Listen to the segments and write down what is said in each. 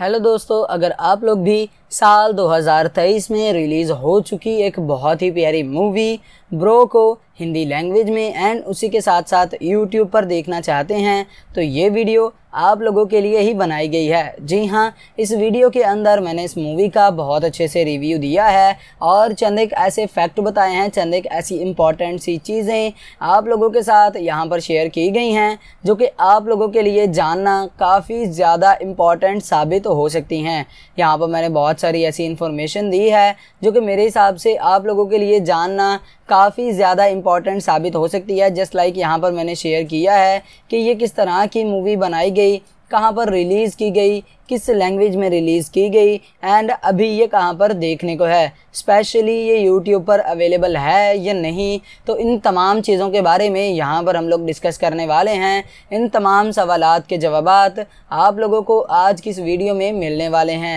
Hello दोस्तों अगर आप लोग भी साल 2023 में रिलीज हो चुकी एक बहुत ही प्यारी मूवी ब्रो को हिंदी लैंग्वेज में एंड उसी के साथ साथ यूट्यूब पर देखना चाहते हैं तो ये वीडियो आप लोगों के लिए ही बनाई गई है जी हाँ इस वीडियो के अंदर मैंने इस मूवी का बहुत अच्छे से रिव्यू दिया है और चंद एक ऐसे फैक्ट बताए हैं चंद एक ऐसी इम्पॉर्टेंट सी चीज़ें आप लोगों के साथ यहाँ पर शेयर की गई हैं जो कि आप लोगों के लिए जानना काफ़ी ज़्यादा इम्पॉर्टेंट साबित हो सकती हैं यहाँ पर मैंने बहुत बहुत सारी ऐसी इन्फॉर्मेशन दी है जो कि मेरे हिसाब से आप लोगों के लिए जानना काफ़ी ज़्यादा इम्पॉर्टेंट साबित हो सकती है जस्ट लाइक यहाँ पर मैंने शेयर किया है कि ये किस तरह की मूवी बनाई गई कहाँ पर रिलीज़ की गई किस लैंग्वेज में रिलीज़ की गई एंड अभी ये कहाँ पर देखने को है स्पेशली ये यूट्यूब पर अवेलेबल है या नहीं तो इन तमाम चीज़ों के बारे में यहाँ पर हम लोग डिस्कस करने वाले हैं इन तमाम सवालत के जवाब आप लोगों को आज की इस वीडियो में मिलने वाले हैं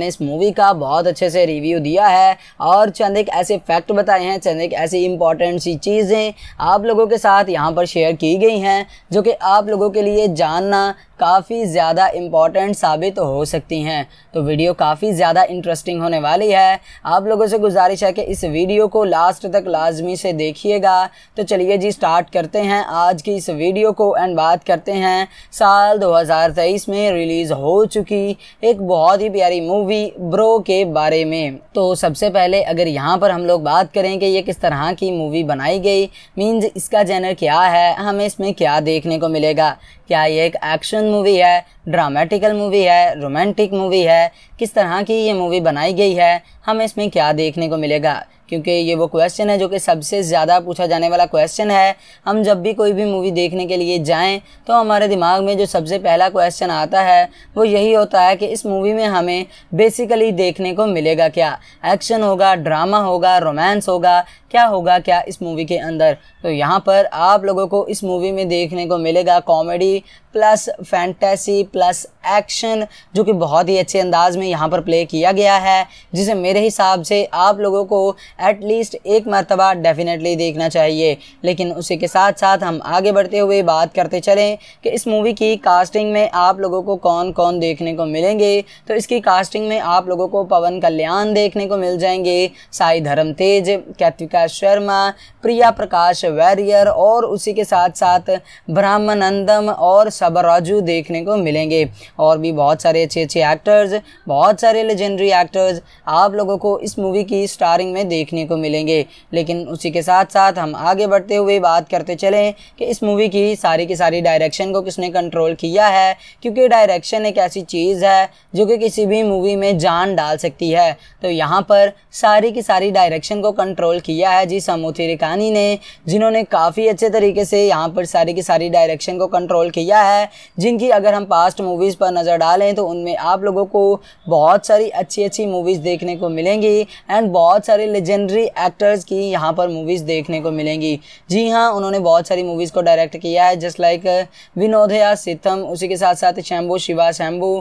मैंने इस मूवी का बहुत अच्छे से रिव्यू दिया है और चंद एक ऐसे फैक्ट बताए हैं चंद एक ऐसी इंपॉर्टेंट सी चीज़ें आप लोगों के साथ यहाँ पर शेयर की गई हैं जो कि आप लोगों के लिए जानना काफ़ी ज़्यादा इम्पॉर्टेंट साबित हो सकती हैं तो वीडियो काफ़ी ज़्यादा इंटरेस्टिंग होने वाली है आप लोगों से गुजारिश है कि इस वीडियो को लास्ट तक लाजमी से देखिएगा तो चलिए जी स्टार्ट करते हैं आज की इस वीडियो को एंड बात करते हैं साल 2023 में रिलीज़ हो चुकी एक बहुत ही प्यारी मूवी ब्रो के बारे में तो सबसे पहले अगर यहाँ पर हम लोग बात करें कि ये किस तरह की मूवी बनाई गई मीन्स इसका जैनर क्या है हमें इसमें क्या देखने को मिलेगा क्या ये एक एक्शन मूवी है ड्रामेटिकल मूवी है रोमांटिक मूवी है किस तरह की ये मूवी बनाई गई है हमें इसमें क्या देखने को मिलेगा क्योंकि ये वो क्वेश्चन है जो कि सबसे ज़्यादा पूछा जाने वाला क्वेश्चन है हम जब भी कोई भी मूवी देखने के लिए जाएं तो हमारे दिमाग में जो सबसे पहला क्वेश्चन आता है वो यही होता है कि इस मूवी में हमें बेसिकली देखने को मिलेगा क्या एक्शन होगा ड्रामा होगा रोमांस होगा क्या होगा क्या इस मूवी के अंदर तो यहाँ पर आप लोगों को इस मूवी में देखने को मिलेगा comedy plus fantasy plus action जो कि बहुत ही अच्छे अंदाज में यहाँ पर प्ले किया गया है जिसे मेरे हिसाब से आप लोगों को एटलीस्ट एक मरतबा डेफिनेटली देखना चाहिए लेकिन उसी के साथ साथ हम आगे बढ़ते हुए बात करते चलें कि इस मूवी की कास्टिंग में आप लोगों को कौन कौन देखने को मिलेंगे तो इसकी कास्टिंग में आप लोगों को पवन कल्याण देखने को मिल जाएंगे साई धर्म तेज कैतिका शर्मा प्रिया प्रकाश वैरियर और उसी के साथ साथ ब्राह्मनंदम और सबराजू देखने को मिलेंगे और भी बहुत सारे अच्छे अच्छे एक्टर्स बहुत सारे लेजेंडरी एक्टर्स आप लोगों को इस मूवी की स्टारिंग में देखने को मिलेंगे लेकिन उसी के साथ साथ हम आगे बढ़ते हुए बात करते चलें कि इस मूवी की सारी की सारी डायरेक्शन को किसने कंट्रोल किया है क्योंकि डायरेक्शन एक ऐसी चीज़ है जो कि किसी भी मूवी में जान डाल सकती है तो यहाँ पर सारी की सारी डायरेक्शन को कंट्रोल किया है जी समूथी रिकानी ने जिन्होंने काफ़ी अच्छे तरीके से यहाँ पर सारी की सारी डायरेक्शन को कंट्रोल किया है जिनकी अगर हम पास्ट मूवीज़ पर पर नज़र डालें तो उनमें आप लोगों को बहुत सारी अच्छी अच्छी मूवीज़ देखने को मिलेंगी एंड बहुत सारे लेजेंडरी एक्टर्स की यहाँ पर मूवीज़ देखने को मिलेंगी जी हाँ उन्होंने बहुत सारी मूवीज़ को डायरेक्ट किया है जस्ट लाइक uh, विनोदया सितम उसी के साथ साथ शैम्बू शिवा शैम्बू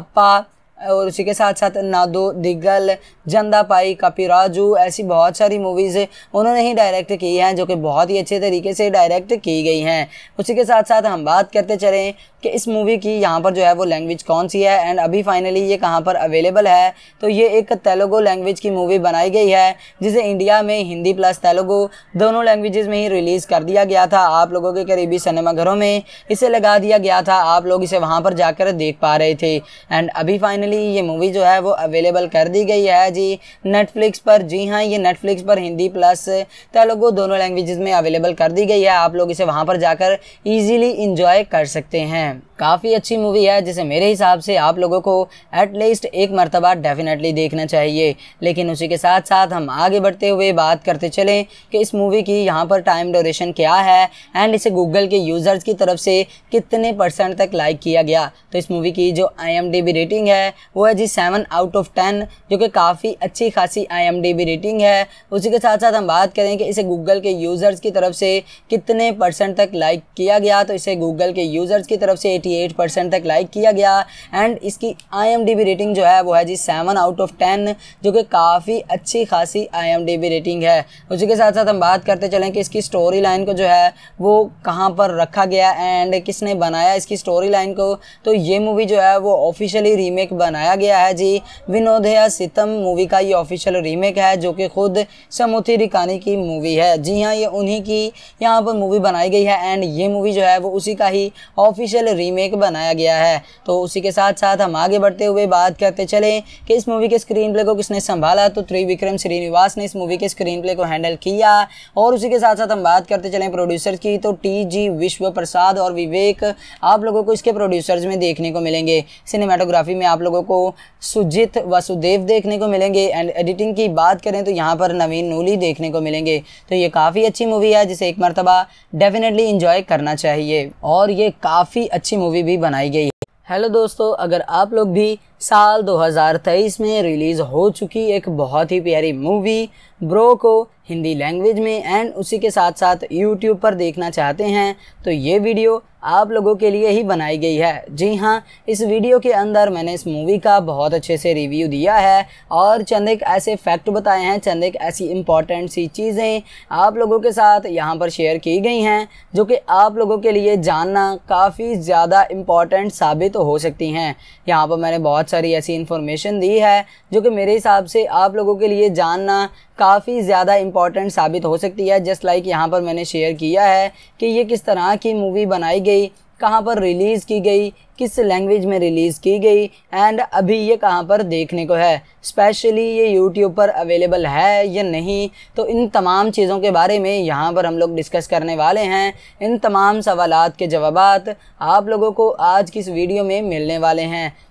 अप्पा और उसी के साथ साथ नादो दिग्गल जंदा पाई कपी राजू ऐसी बहुत सारी मूवीज़ उन्होंने ही डायरेक्ट की हैं जो कि बहुत ही अच्छे तरीके से डायरेक्ट की गई हैं उसी के साथ साथ हम बात करते चलें कि इस मूवी की यहाँ पर जो है वो लैंग्वेज कौन सी है एंड अभी फाइनली ये कहाँ पर अवेलेबल है तो ये एक तेलुगु लैंग्वेज की मूवी बनाई गई है जिसे इंडिया में हिंदी प्लस तेलुगु दोनों लैंग्वेजेस में ही रिलीज़ कर दिया गया था आप लोगों के करीबी सिनेमाघरों में इसे लगा दिया गया था आप लोग इसे वहाँ पर जाकर देख पा रहे थे एंड अभी फाइनली ये मूवी जो है वो अवेलेबल कर दी गई है जी नेटफ्लिक्स पर जी हाँ ये नेटफ्लिक्स पर हिंदी प्लस तेलुगु दोनों लैंग्वेज में अवेलेबल कर दी गई है आप लोग इसे वहाँ पर जाकर ईजीली इंजॉय कर सकते हैं हैं काफ़ी अच्छी मूवी है जिसे मेरे हिसाब से आप लोगों को एटलीस्ट एक मरतबा डेफिनेटली देखना चाहिए लेकिन उसी के साथ साथ हम आगे बढ़ते हुए बात करते चलें कि इस मूवी की यहाँ पर टाइम डोरेशन क्या है एंड इसे गूगल के यूज़र्स की तरफ से कितने परसेंट तक लाइक किया गया तो इस मूवी की जो आई रेटिंग है वो है जी सेवन आउट ऑफ टेन जो कि काफ़ी अच्छी खासी आई रेटिंग है उसी के साथ साथ हम बात करें कि इसे गूगल के यूज़र्स की तरफ से कितने परसेंट तक लाइक किया गया तो इसे गूगल के यूज़र्स की तरफ तरफ से 88 परसेंट तक लाइक किया गया एंड इसकी आई रेटिंग जो है वो है जी सेवन आउट ऑफ टेन जो कि काफ़ी अच्छी खासी आई रेटिंग है उसी के साथ साथ हम बात करते चलें कि इसकी स्टोरी लाइन को जो है वो कहाँ पर रखा गया एंड किसने बनाया इसकी स्टोरी लाइन को तो ये मूवी जो है वो ऑफिशियली रीमेक बनाया गया है जी विनोदया सितम मूवी का ये ऑफिशियल रीमेक है जो कि खुद समुथी रिकानी की मूवी है जी हाँ ये उन्हीं की यहाँ पर मूवी बनाई गई है एंड ये मूवी जो है वो उसी का ही ऑफिशियल वर्ल्ड रीमेक बनाया गया है तो उसी के साथ साथ हम आगे बढ़ते हुए बात करते चले कि इस मूवी के स्क्रीन प्ले को किसने संभाला तो त्रिविक्रम श्रीनिवास ने इस मूवी के स्क्रीन प्ले को हैंडल किया और उसी के साथ साथ हम बात करते चले प्रोड्यूसर की तो टी जी विश्व प्रसाद और विवेक आप लोगों को इसके प्रोड्यूसर्स में देखने को मिलेंगे सिनेमाटोग्राफी में आप लोगों को सुजीत वसुदेव देखने को मिलेंगे एंड एडिटिंग की बात करें तो यहाँ पर नवीन नूली देखने को मिलेंगे तो ये काफ़ी अच्छी मूवी है जिसे एक मरतबा डेफिनेटली इंजॉय करना चाहिए और ये काफ़ी अच्छी मूवी भी बनाई गई है हेलो दोस्तों अगर आप लोग भी साल 2023 में रिलीज हो चुकी एक बहुत ही प्यारी मूवी ब्रो को हिंदी लैंग्वेज में एंड उसी के साथ साथ यूट्यूब पर देखना चाहते हैं तो ये वीडियो आप लोगों के लिए ही बनाई गई है जी हाँ इस वीडियो के अंदर मैंने इस मूवी का बहुत अच्छे से रिव्यू दिया है और चंद एक ऐसे फैक्ट बताए हैं चंद एक ऐसी इम्पॉर्टेंट सी चीज़ें आप लोगों के साथ यहाँ पर शेयर की गई हैं जो कि आप लोगों के लिए जानना काफ़ी ज़्यादा इम्पॉर्टेंट साबित हो सकती हैं यहाँ पर मैंने बहुत बहुत सारी ऐसी इन्फॉर्मेशन दी है जो कि मेरे हिसाब से आप लोगों के लिए जानना काफ़ी ज़्यादा इम्पॉर्टेंट साबित हो सकती है जस्ट लाइक यहाँ पर मैंने शेयर किया है कि ये किस तरह की मूवी बनाई गई कहाँ पर रिलीज़ की गई किस लैंग्वेज में रिलीज़ की गई एंड अभी ये कहाँ पर देखने को है स्पेशली ये यूट्यूब पर अवेलेबल है या नहीं तो इन तमाम चीज़ों के बारे में यहाँ पर हम लोग डिस्कस करने वाले हैं इन तमाम सवालत के जवाब आप लोगों को आज की इस वीडियो में मिलने वाले हैं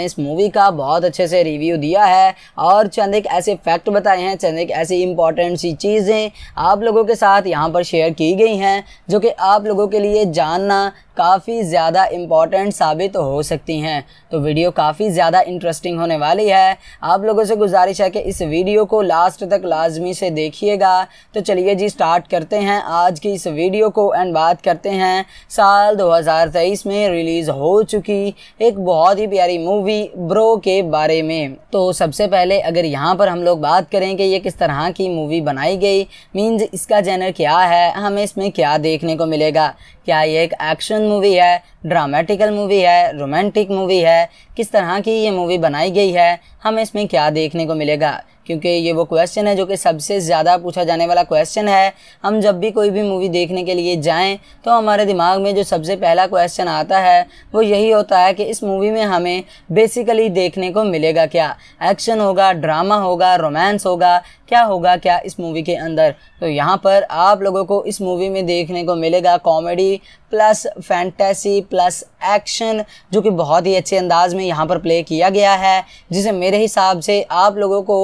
मैंने इस मूवी का बहुत अच्छे से रिव्यू दिया है और चंद एक ऐसे फैक्ट बताए हैं चंद एक ऐसी इंपॉर्टेंट सी चीज़ें आप लोगों के साथ यहाँ पर शेयर की गई हैं जो कि आप लोगों के लिए जानना काफ़ी ज़्यादा इम्पॉर्टेंट साबित हो सकती हैं तो वीडियो काफ़ी ज़्यादा इंटरेस्टिंग होने वाली है आप लोगों से गुजारिश है कि इस वीडियो को लास्ट तक लाजमी से देखिएगा तो चलिए जी स्टार्ट करते हैं आज की इस वीडियो को एंड बात करते हैं साल 2023 में रिलीज़ हो चुकी एक बहुत ही प्यारी मूवी मूवी ब्रो के बारे में तो सबसे पहले अगर यहाँ पर हम लोग बात करें कि ये किस तरह की मूवी बनाई गई मींस इसका जेनर क्या है हमें इसमें क्या देखने को मिलेगा क्या ये एक एक्शन मूवी है ड्रामेटिकल मूवी है रोमांटिक मूवी है किस तरह की ये मूवी बनाई गई है हमें इसमें क्या देखने को मिलेगा क्योंकि ये वो क्वेश्चन है जो कि सबसे ज़्यादा पूछा जाने वाला क्वेश्चन है हम जब भी कोई भी मूवी देखने के लिए जाएं तो हमारे दिमाग में जो सबसे पहला क्वेश्चन आता है वो यही होता है कि इस मूवी में हमें बेसिकली देखने को मिलेगा क्या एक्शन होगा ड्रामा होगा रोमांस होगा क्या होगा क्या इस मूवी के अंदर तो यहाँ पर आप लोगों को इस मूवी में देखने को मिलेगा comedy plus fantasy plus action जो कि बहुत ही अच्छे अंदाज में यहाँ पर प्ले किया गया है जिसे मेरे हिसाब से आप लोगों को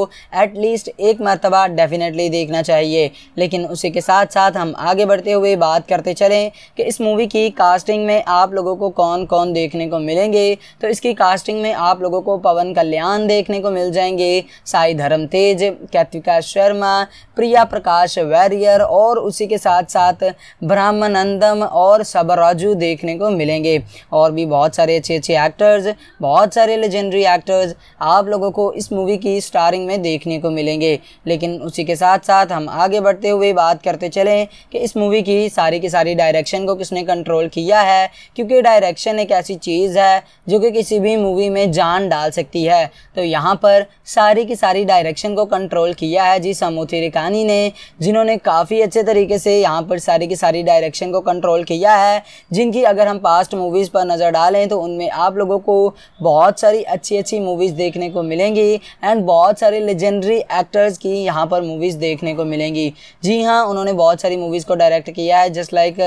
एटलीस्ट एक मरतबा डेफिनेटली देखना चाहिए लेकिन उसी के साथ साथ हम आगे बढ़ते हुए बात करते चलें कि इस मूवी की कास्टिंग में आप लोगों को कौन कौन देखने को मिलेंगे तो इसकी कास्टिंग में आप लोगों को पवन कल्याण देखने को मिल जाएंगे साई धर्म तेज कैतिका शर्मा प्रिया प्रकाश वैरियर और उसी के साथ साथ ब्रह्मानंदम और सबराजू देखने को मिलेंगे और भी बहुत सारे अच्छे अच्छे एक्टर्स बहुत सारे लेजेंडरी एक्टर्स आप लोगों को इस मूवी की स्टारिंग में देखने को मिलेंगे लेकिन उसी के साथ साथ हम आगे बढ़ते हुए बात करते चलें कि इस मूवी की सारी की सारी डायरेक्शन को किसने कंट्रोल किया है क्योंकि डायरेक्शन एक ऐसी चीज़ है जो कि किसी भी मूवी में जान डाल सकती है तो यहाँ पर सारी की सारी डायरेक्शन को कंट्रोल किया है जी समूथी रिकानी ने जिन्होंने काफ़ी अच्छे तरीके से यहाँ पर सारी की सारी डायरेक्शन को कंट्रोल किया है है जिनकी अगर हम पास्ट मूवीज़ पर नज़र डालें तो उनमें आप लोगों को बहुत सारी अच्छी अच्छी मूवीज़ देखने को मिलेंगी एंड बहुत सारे लेजेंडरी एक्टर्स की यहाँ पर मूवीज़ देखने को मिलेंगी जी हाँ उन्होंने बहुत सारी मूवीज़ को डायरेक्ट किया है जस्ट लाइक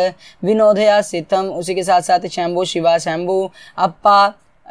विनोदया सितम उसी के साथ साथ शैम्बू शिवा शैम्बू अप्पा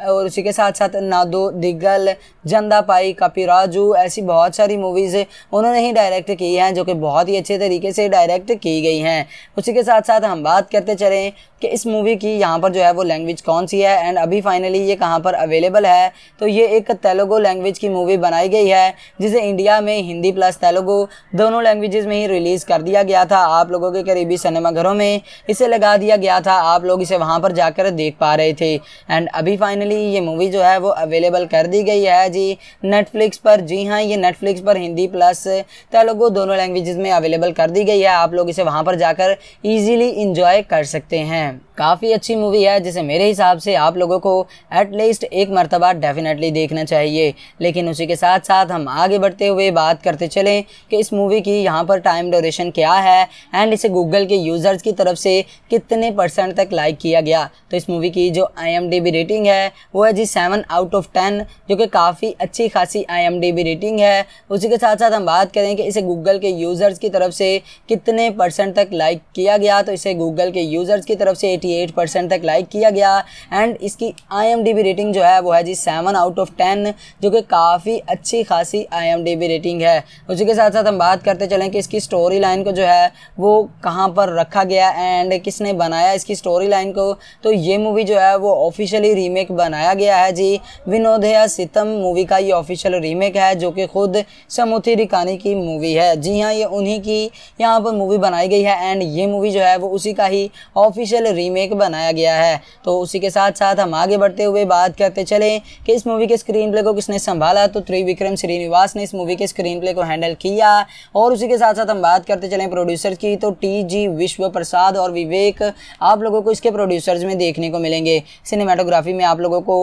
और उसी के साथ साथ नादो दिग्गल जंदा पाई कपी राजू ऐसी बहुत सारी मूवीज़ उन्होंने ही डायरेक्ट की हैं जो कि बहुत ही अच्छे तरीके से डायरेक्ट की गई हैं उसी के साथ साथ हम बात करते चलें कि इस मूवी की यहाँ पर जो है वो लैंग्वेज कौन सी है एंड अभी फाइनली ये कहाँ पर अवेलेबल है तो ये एक तेलुगु लैंग्वेज की मूवी बनाई गई है जिसे इंडिया में हिंदी प्लस तेलुगु दोनों लैंग्वेज में ही रिलीज़ कर दिया गया था आप लोगों के करीबी सिनेमाघरों में इसे लगा दिया गया था आप लोग इसे वहाँ पर जाकर देख पा रहे थे एंड अभी फाइनली ये मूवी जो है वो अवेलेबल कर दी गई है जी नेटफ्लिक्स पर जी हाँ ये नेटफ्लिक्स पर हिंदी प्लस तेलुगु दोनों लैंग्वेज में अवेलेबल कर दी गई है आप लोग इसे वहाँ पर जाकर ईजिली इंजॉय कर सकते हैं हैं काफ़ी अच्छी मूवी है जिसे मेरे हिसाब से आप लोगों को एटलीस्ट एक मरतबा डेफिनेटली देखना चाहिए लेकिन उसी के साथ साथ हम आगे बढ़ते हुए बात करते चलें कि इस मूवी की यहाँ पर टाइम डोरेशन क्या है एंड इसे गूगल के यूज़र्स की तरफ से कितने परसेंट तक लाइक किया गया तो इस मूवी की जो आई रेटिंग है वो है जी सेवन आउट ऑफ टेन जो कि काफ़ी अच्छी खासी आई रेटिंग है उसी के साथ साथ हम बात करें कि इसे गूगल के यूज़र्स की तरफ से कितने परसेंट तक लाइक किया गया तो इसे गूगल के यूज़र्स की तरफ से 88 परसेंट तक लाइक किया गया एंड इसकी आई रेटिंग जो है वो है जी सेवन आउट ऑफ टेन जो कि काफ़ी अच्छी खासी आई रेटिंग है उसी के साथ साथ हम बात करते चलें कि इसकी स्टोरी लाइन को जो है वो कहाँ पर रखा गया एंड किसने बनाया इसकी स्टोरी लाइन को तो ये मूवी जो है वो ऑफिशियली रीमेक बनाया गया है जी विनोदया सितम मूवी का ये ऑफिशियल रीमेक है जो कि खुद समूथी रिकानी की मूवी है जी हाँ ये उन्हीं की यहाँ पर मूवी बनाई गई है एंड ये मूवी जो है वो उसी का ही ऑफिशियल रीमेक बनाया गया है तो उसी के साथ साथ हम आगे बढ़ते हुए बात करते चले कि इस मूवी के स्क्रीन प्ले को किसने संभाला तो त्रिविक्रम श्रीनिवास ने इस मूवी के स्क्रीन प्ले को हैंडल किया और उसी के साथ साथ हम बात करते चले प्रोड्यूसर की तो टी जी विश्व प्रसाद और विवेक आप लोगों को इसके प्रोड्यूसर्स में देखने को मिलेंगे सिनेमाटोग्राफी में आप लोगों को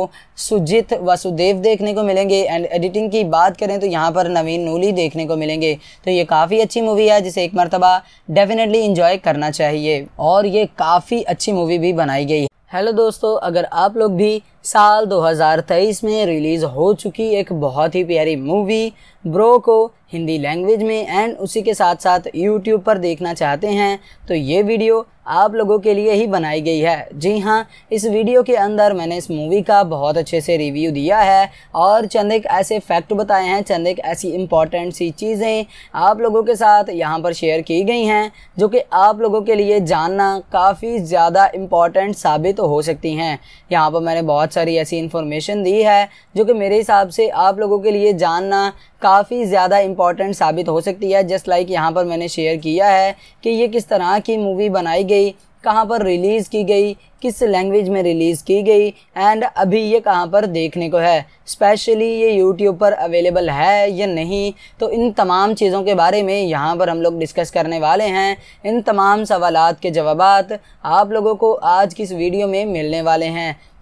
सुजित वासुदेव देखने को मिलेंगे एंड एडिटिंग की बात करें तो यहाँ पर नवीन नूली देखने को मिलेंगे तो ये काफ़ी अच्छी मूवी है जिसे एक मरतबा डेफिनेटली इंजॉय करना चाहिए और ये काफ़ी अच्छी मूवी भी बनाई गई है हेलो दोस्तों अगर आप लोग भी साल 2023 में रिलीज हो चुकी एक बहुत ही प्यारी मूवी ब्रो को हिंदी लैंग्वेज में एंड उसी के साथ साथ यूट्यूब पर देखना चाहते हैं तो ये वीडियो आप लोगों के लिए ही बनाई गई है जी हाँ इस वीडियो के अंदर मैंने इस मूवी का बहुत अच्छे से रिव्यू दिया है और चंद एक ऐसे फैक्ट बताए हैं चंद एक ऐसी इम्पॉर्टेंट सी चीज़ें आप लोगों के साथ यहाँ पर शेयर की गई हैं जो कि आप लोगों के लिए जानना काफ़ी ज़्यादा इम्पॉर्टेंट साबित हो सकती हैं यहाँ पर मैंने बहुत सारी ऐसी इन्फॉर्मेशन दी है जो कि मेरे हिसाब से आप लोगों के लिए जानना काफ़ी ज़्यादा इम्पॉर्टेंट साबित हो सकती है जस्ट लाइक यहाँ पर मैंने शेयर किया है कि ये किस तरह की मूवी बनाई गई कहाँ पर रिलीज़ की गई किस लैंग्वेज में रिलीज़ की गई एंड अभी ये कहाँ पर देखने को है स्पेशली ये यूट्यूब पर अवेलेबल है या नहीं तो इन तमाम चीज़ों के बारे में यहाँ पर हम लोग डिस्कस करने वाले हैं इन तमाम सवालत के जवाब आप लोगों को आज की इस वीडियो में मिलने वाले हैं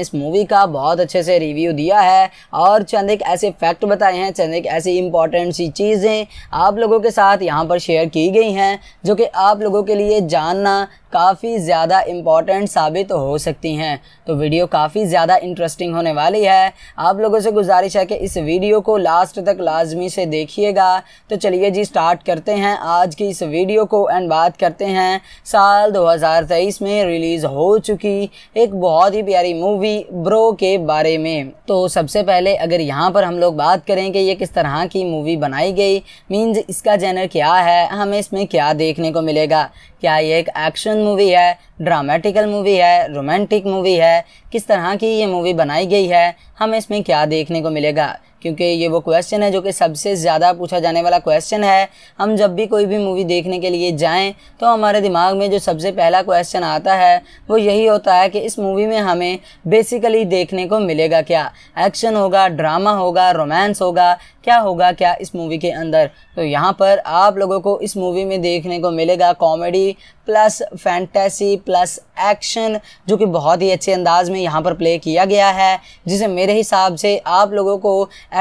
ने इस मूवी का बहुत अच्छे से रिव्यू दिया है और चंद एक ऐसे फैक्ट बताए हैं चंद एक ऐसी इंपॉर्टेंट सी चीज़ें आप लोगों के साथ यहाँ पर शेयर की गई हैं जो कि आप लोगों के लिए जानना काफ़ी ज़्यादा इम्पॉर्टेंट साबित हो सकती हैं तो वीडियो काफ़ी ज़्यादा इंटरेस्टिंग होने वाली है आप लोगों से गुजारिश है कि इस वीडियो को लास्ट तक लाजमी से देखिएगा तो चलिए जी स्टार्ट करते हैं आज की इस वीडियो को एंड बात करते हैं साल 2023 में रिलीज़ हो चुकी एक बहुत ही प्यारी मूवी ब्रो के बारे में तो सबसे पहले अगर यहाँ पर हम लोग बात करें कि ये किस तरह की मूवी बनाई गई मीन्स इसका जैनर क्या है हमें इसमें क्या देखने को मिलेगा क्या ये एक एक्शन मूवी है ड्रामेटिकल मूवी है रोमांटिक मूवी है किस तरह की ये मूवी बनाई गई है हमें इसमें क्या देखने को मिलेगा क्योंकि ये वो क्वेश्चन है जो कि सबसे ज़्यादा पूछा जाने वाला क्वेश्चन है हम जब भी कोई भी मूवी देखने के लिए जाएं तो हमारे दिमाग में जो सबसे पहला क्वेश्चन आता है वो यही होता है कि इस मूवी में हमें बेसिकली देखने को मिलेगा क्या एक्शन होगा ड्रामा होगा रोमांस होगा क्या होगा क्या इस मूवी के अंदर तो यहाँ पर आप लोगों को इस मूवी में देखने को मिलेगा comedy plus fantasy plus action जो कि बहुत ही अच्छे अंदाज में यहाँ पर प्ले किया गया है जिसे मेरे हिसाब से आप लोगों को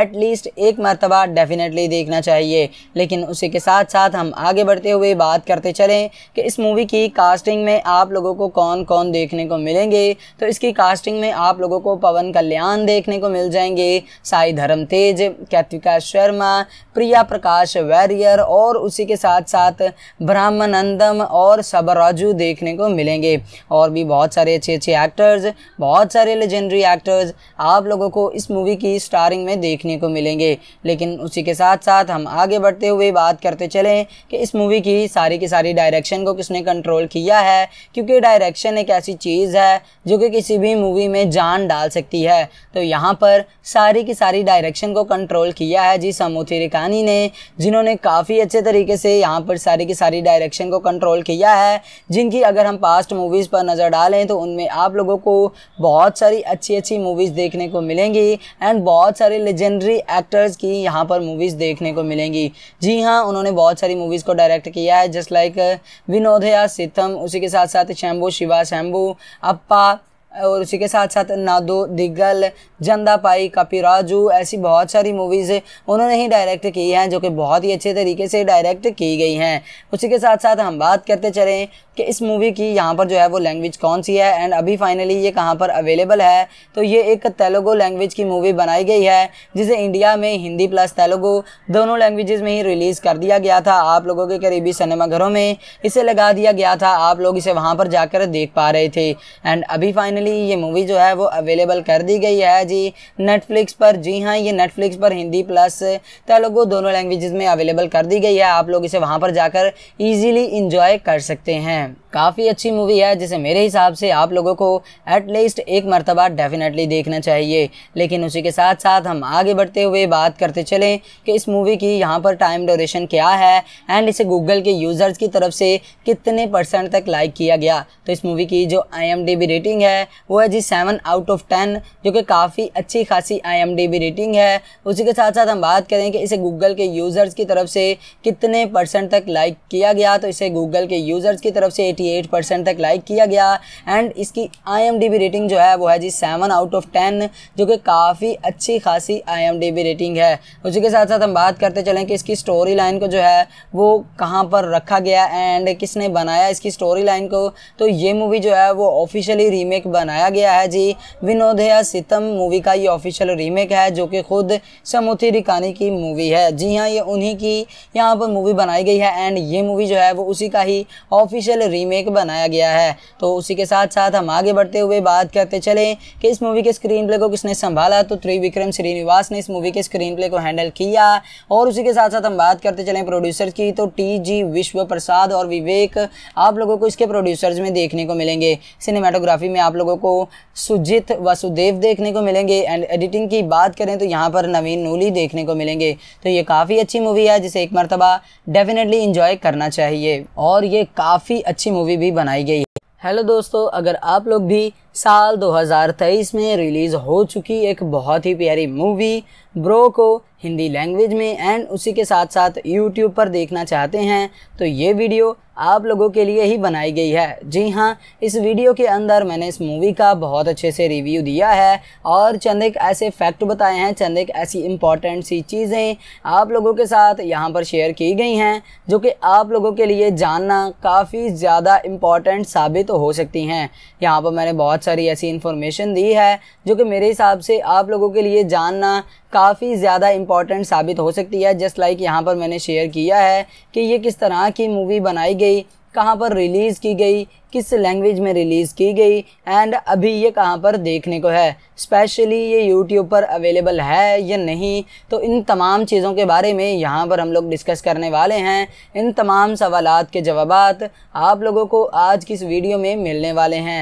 एटलीस्ट एक मरतबा डेफिनेटली देखना चाहिए लेकिन उसी के साथ साथ हम आगे बढ़ते हुए बात करते चलें कि इस मूवी की कास्टिंग में आप लोगों को कौन कौन देखने को मिलेंगे तो इसकी कास्टिंग में आप लोगों को पवन कल्याण देखने को मिल जाएंगे साई धर्म तेज कैतिका शर्मा प्रिया प्रकाश वैरियर और उसी के साथ साथ ब्राह्मनंदम और सबराजू देखने को मिलेंगे और भी बहुत सारे अच्छे अच्छे एक्टर्स बहुत सारे लेजेंडरी एक्टर्स आप लोगों को इस मूवी की स्टारिंग में देखने को मिलेंगे लेकिन उसी के साथ साथ हम आगे बढ़ते हुए बात करते चलें कि इस मूवी की सारी की सारी डायरेक्शन को किसने कंट्रोल किया है क्योंकि डायरेक्शन एक ऐसी चीज़ है जो कि किसी भी मूवी में जान डाल सकती है तो यहाँ पर सारी की सारी डायरेक्शन को कंट्रोल किया है जी समूथी रिकानी ने जिन्होंने काफ़ी अच्छे तरीके से यहाँ पर सारी की सारी डायरेक्शन को कंट्रोल किया है जिनकी अगर हम पास्ट मूवीज़ पर पर नज़र डालें तो उनमें आप लोगों को बहुत सारी अच्छी अच्छी मूवीज़ देखने को मिलेंगी एंड बहुत सारे लेजेंडरी एक्टर्स की यहाँ पर मूवीज़ देखने को मिलेंगी जी हाँ उन्होंने बहुत सारी मूवीज़ को डायरेक्ट किया है जस्ट लाइक uh, विनोदया सितम उसी के साथ साथ शैम्बू शिवा शैम्बू अप्पा और उसी के साथ साथ नादो दिग्गल जंदा पाई राजू ऐसी बहुत सारी मूवीज़ उन्होंने ही डायरेक्ट की हैं जो कि बहुत ही अच्छे तरीके से डायरेक्ट की गई हैं उसी के साथ साथ हम बात करते चलें कि इस मूवी की यहाँ पर जो है वो लैंग्वेज कौन सी है एंड अभी फाइनली ये कहाँ पर अवेलेबल है तो ये एक तेलुगु लैंग्वेज की मूवी बनाई गई है जिसे इंडिया में हिंदी प्लस तेलुगु दोनों लैंग्वेजेस में ही रिलीज़ कर दिया गया था आप लोगों के करीबी सिनेमाघरों में इसे लगा दिया गया था आप लोग इसे वहाँ पर जाकर देख पा रहे थे एंड अभी फाइनली ये मूवी जो है वो अवेलेबल कर दी गई है जी नेटफ्लिक्स पर जी हाँ ये नेटफ्लिक्स पर हिंदी प्लस तेलुगु दोनों लैंग्वेजेस में अवेलेबल कर दी गई है आप लोग इसे वहाँ पर जाकर ईजिली इंजॉय कर सकते हैं मैन काफ़ी अच्छी मूवी है जिसे मेरे हिसाब से आप लोगों को एटलीस्ट एक मरतबा डेफिनेटली देखना चाहिए लेकिन उसी के साथ साथ हम आगे बढ़ते हुए बात करते चलें कि इस मूवी की यहाँ पर टाइम डोरेशन क्या है एंड इसे गूगल के यूज़र्स की तरफ से कितने परसेंट तक लाइक किया गया तो इस मूवी की जो आई रेटिंग है वो है जी सेवन आउट ऑफ टेन जो कि काफ़ी अच्छी खासी आई रेटिंग है उसी के साथ साथ हम बात करें कि इसे गूगल के यूज़र्स की तरफ से कितने परसेंट तक लाइक किया गया तो इसे गूगल के यूज़र्स की तरफ से 88 परसेंट तक लाइक किया गया एंड इसकी आई रेटिंग जो है वो है जी सेवन आउट ऑफ टेन जो कि काफ़ी अच्छी खासी आई रेटिंग है उसी के साथ साथ हम बात करते चलें कि इसकी स्टोरी लाइन को जो है वो कहाँ पर रखा गया एंड किसने बनाया इसकी स्टोरी लाइन को तो ये मूवी जो है वो ऑफिशियली रीमेक बनाया गया है जी विनोदया सितम मूवी का ये ऑफिशियल रीमेक है जो कि खुद समुथी रिकानी की मूवी है जी हाँ ये उन्हीं की यहाँ पर मूवी बनाई गई है एंड ये मूवी जो है वो उसी का ही ऑफिशियल ओरिजिनल रीमेक बनाया गया है तो उसी के साथ साथ हम आगे बढ़ते हुए बात करते चले कि इस मूवी के स्क्रीन प्ले को किसने संभाला तो त्रिविक्रम श्रीनिवास ने इस मूवी के स्क्रीन प्ले को हैंडल किया और उसी के साथ साथ हम बात करते चले प्रोड्यूसर की तो टी जी विश्व प्रसाद और विवेक आप लोगों को इसके प्रोड्यूसर्स में देखने को मिलेंगे सिनेमाटोग्राफी में आप लोगों को सुजित वासुदेव देखने को मिलेंगे एंड एडिटिंग की बात करें तो यहाँ पर नवीन नूली देखने को मिलेंगे तो ये काफ़ी अच्छी मूवी है जिसे एक मरतबा डेफिनेटली इंजॉय करना चाहिए और ये काफ़ी अच्छी मूवी भी बनाई गई है हेलो दोस्तों अगर आप लोग भी साल 2023 में रिलीज़ हो चुकी एक बहुत ही प्यारी मूवी ब्रो को हिंदी लैंग्वेज में एंड उसी के साथ साथ यूट्यूब पर देखना चाहते हैं तो ये वीडियो आप लोगों के लिए ही बनाई गई है जी हाँ इस वीडियो के अंदर मैंने इस मूवी का बहुत अच्छे से रिव्यू दिया है और चंद एक ऐसे फैक्ट बताए हैं चंद एक ऐसी इम्पॉर्टेंट सी चीज़ें आप लोगों के साथ यहाँ पर शेयर की गई हैं जो कि आप लोगों के लिए जानना काफ़ी ज़्यादा इम्पॉर्टेंट साबित हो सकती हैं यहाँ पर मैंने बहुत बहुत सारी ऐसी इन्फॉर्मेशन दी है जो कि मेरे हिसाब से आप लोगों के लिए जानना काफ़ी ज़्यादा इम्पॉर्टेंट साबित हो सकती है जस्ट लाइक यहाँ पर मैंने शेयर किया है कि ये किस तरह की मूवी बनाई गई कहाँ पर रिलीज़ की गई किस लैंग्वेज में रिलीज़ की गई एंड अभी ये कहाँ पर देखने को है स्पेशली ये यूट्यूब पर अवेलेबल है या नहीं तो इन तमाम चीज़ों के बारे में यहाँ पर हम लोग डिस्कस करने वाले हैं इन तमाम सवालत के जवाब आप लोगों को आज की इस वीडियो में मिलने वाले हैं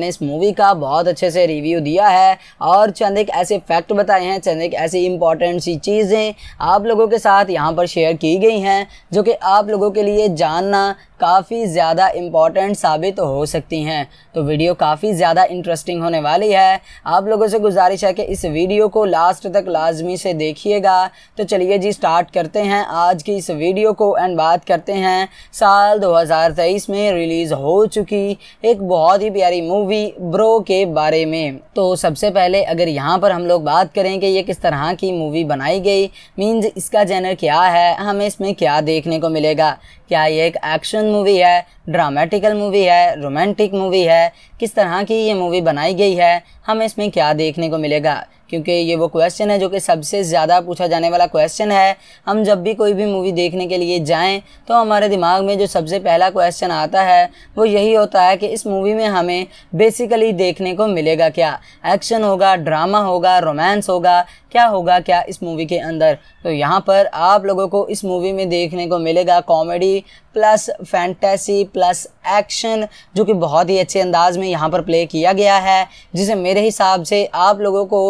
मैंने इस मूवी का बहुत अच्छे से रिव्यू दिया है और चंद एक ऐसे फैक्ट बताए हैं चंद एक ऐसी इंपॉर्टेंट सी चीज़ें आप लोगों के साथ यहाँ पर शेयर की गई हैं जो कि आप लोगों के लिए जानना काफ़ी ज़्यादा इम्पॉर्टेंट साबित हो सकती हैं तो वीडियो काफ़ी ज़्यादा इंटरेस्टिंग होने वाली है आप लोगों से गुजारिश है कि इस वीडियो को लास्ट तक लाजमी से देखिएगा तो चलिए जी स्टार्ट करते हैं आज की इस वीडियो को एंड बात करते हैं साल 2023 में रिलीज़ हो चुकी एक बहुत ही प्यारी मूवी मूवी ब्रो के बारे में तो सबसे पहले अगर यहाँ पर हम लोग बात करें कि ये किस तरह की मूवी बनाई गई मीन्स इसका जेनर क्या है हमें इसमें क्या देखने को मिलेगा क्या ये एक एक्शन मूवी है ड्रामेटिकल मूवी है रोमांटिक मूवी है किस तरह की ये मूवी बनाई गई है हमें इसमें क्या देखने को मिलेगा क्योंकि ये वो क्वेश्चन है जो कि सबसे ज़्यादा पूछा जाने वाला क्वेश्चन है हम जब भी कोई भी मूवी देखने के लिए जाएं तो हमारे दिमाग में जो सबसे पहला क्वेश्चन आता है वो यही होता है कि इस मूवी में हमें बेसिकली देखने को मिलेगा क्या एक्शन होगा ड्रामा होगा रोमांस होगा क्या होगा क्या इस मूवी के अंदर तो यहाँ पर आप लोगों को इस मूवी में देखने को मिलेगा comedy plus fantasy plus action जो कि बहुत ही अच्छे अंदाज में यहाँ पर प्ले किया गया है जिसे मेरे हिसाब से आप लोगों को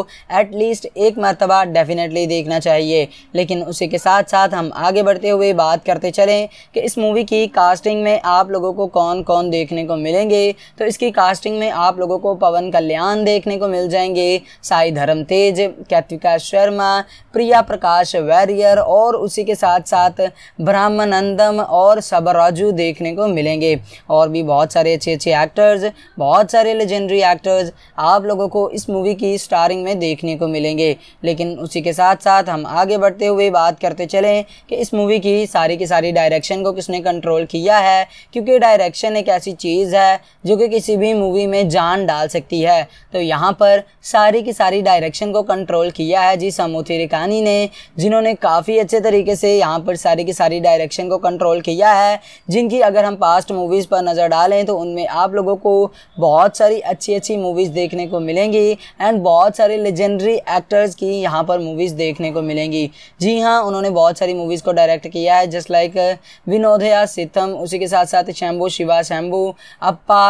एटलीस्ट एक मरतबा डेफिनेटली देखना चाहिए लेकिन उसी के साथ साथ हम आगे बढ़ते हुए बात करते चलें कि इस मूवी की कास्टिंग में आप लोगों को कौन कौन देखने को मिलेंगे तो इसकी कास्टिंग में आप लोगों को पवन कल्याण देखने को मिल जाएंगे साई धर्म तेज कैतिका शर्मा प्रिया प्रकाश वैरियर और उसी के साथ साथ ब्राह्मनंदम और सबराजू देखने को मिलेंगे और भी बहुत सारे अच्छे अच्छे एक्टर्स बहुत सारे लेजेंडरी एक्टर्स आप लोगों को इस मूवी की स्टारिंग में देखने को मिलेंगे लेकिन उसी के साथ साथ हम आगे बढ़ते हुए बात करते चलें कि इस मूवी की सारी की सारी डायरेक्शन को किसने कंट्रोल किया है क्योंकि डायरेक्शन एक ऐसी चीज़ है जो कि किसी भी मूवी में जान डाल सकती है तो यहाँ पर सारी की सारी डायरेक्शन को कंट्रोल किया है जी समूथी रिकानी ने जिन्होंने काफ़ी अच्छे तरीके से यहाँ पर सारी की सारी डायरेक्शन को कंट्रोल किया है है जिनकी अगर हम पास्ट मूवीज़ पर नज़र डालें तो उनमें आप लोगों को बहुत सारी अच्छी अच्छी मूवीज़ देखने को मिलेंगी एंड बहुत सारे लेजेंडरी एक्टर्स की यहाँ पर मूवीज़ देखने को मिलेंगी जी हाँ उन्होंने बहुत सारी मूवीज़ को डायरेक्ट किया है जस्ट लाइक विनोदया सितम उसी के साथ साथ शैम्बू शिवा शैम्बू अप्पा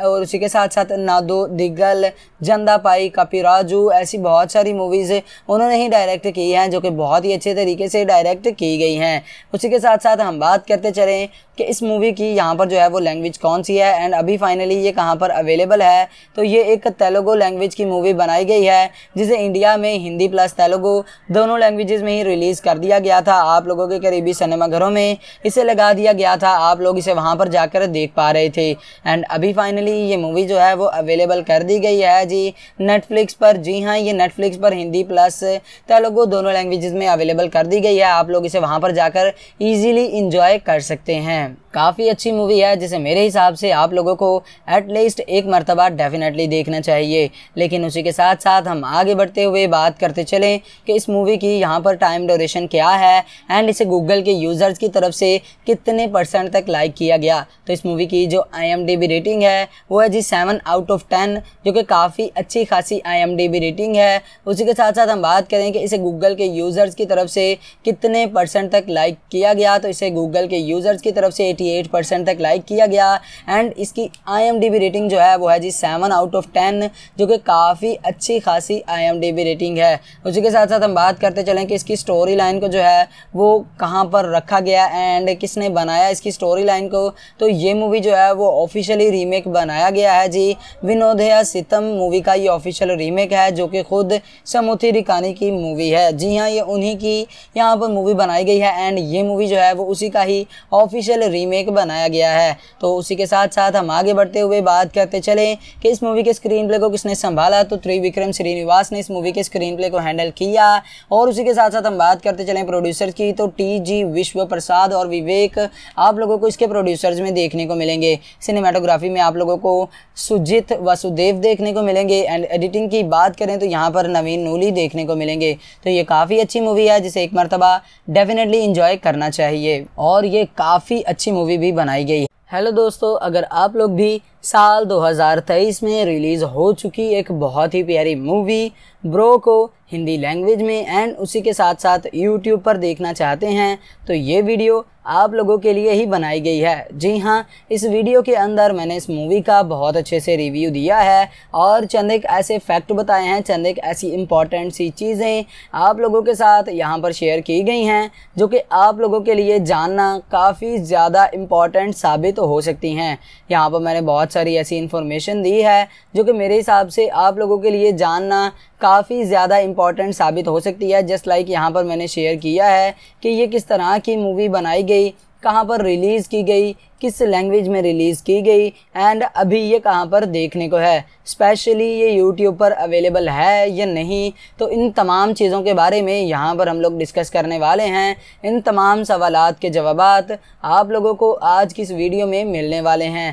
और उसी के साथ साथ नादो दिग्गल जंदा पाई राजू ऐसी बहुत सारी मूवीज़ उन्होंने ही डायरेक्ट की हैं जो कि बहुत ही अच्छे तरीके से डायरेक्ट की गई हैं उसी के साथ साथ हम बात करते चलें कि इस मूवी की यहाँ पर जो है वो लैंग्वेज कौन सी है एंड अभी फाइनली ये कहाँ पर अवेलेबल है तो ये एक तेलुगु लैंग्वेज की मूवी बनाई गई है जिसे इंडिया में हिंदी प्लस तेलुगु दोनों लैंग्वेजेस में ही रिलीज़ कर दिया गया था आप लोगों के करीबी सिनेमाघरों में इसे लगा दिया गया था आप लोग इसे वहाँ पर जाकर देख पा रहे थे एंड अभी फाइनली ये मूवी जो है वो अवेलेबल कर दी गई है जी नेटफ्लिक्स पर जी हाँ ये नेटफ्लिक्स पर हिंदी प्लस तेलुगु दोनों लैंग्वेज़ में अवेलेबल कर दी गई है आप लोग इसे वहाँ पर जाकर ईजीली इंजॉय कर सकते हैं हैं काफ़ी अच्छी मूवी है जिसे मेरे हिसाब से आप लोगों को एटलीस्ट एक मरतबा डेफिनेटली देखना चाहिए लेकिन उसी के साथ साथ हम आगे बढ़ते हुए बात करते चलें कि इस मूवी की यहाँ पर टाइम डोरेशन क्या है एंड इसे गूगल के यूज़र्स की तरफ से कितने परसेंट तक लाइक किया गया तो इस मूवी की जो आई रेटिंग है वो है जी सेवन आउट ऑफ टेन जो कि काफ़ी अच्छी खासी आई रेटिंग है उसी के साथ साथ हम बात करें कि इसे गूगल के यूज़र्स की तरफ से कितने परसेंट तक लाइक किया गया तो इसे गूगल के यूज़र्स की तरफ तरफ से 88 परसेंट तक लाइक किया गया एंड इसकी आई रेटिंग जो है वो है जी सेवन आउट ऑफ टेन जो कि काफ़ी अच्छी खासी आई रेटिंग है उसी के साथ साथ हम बात करते चलें कि इसकी स्टोरी लाइन को जो है वो कहाँ पर रखा गया एंड किसने बनाया इसकी स्टोरी लाइन को तो ये मूवी जो है वो ऑफिशियली रीमेक बनाया गया है जी विनोदया सितम मूवी का ये ऑफिशियल रीमेक है जो कि खुद समुथी रिकानी की मूवी है जी हाँ ये उन्हीं की यहाँ पर मूवी बनाई गई है एंड ये मूवी जो है वो उसी का ही ऑफिशियल वर्ल्ड रीमेक बनाया गया है तो उसी के साथ साथ हम आगे बढ़ते हुए बात करते चले कि इस मूवी के स्क्रीन प्ले को किसने संभाला तो त्रिविक्रम श्रीनिवास ने इस मूवी के स्क्रीन प्ले को हैंडल किया और उसी के साथ साथ हम बात करते चले प्रोड्यूसर की तो टी जी विश्व प्रसाद और विवेक आप लोगों को इसके प्रोड्यूसर्स में देखने को मिलेंगे सिनेमाटोग्राफी में आप लोगों को सुजीत वसुदेव देखने को मिलेंगे एंड एडिटिंग की बात करें तो यहाँ पर नवीन नूली देखने को मिलेंगे तो ये काफ़ी अच्छी मूवी है जिसे एक मरतबा डेफिनेटली इंजॉय करना चाहिए और ये काफ़ी अच्छी मूवी भी बनाई गई है हेलो दोस्तों अगर आप लोग भी साल 2023 में रिलीज़ हो चुकी एक बहुत ही प्यारी मूवी ब्रो को हिंदी लैंग्वेज में एंड उसी के साथ साथ यूट्यूब पर देखना चाहते हैं तो ये वीडियो आप लोगों के लिए ही बनाई गई है जी हाँ इस वीडियो के अंदर मैंने इस मूवी का बहुत अच्छे से रिव्यू दिया है और चंद एक ऐसे फैक्ट बताए हैं चंद एक ऐसी इम्पॉर्टेंट सी चीज़ें आप लोगों के साथ यहाँ पर शेयर की गई हैं जो कि आप लोगों के लिए जानना काफ़ी ज़्यादा इम्पॉर्टेंट साबित हो सकती हैं यहाँ पर मैंने बहुत सारी ऐसी इन्फॉर्मेशन दी है जो कि मेरे हिसाब से आप लोगों के लिए जानना काफ़ी ज़्यादा इम्पॉर्टेंट साबित हो सकती है जस्ट लाइक यहाँ पर मैंने शेयर किया है कि ये किस तरह की मूवी बनाई गई कहाँ पर रिलीज़ की गई किस लैंग्वेज में रिलीज़ की गई एंड अभी ये कहाँ पर देखने को है स्पेशली ये यूट्यूब पर अवेलेबल है या नहीं तो इन तमाम चीज़ों के बारे में यहाँ पर हम लोग डिस्कस करने वाले हैं इन तमाम सवालत के जवाब आप लोगों को आज की इस वीडियो में मिलने वाले हैं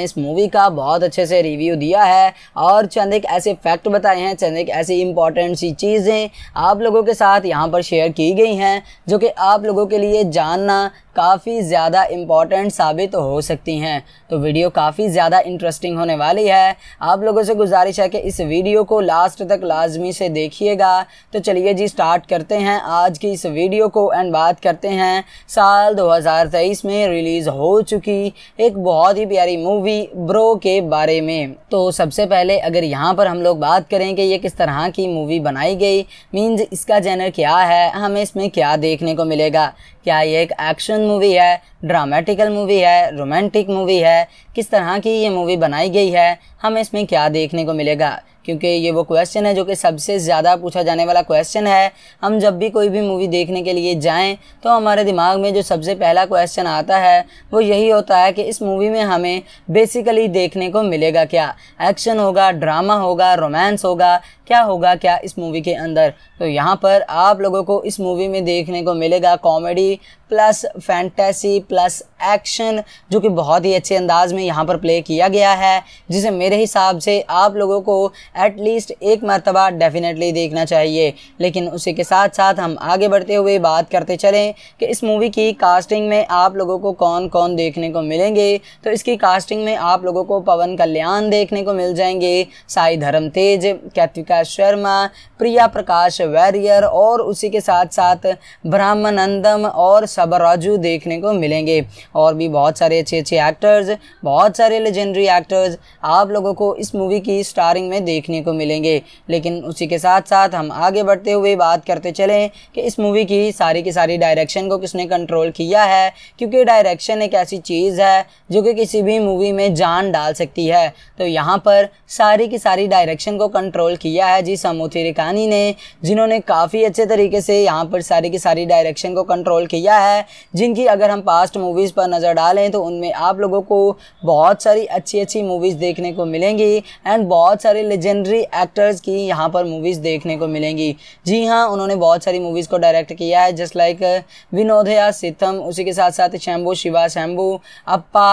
मैंने इस मूवी का बहुत अच्छे से रिव्यू दिया है और चंद एक ऐसे फैक्ट बताए हैं चंद एक ऐसी इंपॉर्टेंट सी चीज़ें आप लोगों के साथ यहाँ पर शेयर की गई हैं जो कि आप लोगों के लिए जानना काफ़ी ज़्यादा इम्पॉर्टेंट साबित हो सकती हैं तो वीडियो काफ़ी ज़्यादा इंटरेस्टिंग होने वाली है आप लोगों से गुजारिश है कि इस वीडियो को लास्ट तक लाजमी से देखिएगा तो चलिए जी स्टार्ट करते हैं आज की इस वीडियो को एंड बात करते हैं साल 2023 में रिलीज़ हो चुकी एक बहुत ही प्यारी मूवी ब्रो के बारे में तो सबसे पहले अगर यहाँ पर हम लोग बात करें कि ये किस तरह की मूवी बनाई गई मीन्स इसका जैनर क्या है हमें इसमें क्या देखने को मिलेगा क्या ये एक एक्शन मूवी है ड्रामेटिकल मूवी है रोमांटिक मूवी है किस तरह की ये मूवी बनाई गई है हमें इसमें क्या देखने को मिलेगा क्योंकि ये वो क्वेश्चन है जो कि सबसे ज़्यादा पूछा जाने वाला क्वेश्चन है हम जब भी कोई भी मूवी देखने के लिए जाएं तो हमारे दिमाग में जो सबसे पहला क्वेश्चन आता है वो यही होता है कि इस मूवी में हमें बेसिकली देखने को मिलेगा क्या एक्शन होगा ड्रामा होगा रोमांस होगा क्या होगा क्या इस मूवी के अंदर तो यहाँ पर आप लोगों को इस मूवी में देखने को मिलेगा comedy plus fantasy plus action जो कि बहुत ही अच्छे अंदाज में यहाँ पर प्ले किया गया है जिसे मेरे हिसाब से आप लोगों को एटलीस्ट एक मरतबा डेफिनेटली देखना चाहिए लेकिन उसी के साथ साथ हम आगे बढ़ते हुए बात करते चलें कि इस मूवी की कास्टिंग में आप लोगों को कौन कौन देखने को मिलेंगे तो इसकी कास्टिंग में आप लोगों को पवन कल्याण देखने को मिल जाएंगे साई धर्म तेज कैतिका शर्मा प्रिया प्रकाश वैरियर और उसी के साथ साथ ब्राह्मणंदम और सबराजू देखने को मिलेंगे और भी बहुत सारे अच्छे अच्छे एक्टर्स बहुत सारे लेजेंडरी एक्टर्स आप लोगों को इस मूवी की स्टारिंग में देखने को मिलेंगे लेकिन उसी के साथ साथ हम आगे बढ़ते हुए बात करते चलें कि इस मूवी की सारी की सारी डायरेक्शन को किसने कंट्रोल किया है क्योंकि डायरेक्शन एक ऐसी चीज़ है जो कि किसी भी मूवी में जान डाल सकती है तो यहाँ पर सारी की सारी डायरेक्शन को कंट्रोल किया है जी समूथी रिकानी ने जिन्होंने काफ़ी अच्छे तरीके से यहाँ पर सारी की सारी डायरेक्शन को कंट्रोल किया है जिनकी अगर हम पास्ट मूवीज़ पर नज़र डालें तो उनमें आप लोगों को बहुत सारी अच्छी अच्छी मूवीज़ देखने को मिलेंगी एंड बहुत सारे लेजेंडरी एक्टर्स की यहाँ पर मूवीज़ देखने को मिलेंगी जी हाँ उन्होंने बहुत सारी मूवीज़ को डायरेक्ट किया है जस्ट लाइक uh, विनोदया सितम उसी के साथ साथ शैम्बू शिवा शैम्बू अप्पा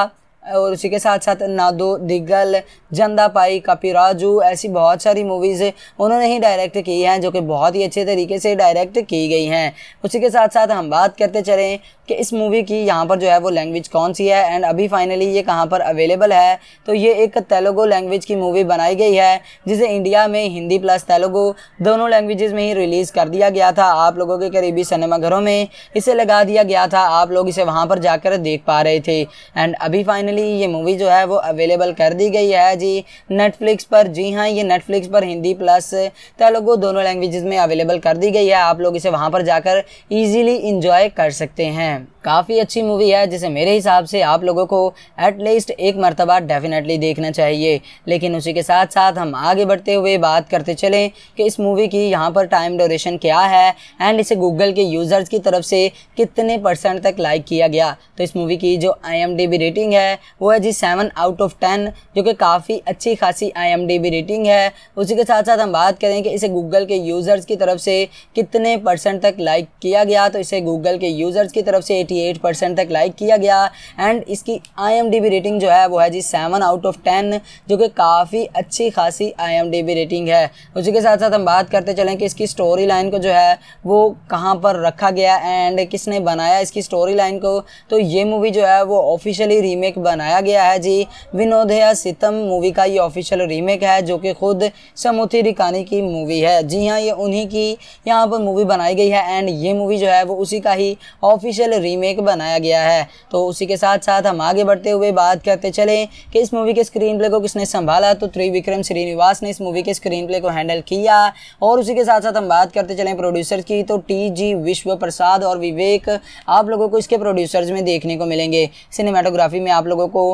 और उसी के साथ साथ नादो दिग्गल जंदा पाई कपी राजू ऐसी बहुत सारी मूवीज़ उन्होंने ही डायरेक्ट की हैं जो कि बहुत ही अच्छे तरीके से डायरेक्ट की गई हैं उसी के साथ साथ हम बात करते चलें कि इस मूवी की यहाँ पर जो है वो लैंग्वेज कौन सी है एंड अभी फाइनली ये कहाँ पर अवेलेबल है तो ये एक तेलुगु लैंग्वेज की मूवी बनाई गई है जिसे इंडिया में हिंदी प्लस तेलुगु दोनों लैंग्वेज में ही रिलीज़ कर दिया गया था आप लोगों के करीबी सिनेमाघरों में इसे लगा दिया गया था आप लोग इसे वहाँ पर जाकर देख पा रहे थे एंड अभी फाइनली ये मूवी जो है वो अवेलेबल कर दी गई है जी नेटफ्लिक्स पर जी हाँ ये नेटफ्लिक्स पर हिंदी प्लस तेलुगु दोनों लैंग्वेज में अवेलेबल कर दी गई है आप लोग इसे वहाँ पर जाकर ईजीली इंजॉय कर सकते हैं हैं काफ़ी अच्छी मूवी है जिसे मेरे हिसाब से आप लोगों को एटलीस्ट एक मरतबा डेफिनेटली देखना चाहिए लेकिन उसी के साथ साथ हम आगे बढ़ते हुए बात करते चलें कि इस मूवी की यहाँ पर टाइम डोरेशन क्या है एंड इसे गूगल के यूज़र्स की तरफ से कितने परसेंट तक लाइक किया गया तो इस मूवी की जो आई रेटिंग है वो है जी सेवन आउट ऑफ टेन जो कि काफ़ी अच्छी खासी आई रेटिंग है उसी के साथ साथ हम बात करें कि इसे गूगल के यूज़र्स की तरफ से कितने परसेंट तक लाइक किया गया तो इसे गूगल के यूज़र्स की तरफ से 88 परसेंट तक लाइक किया गया एंड इसकी आई रेटिंग जो है वो है जी सेवन आउट ऑफ टेन जो कि काफ़ी अच्छी खासी आई रेटिंग है उसी के साथ साथ हम बात करते चलें कि इसकी स्टोरी लाइन को जो है वो कहाँ पर रखा गया एंड किसने बनाया इसकी स्टोरी लाइन को तो ये मूवी जो है वो ऑफिशियली रीमेक बनाया गया है जी विनोदया सितम मूवी का ये ऑफिशियल रीमेक है जो कि खुद समुथी रिकानी की मूवी है जी हाँ ये उन्हीं की यहाँ पर मूवी बनाई गई है एंड ये मूवी जो है वो उसी का ही ऑफिशियल रीमेक बनाया गया है तो उसी के साथ साथ हम आगे बढ़ते हुए बात करते चले कि इस मूवी के स्क्रीन प्ले को किसने संभाला तो त्रिविक्रम श्रीनिवास ने इस मूवी के स्क्रीन प्ले को हैंडल किया और उसी के साथ साथ हम बात करते चले प्रोड्यूसर की तो टी जी विश्व प्रसाद और विवेक आप लोगों को इसके प्रोड्यूसर्स में देखने को मिलेंगे सिनेमाटोग्राफी में आप लोगों को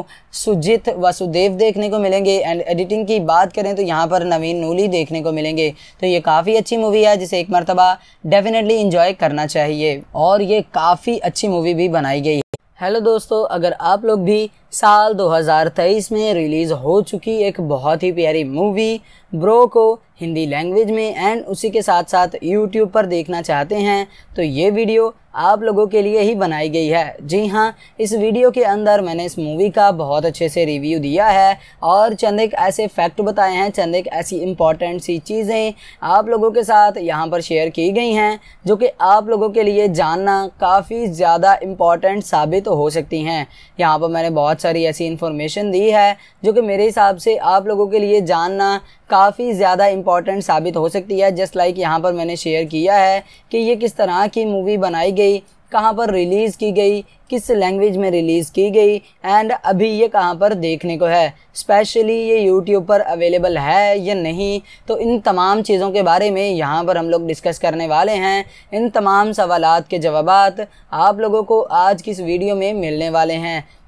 सुजित वासुदेव देखने को मिलेंगे एंड एडिटिंग की बात करें तो यहाँ पर नवीन नूली देखने को मिलेंगे तो ये काफ़ी अच्छी मूवी है जिसे एक मरतबा डेफिनेटली इंजॉय करना चाहिए और ये काफ़ी अच्छी मूवी भी बनाई गई है हेलो दोस्तों अगर आप लोग भी साल 2023 में रिलीज हो चुकी एक बहुत ही प्यारी मूवी ब्रो को हिंदी लैंग्वेज में एंड उसी के साथ साथ यूट्यूब पर देखना चाहते हैं तो ये वीडियो आप लोगों के लिए ही बनाई गई है जी हाँ इस वीडियो के अंदर मैंने इस मूवी का बहुत अच्छे से रिव्यू दिया है और चंद एक ऐसे फैक्ट बताए हैं चंद एक ऐसी इम्पॉर्टेंट सी चीज़ें आप लोगों के साथ यहाँ पर शेयर की गई हैं जो कि आप लोगों के लिए जानना काफ़ी ज़्यादा इम्पॉर्टेंट साबित हो सकती हैं यहाँ पर मैंने बहुत सारी ऐसी इन्फॉर्मेशन दी है जो कि मेरे हिसाब से आप लोगों के लिए जानना काफ़ी ज़्यादा इम्पॉर्टेंट साबित हो सकती है जस्ट लाइक यहाँ पर मैंने शेयर किया है कि ये किस तरह की मूवी बनाई गई कहाँ पर रिलीज़ की गई किस लैंग्वेज में रिलीज़ की गई एंड अभी ये कहाँ पर देखने को है स्पेशली ये यूट्यूब पर अवेलेबल है या नहीं तो इन तमाम चीज़ों के बारे में यहाँ पर हम लोग डिस्कस करने वाले हैं इन तमाम सवालत के जवाब आप लोगों को आज की इस वीडियो में मिलने वाले हैं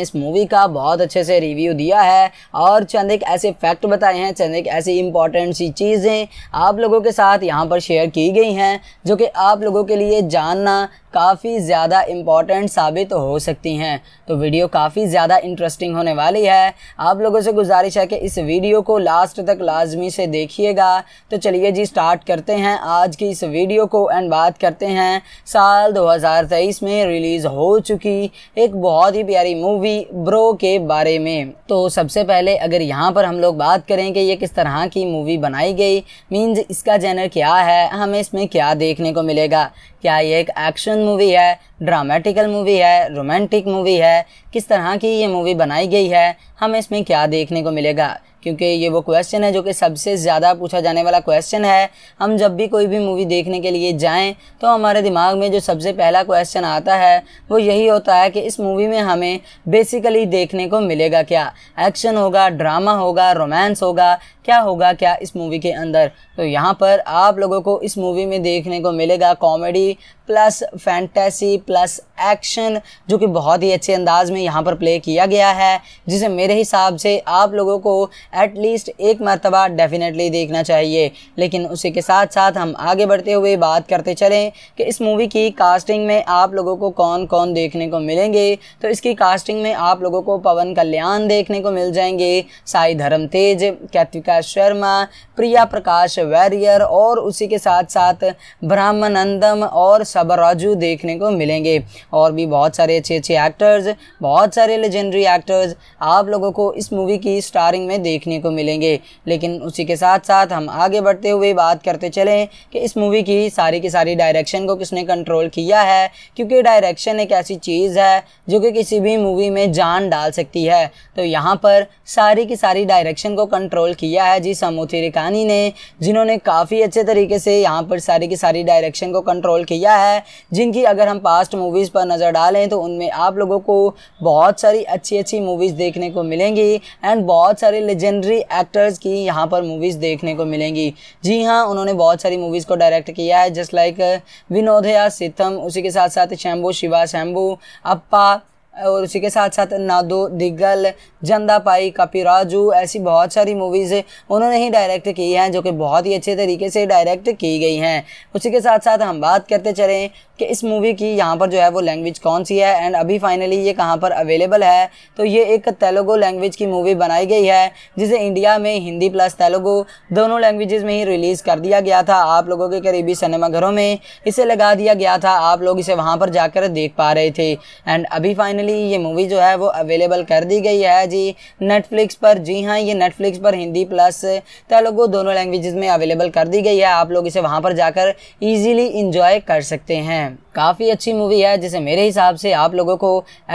आपने इस मूवी का बहुत अच्छे से रिव्यू दिया है और चंद एक ऐसे फैक्ट बताए हैं चंद एक ऐसी इंपॉर्टेंट सी चीज़ें आप लोगों के साथ यहाँ पर शेयर की गई हैं जो कि आप लोगों के लिए जानना काफ़ी ज़्यादा इम्पॉर्टेंट साबित हो सकती हैं तो वीडियो काफ़ी ज़्यादा इंटरेस्टिंग होने वाली है आप लोगों से गुजारिश है कि इस वीडियो को लास्ट तक लाजमी से देखिएगा तो चलिए जी स्टार्ट करते हैं आज की इस वीडियो को एंड बात करते हैं साल 2023 में रिलीज़ हो चुकी एक बहुत ही प्यारी मूवी ब्रो के बारे में तो सबसे पहले अगर यहाँ पर हम लोग बात करें कि ये किस तरह की मूवी बनाई गई मीन्स इसका जेनर क्या है हमें इसमें क्या देखने को मिलेगा क्या ये एक एक्शन मूवी है ड्रामेटिकल मूवी है रोमांटिक मूवी है किस तरह की ये मूवी बनाई गई है हमें इसमें क्या देखने को मिलेगा क्योंकि ये वो क्वेश्चन है जो कि सबसे ज़्यादा पूछा जाने वाला क्वेश्चन है हम जब भी कोई भी मूवी देखने के लिए जाएं तो हमारे दिमाग में जो सबसे पहला क्वेश्चन आता है वो यही होता है कि इस मूवी में हमें बेसिकली देखने को मिलेगा क्या एक्शन होगा ड्रामा होगा रोमांस होगा क्या होगा क्या इस मूवी के अंदर तो यहाँ पर आप लोगों को इस मूवी में देखने को मिलेगा comedy plus fantasy plus action जो कि बहुत ही अच्छे अंदाज में यहाँ पर प्ले किया गया है जिसे मेरे हिसाब से आप लोगों को एटलीस्ट एक मरतबा डेफिनेटली देखना चाहिए लेकिन उसी के साथ साथ हम आगे बढ़ते हुए बात करते चलें कि इस मूवी की कास्टिंग में आप लोगों को कौन कौन देखने को मिलेंगे तो इसकी कास्टिंग में आप लोगों को पवन कल्याण देखने को मिल जाएंगे साई धर्म तेज कैतिका शर्मा प्रिया प्रकाश वैरियर और उसी के साथ साथ ब्रह्मानंदम और सबराजू देखने को मिलेंगे जाएंगे और भी बहुत सारे अच्छे अच्छे एक्टर्स बहुत सारे लेजेंडरी एक्टर्स आप लोगों को इस मूवी की स्टारिंग में देखने को मिलेंगे लेकिन उसी के साथ साथ हम आगे बढ़ते हुए बात करते चलें कि इस मूवी की सारी की सारी डायरेक्शन को किसने कंट्रोल किया है क्योंकि डायरेक्शन एक ऐसी चीज़ है जो कि किसी भी मूवी में जान डाल सकती है तो यहाँ पर सारी की सारी डायरेक्शन को कंट्रोल किया है जी समूथी रिकानी ने जिन्होंने काफ़ी अच्छे तरीके से यहाँ पर सारी की सारी डायरेक्शन को कंट्रोल किया है जिनकी अगर हम पास लास्ट मूवीज़ पर नज़र डालें तो उनमें आप लोगों को बहुत सारी अच्छी अच्छी मूवीज़ देखने को मिलेंगी एंड बहुत सारे लेजेंडरी एक्टर्स की यहाँ पर मूवीज़ देखने को मिलेंगी जी हाँ उन्होंने बहुत सारी मूवीज़ को डायरेक्ट किया है जस्ट लाइक uh, विनोदया सितम उसी के साथ साथ शैम्बू शिवा शैम्बू अप्पा और उसी के साथ साथ नादो दिग्गल जंदा पाई कपी राजू ऐसी बहुत सारी मूवीज़ उन्होंने ही डायरेक्ट की हैं जो कि बहुत ही अच्छे तरीके से डायरेक्ट की गई हैं उसी के साथ साथ हम बात करते चलें कि इस मूवी की यहाँ पर जो है वो लैंग्वेज कौन सी है एंड अभी फाइनली ये कहाँ पर अवेलेबल है तो ये एक तेलुगु लैंग्वेज की मूवी बनाई गई है जिसे इंडिया में हिंदी प्लस तेलुगु दोनों लैंग्वेजेस में ही रिलीज़ कर दिया गया था आप लोगों के करीबी सिनेमाघरों में इसे लगा दिया गया था आप लोग इसे वहाँ पर जाकर देख पा रहे थे एंड अभी फाइनली ये मूवी जो है वो अवेलेबल कर दी गई है जी नेटफ्लिक्स पर जी हाँ ये नेटफ्लिक्स पर हिंदी प्लस तेलुगु दोनों लैंग्वेजेस में अवेलेबल कर दी गई है आप लोग इसे वहाँ पर जाकर ईजिली इंजॉय कर सकते हैं हैं काफ़ी अच्छी मूवी है जिसे मेरे हिसाब से आप लोगों को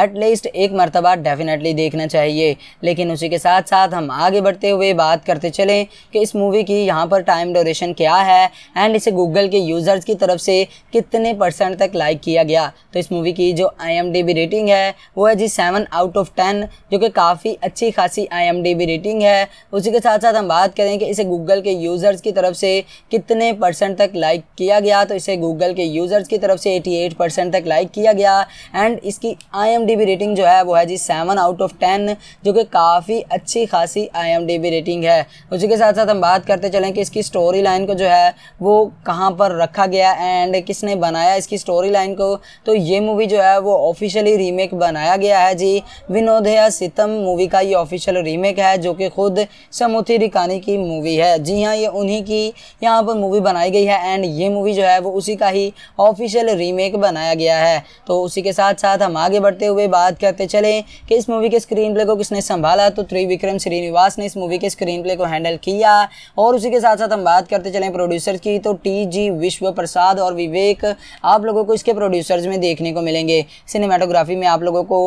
एटलीस्ट एक मरतबा डेफिनेटली देखना चाहिए लेकिन उसी के साथ साथ हम आगे बढ़ते हुए बात करते चलें कि इस मूवी की यहाँ पर टाइम ड्यूरेशन क्या है एंड इसे गूगल के यूज़र्स की तरफ से कितने परसेंट तक लाइक किया गया तो इस मूवी की जो आई रेटिंग है वो है जी सेवन आउट ऑफ टेन जो कि काफ़ी अच्छी खासी आई रेटिंग है उसी के साथ साथ हम बात करें कि इसे गूगल के यूज़र्स की तरफ से कितने परसेंट तक लाइक किया गया तो इसे गूगल के यूज़र्स की तरफ से 88 परसेंट तक लाइक किया गया एंड इसकी आई रेटिंग जो है वो है जी सेवन आउट ऑफ टेन जो कि काफ़ी अच्छी खासी आई रेटिंग है उसी के साथ साथ हम बात करते चलें कि इसकी स्टोरी लाइन को जो है वो कहाँ पर रखा गया एंड किसने बनाया इसकी स्टोरी लाइन को तो ये मूवी जो है वो ऑफिशियली रीमेक बनाया गया है जी विनोदया सितम मूवी का ये ऑफिशियल रीमेक है जो कि खुद समुथी रिकानी की मूवी है जी हाँ ये उन्हीं की यहाँ पर मूवी बनाई गई है एंड ये मूवी जो है वो उसी का ही ऑफिशियल रीमेक बनाया गया है तो उसी के साथ साथ हम आगे बढ़ते हुए बात करते चले कि इस मूवी के स्क्रीन प्ले को किसने संभाला तो त्रिविक्रम श्रीनिवास ने इस मूवी के स्क्रीन प्ले को हैंडल किया और उसी के साथ साथ हम बात करते चले प्रोड्यूसर की तो टी जी विश्व प्रसाद और विवेक आप लोगों को इसके प्रोड्यूसर्स में देखने को मिलेंगे सिनेमाटोग्राफी में आप लोगों को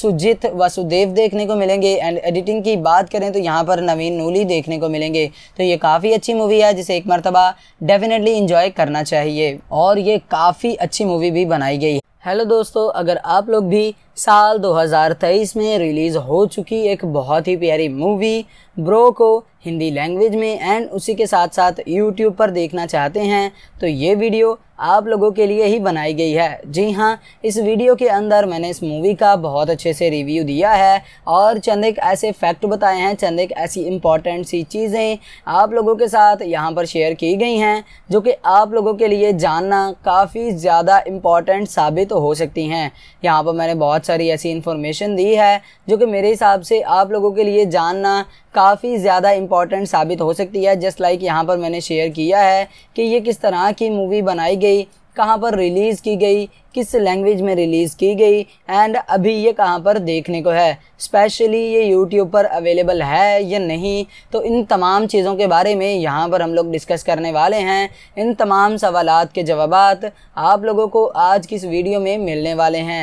सुजीत वासुदेव देखने को मिलेंगे एंड एडिटिंग की बात करें तो यहाँ पर नवीन नूली देखने को मिलेंगे तो ये काफ़ी अच्छी मूवी है जिसे एक मरतबा डेफिनेटली इन्जॉय करना चाहिए और ये काफ़ी अच्छी मूवी भी बनाई गई है हेलो दोस्तों अगर आप लोग भी साल 2023 में रिलीज हो चुकी एक बहुत ही प्यारी मूवी ब्रो को हिंदी लैंग्वेज में एंड उसी के साथ साथ यूट्यूब पर देखना चाहते हैं तो ये वीडियो आप लोगों के लिए ही बनाई गई है जी हाँ इस वीडियो के अंदर मैंने इस मूवी का बहुत अच्छे से रिव्यू दिया है और चंद एक ऐसे फैक्ट बताए हैं चंद एक ऐसी इम्पॉर्टेंट सी चीज़ें आप लोगों के साथ यहाँ पर शेयर की गई हैं जो कि आप लोगों के लिए जानना काफ़ी ज़्यादा इम्पॉर्टेंट साबित हो सकती हैं यहाँ पर मैंने बहुत बहुत सारी ऐसी इन्फॉर्मेशन दी है जो कि मेरे हिसाब से आप लोगों के लिए जानना काफ़ी ज़्यादा इम्पॉर्टेंट साबित हो सकती है जस्ट लाइक यहाँ पर मैंने शेयर किया है कि ये किस तरह की मूवी बनाई गई कहाँ पर रिलीज़ की गई किस लैंग्वेज में रिलीज़ की गई एंड अभी ये कहाँ पर देखने को है स्पेशली ये यूट्यूब पर अवेलेबल है या नहीं तो इन तमाम चीज़ों के बारे में यहाँ पर हम लोग डिस्कस करने वाले हैं इन तमाम सवाल के जवाब आप लोगों को आज की इस वीडियो में मिलने वाले हैं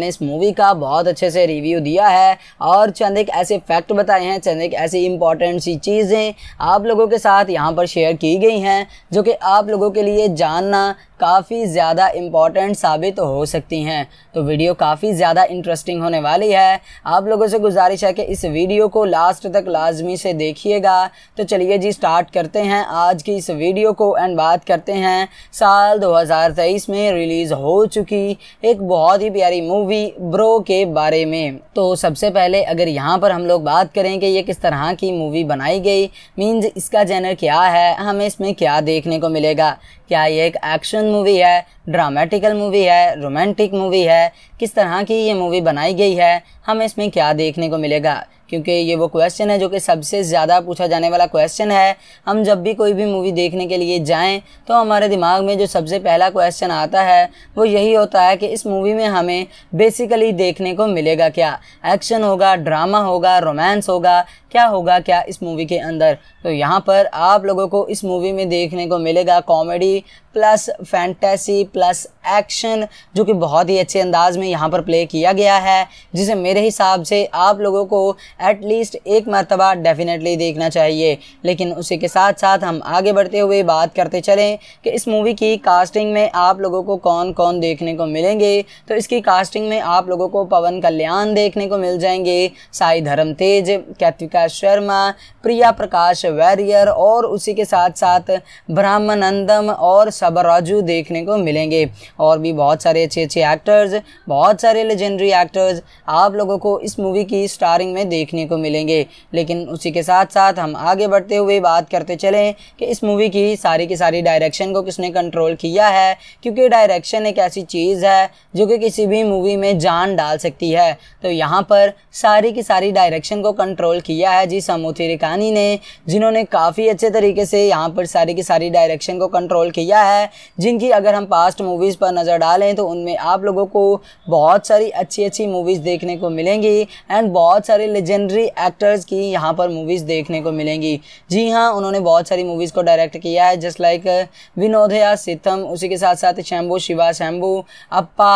मैंने इस मूवी का बहुत अच्छे से रिव्यू दिया है और चंद एक ऐसे फैक्ट बताए हैं चंद एक ऐसी इंपॉर्टेंट सी चीज़ें आप लोगों के साथ यहाँ पर शेयर की गई हैं जो कि आप लोगों के लिए जानना काफ़ी ज़्यादा इम्पॉर्टेंट साबित हो सकती हैं तो वीडियो काफ़ी ज़्यादा इंटरेस्टिंग होने वाली है आप लोगों से गुजारिश है कि इस वीडियो को लास्ट तक लाजमी से देखिएगा तो चलिए जी स्टार्ट करते हैं आज की इस वीडियो को एंड बात करते हैं साल 2023 में रिलीज़ हो चुकी एक बहुत ही प्यारी मूवी ब्रो के बारे में तो सबसे पहले अगर यहाँ पर हम लोग बात करें कि ये किस तरह की मूवी बनाई गई मीन्स इसका जैनर क्या है हमें इसमें क्या देखने को मिलेगा क्या ये एक एक्शन मूवी है ड्रामेटिकल मूवी है रोमांटिक मूवी है किस तरह की ये मूवी बनाई गई है हमें इसमें क्या देखने को मिलेगा क्योंकि ये वो क्वेश्चन है जो कि सबसे ज़्यादा पूछा जाने वाला क्वेश्चन है हम जब भी कोई भी मूवी देखने के लिए जाएं तो हमारे दिमाग में जो सबसे पहला क्वेश्चन आता है वो यही होता है कि इस मूवी में हमें बेसिकली देखने को मिलेगा क्या एक्शन होगा ड्रामा होगा रोमांस होगा क्या होगा क्या इस मूवी के अंदर तो यहाँ पर आप लोगों को इस मूवी में देखने को मिलेगा comedy plus fantasy plus action जो कि बहुत ही अच्छे अंदाज में यहाँ पर प्ले किया गया है जिसे मेरे हिसाब से आप लोगों को एटलीस्ट एक मरतबा डेफिनेटली देखना चाहिए लेकिन उसी के साथ साथ हम आगे बढ़ते हुए बात करते चलें कि इस मूवी की कास्टिंग में आप लोगों को कौन कौन देखने को मिलेंगे तो इसकी कास्टिंग में आप लोगों को पवन कल्याण देखने को मिल जाएंगे साई धर्म तेज कैतिका शर्मा प्रिया प्रकाश वैरियर और उसी के साथ साथ ब्राह्मनंदम और सबराजू देखने को मिलेंगे और भी बहुत सारे अच्छे अच्छे एक्टर्स बहुत सारे लेजेंडरी एक्टर्स आप लोगों को इस मूवी की स्टारिंग में देखने को मिलेंगे लेकिन उसी के साथ साथ हम आगे बढ़ते हुए बात करते चलें कि इस मूवी की सारी की सारी डायरेक्शन को किसने कंट्रोल किया है क्योंकि डायरेक्शन एक ऐसी चीज़ है जो कि किसी भी मूवी में जान डाल सकती है तो यहाँ पर सारी की सारी डायरेक्शन को कंट्रोल किया है जी समूथी रिकानी ने जिन्होंने काफ़ी अच्छे तरीके से यहाँ पर सारी की सारी डायरेक्शन को कंट्रोल किया है जिनकी अगर हम पास्ट मूवीज़ पर पर नज़र डालें तो उनमें आप लोगों को बहुत सारी अच्छी अच्छी मूवीज़ देखने को मिलेंगी एंड बहुत सारे लेजेंडरी एक्टर्स की यहाँ पर मूवीज़ देखने को मिलेंगी जी हाँ उन्होंने बहुत सारी मूवीज़ को डायरेक्ट किया है जस्ट लाइक uh, विनोदया सितम उसी के साथ साथ शैम्बू शिवा शैम्बू अप्पा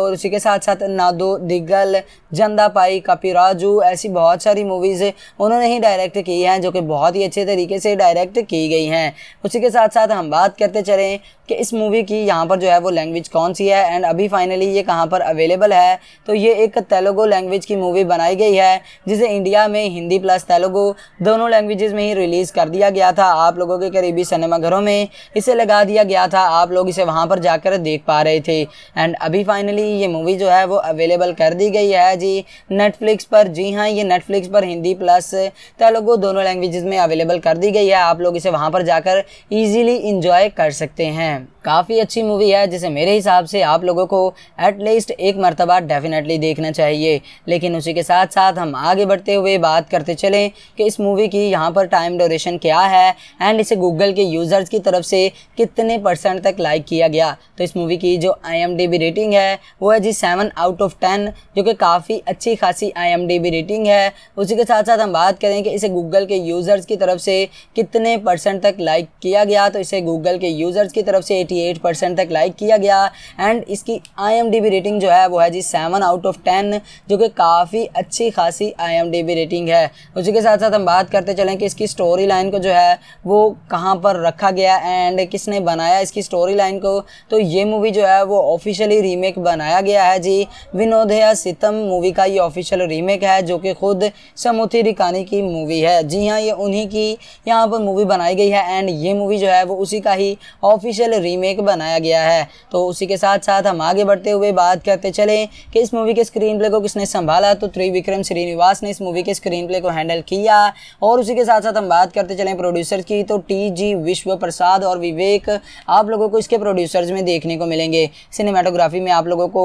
और उसी के साथ साथ नादो दिग्गल जंदा पाई कपी राजू ऐसी बहुत सारी मूवीज़ उन्होंने ही डायरेक्ट की हैं जो कि बहुत ही अच्छे तरीके से डायरेक्ट की गई हैं उसी के साथ साथ हम बात करते चलें कि इस मूवी की यहाँ पर जो है वो लैंग्वेज कौन सी है एंड अभी फाइनली ये कहाँ पर अवेलेबल है तो ये एक तेलुगु लैंग्वेज की मूवी बनाई गई है जिसे इंडिया में हिंदी प्लस तेलुगु दोनों लैंग्वेजेस में ही रिलीज़ कर दिया गया था आप लोगों के करीबी सिनेमाघरों में इसे लगा दिया गया था आप लोग इसे वहाँ पर जाकर देख पा रहे थे एंड अभी फाइनली ये मूवी जो है वो अवेलेबल कर दी गई है जी नेटफ्लिक्स पर जी हाँ ये नेटफ्लिक्स पर हिंदी प्लस तेलुगु दोनों लैंग्वेज़ में अवेलेबल कर दी गई है आप लोग इसे वहाँ पर जाकर ईजीली इंजॉय कर सकते हैं हैं काफ़ी अच्छी मूवी है जिसे मेरे हिसाब से आप लोगों को एटलीस्ट एक मरतबा डेफिनेटली देखना चाहिए लेकिन उसी के साथ साथ हम आगे बढ़ते हुए बात करते चलें कि इस मूवी की यहाँ पर टाइम डोरेशन क्या है एंड इसे गूगल के यूज़र्स की तरफ से कितने परसेंट तक लाइक किया गया तो इस मूवी की जो आई रेटिंग है वो है जी सेवन आउट ऑफ टेन जो कि काफ़ी अच्छी खासी आई रेटिंग है उसी के साथ साथ हम बात करें कि इसे गूगल के यूज़र्स की तरफ से कितने परसेंट तक लाइक किया गया तो इसे गूगल के यूज़र्स की तरफ तरफ से 88 परसेंट तक लाइक किया गया एंड इसकी आई रेटिंग जो है वो है जी सेवन आउट ऑफ टेन जो कि काफ़ी अच्छी खासी आई रेटिंग है उसी के साथ साथ हम बात करते चलें कि इसकी स्टोरी लाइन को जो है वो कहाँ पर रखा गया एंड किसने बनाया इसकी स्टोरी लाइन को तो ये मूवी जो है वो ऑफिशियली रीमेक बनाया गया है जी विनोदया सितम मूवी का ये ऑफिशियल रीमेक है जो कि खुद समुथी रिकानी की मूवी है जी हाँ ये उन्हीं की यहाँ पर मूवी बनाई गई है एंड ये मूवी जो है वो उसी का ही ऑफिशियल वर्ल्ड रीमेक बनाया गया है तो उसी के साथ साथ हम आगे बढ़ते हुए बात करते चले कि इस मूवी के स्क्रीन प्ले को किसने संभाला तो त्रिविक्रम श्रीनिवास ने इस मूवी के स्क्रीन प्ले को हैंडल किया और उसी के साथ साथ हम बात करते चले प्रोड्यूसर की तो टी जी विश्व प्रसाद और विवेक आप लोगों को इसके प्रोड्यूसर्स में देखने को मिलेंगे सिनेमाटोग्राफी में आप लोगों को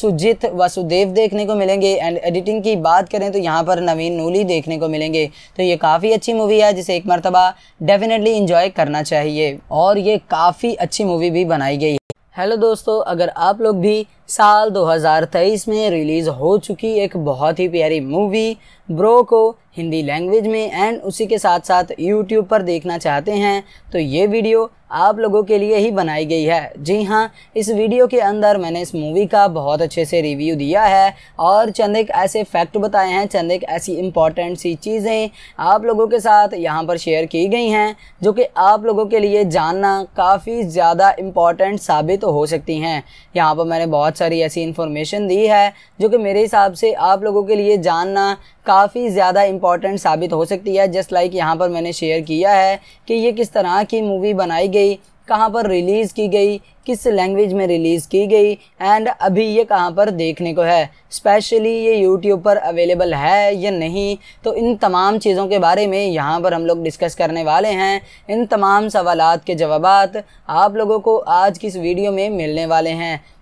सुजित वासुदेव देखने को मिलेंगे एंड एडिटिंग की बात करें तो यहाँ पर नवीन नूली देखने को मिलेंगे तो ये काफ़ी अच्छी मूवी है जिसे एक मरतबा डेफिनेटली इंजॉय करना चाहिए और ये काफ़ी अच्छी मूवी भी बनाई गई है हेलो दोस्तों अगर आप लोग भी साल 2023 में रिलीज हो चुकी एक बहुत ही प्यारी मूवी ब्रो को हिंदी लैंग्वेज में एंड उसी के साथ साथ यूट्यूब पर देखना चाहते हैं तो ये वीडियो आप लोगों के लिए ही बनाई गई है जी हाँ इस वीडियो के अंदर मैंने इस मूवी का बहुत अच्छे से रिव्यू दिया है और चंद एक ऐसे फैक्ट बताए हैं चंद एक ऐसी इम्पॉर्टेंट सी चीज़ें आप लोगों के साथ यहाँ पर शेयर की गई हैं जो कि आप लोगों के लिए जानना काफ़ी ज़्यादा इम्पॉर्टेंट साबित हो सकती हैं यहाँ पर मैंने बहुत बहुत सारी ऐसी इन्फॉर्मेशन दी है जो कि मेरे हिसाब से आप लोगों के लिए जानना काफ़ी ज़्यादा इम्पॉर्टेंट साबित हो सकती है जस्ट लाइक यहाँ पर मैंने शेयर किया है कि ये किस तरह की मूवी बनाई गई कहाँ पर रिलीज़ की गई किस लैंग्वेज में रिलीज़ की गई एंड अभी ये कहाँ पर देखने को है स्पेशली ये यूट्यूब पर अवेलेबल है या नहीं तो इन तमाम चीज़ों के बारे में यहाँ पर हम लोग डिस्कस करने वाले हैं इन तमाम सवालत के जवाब आप लोगों को आज की इस वीडियो में मिलने वाले हैं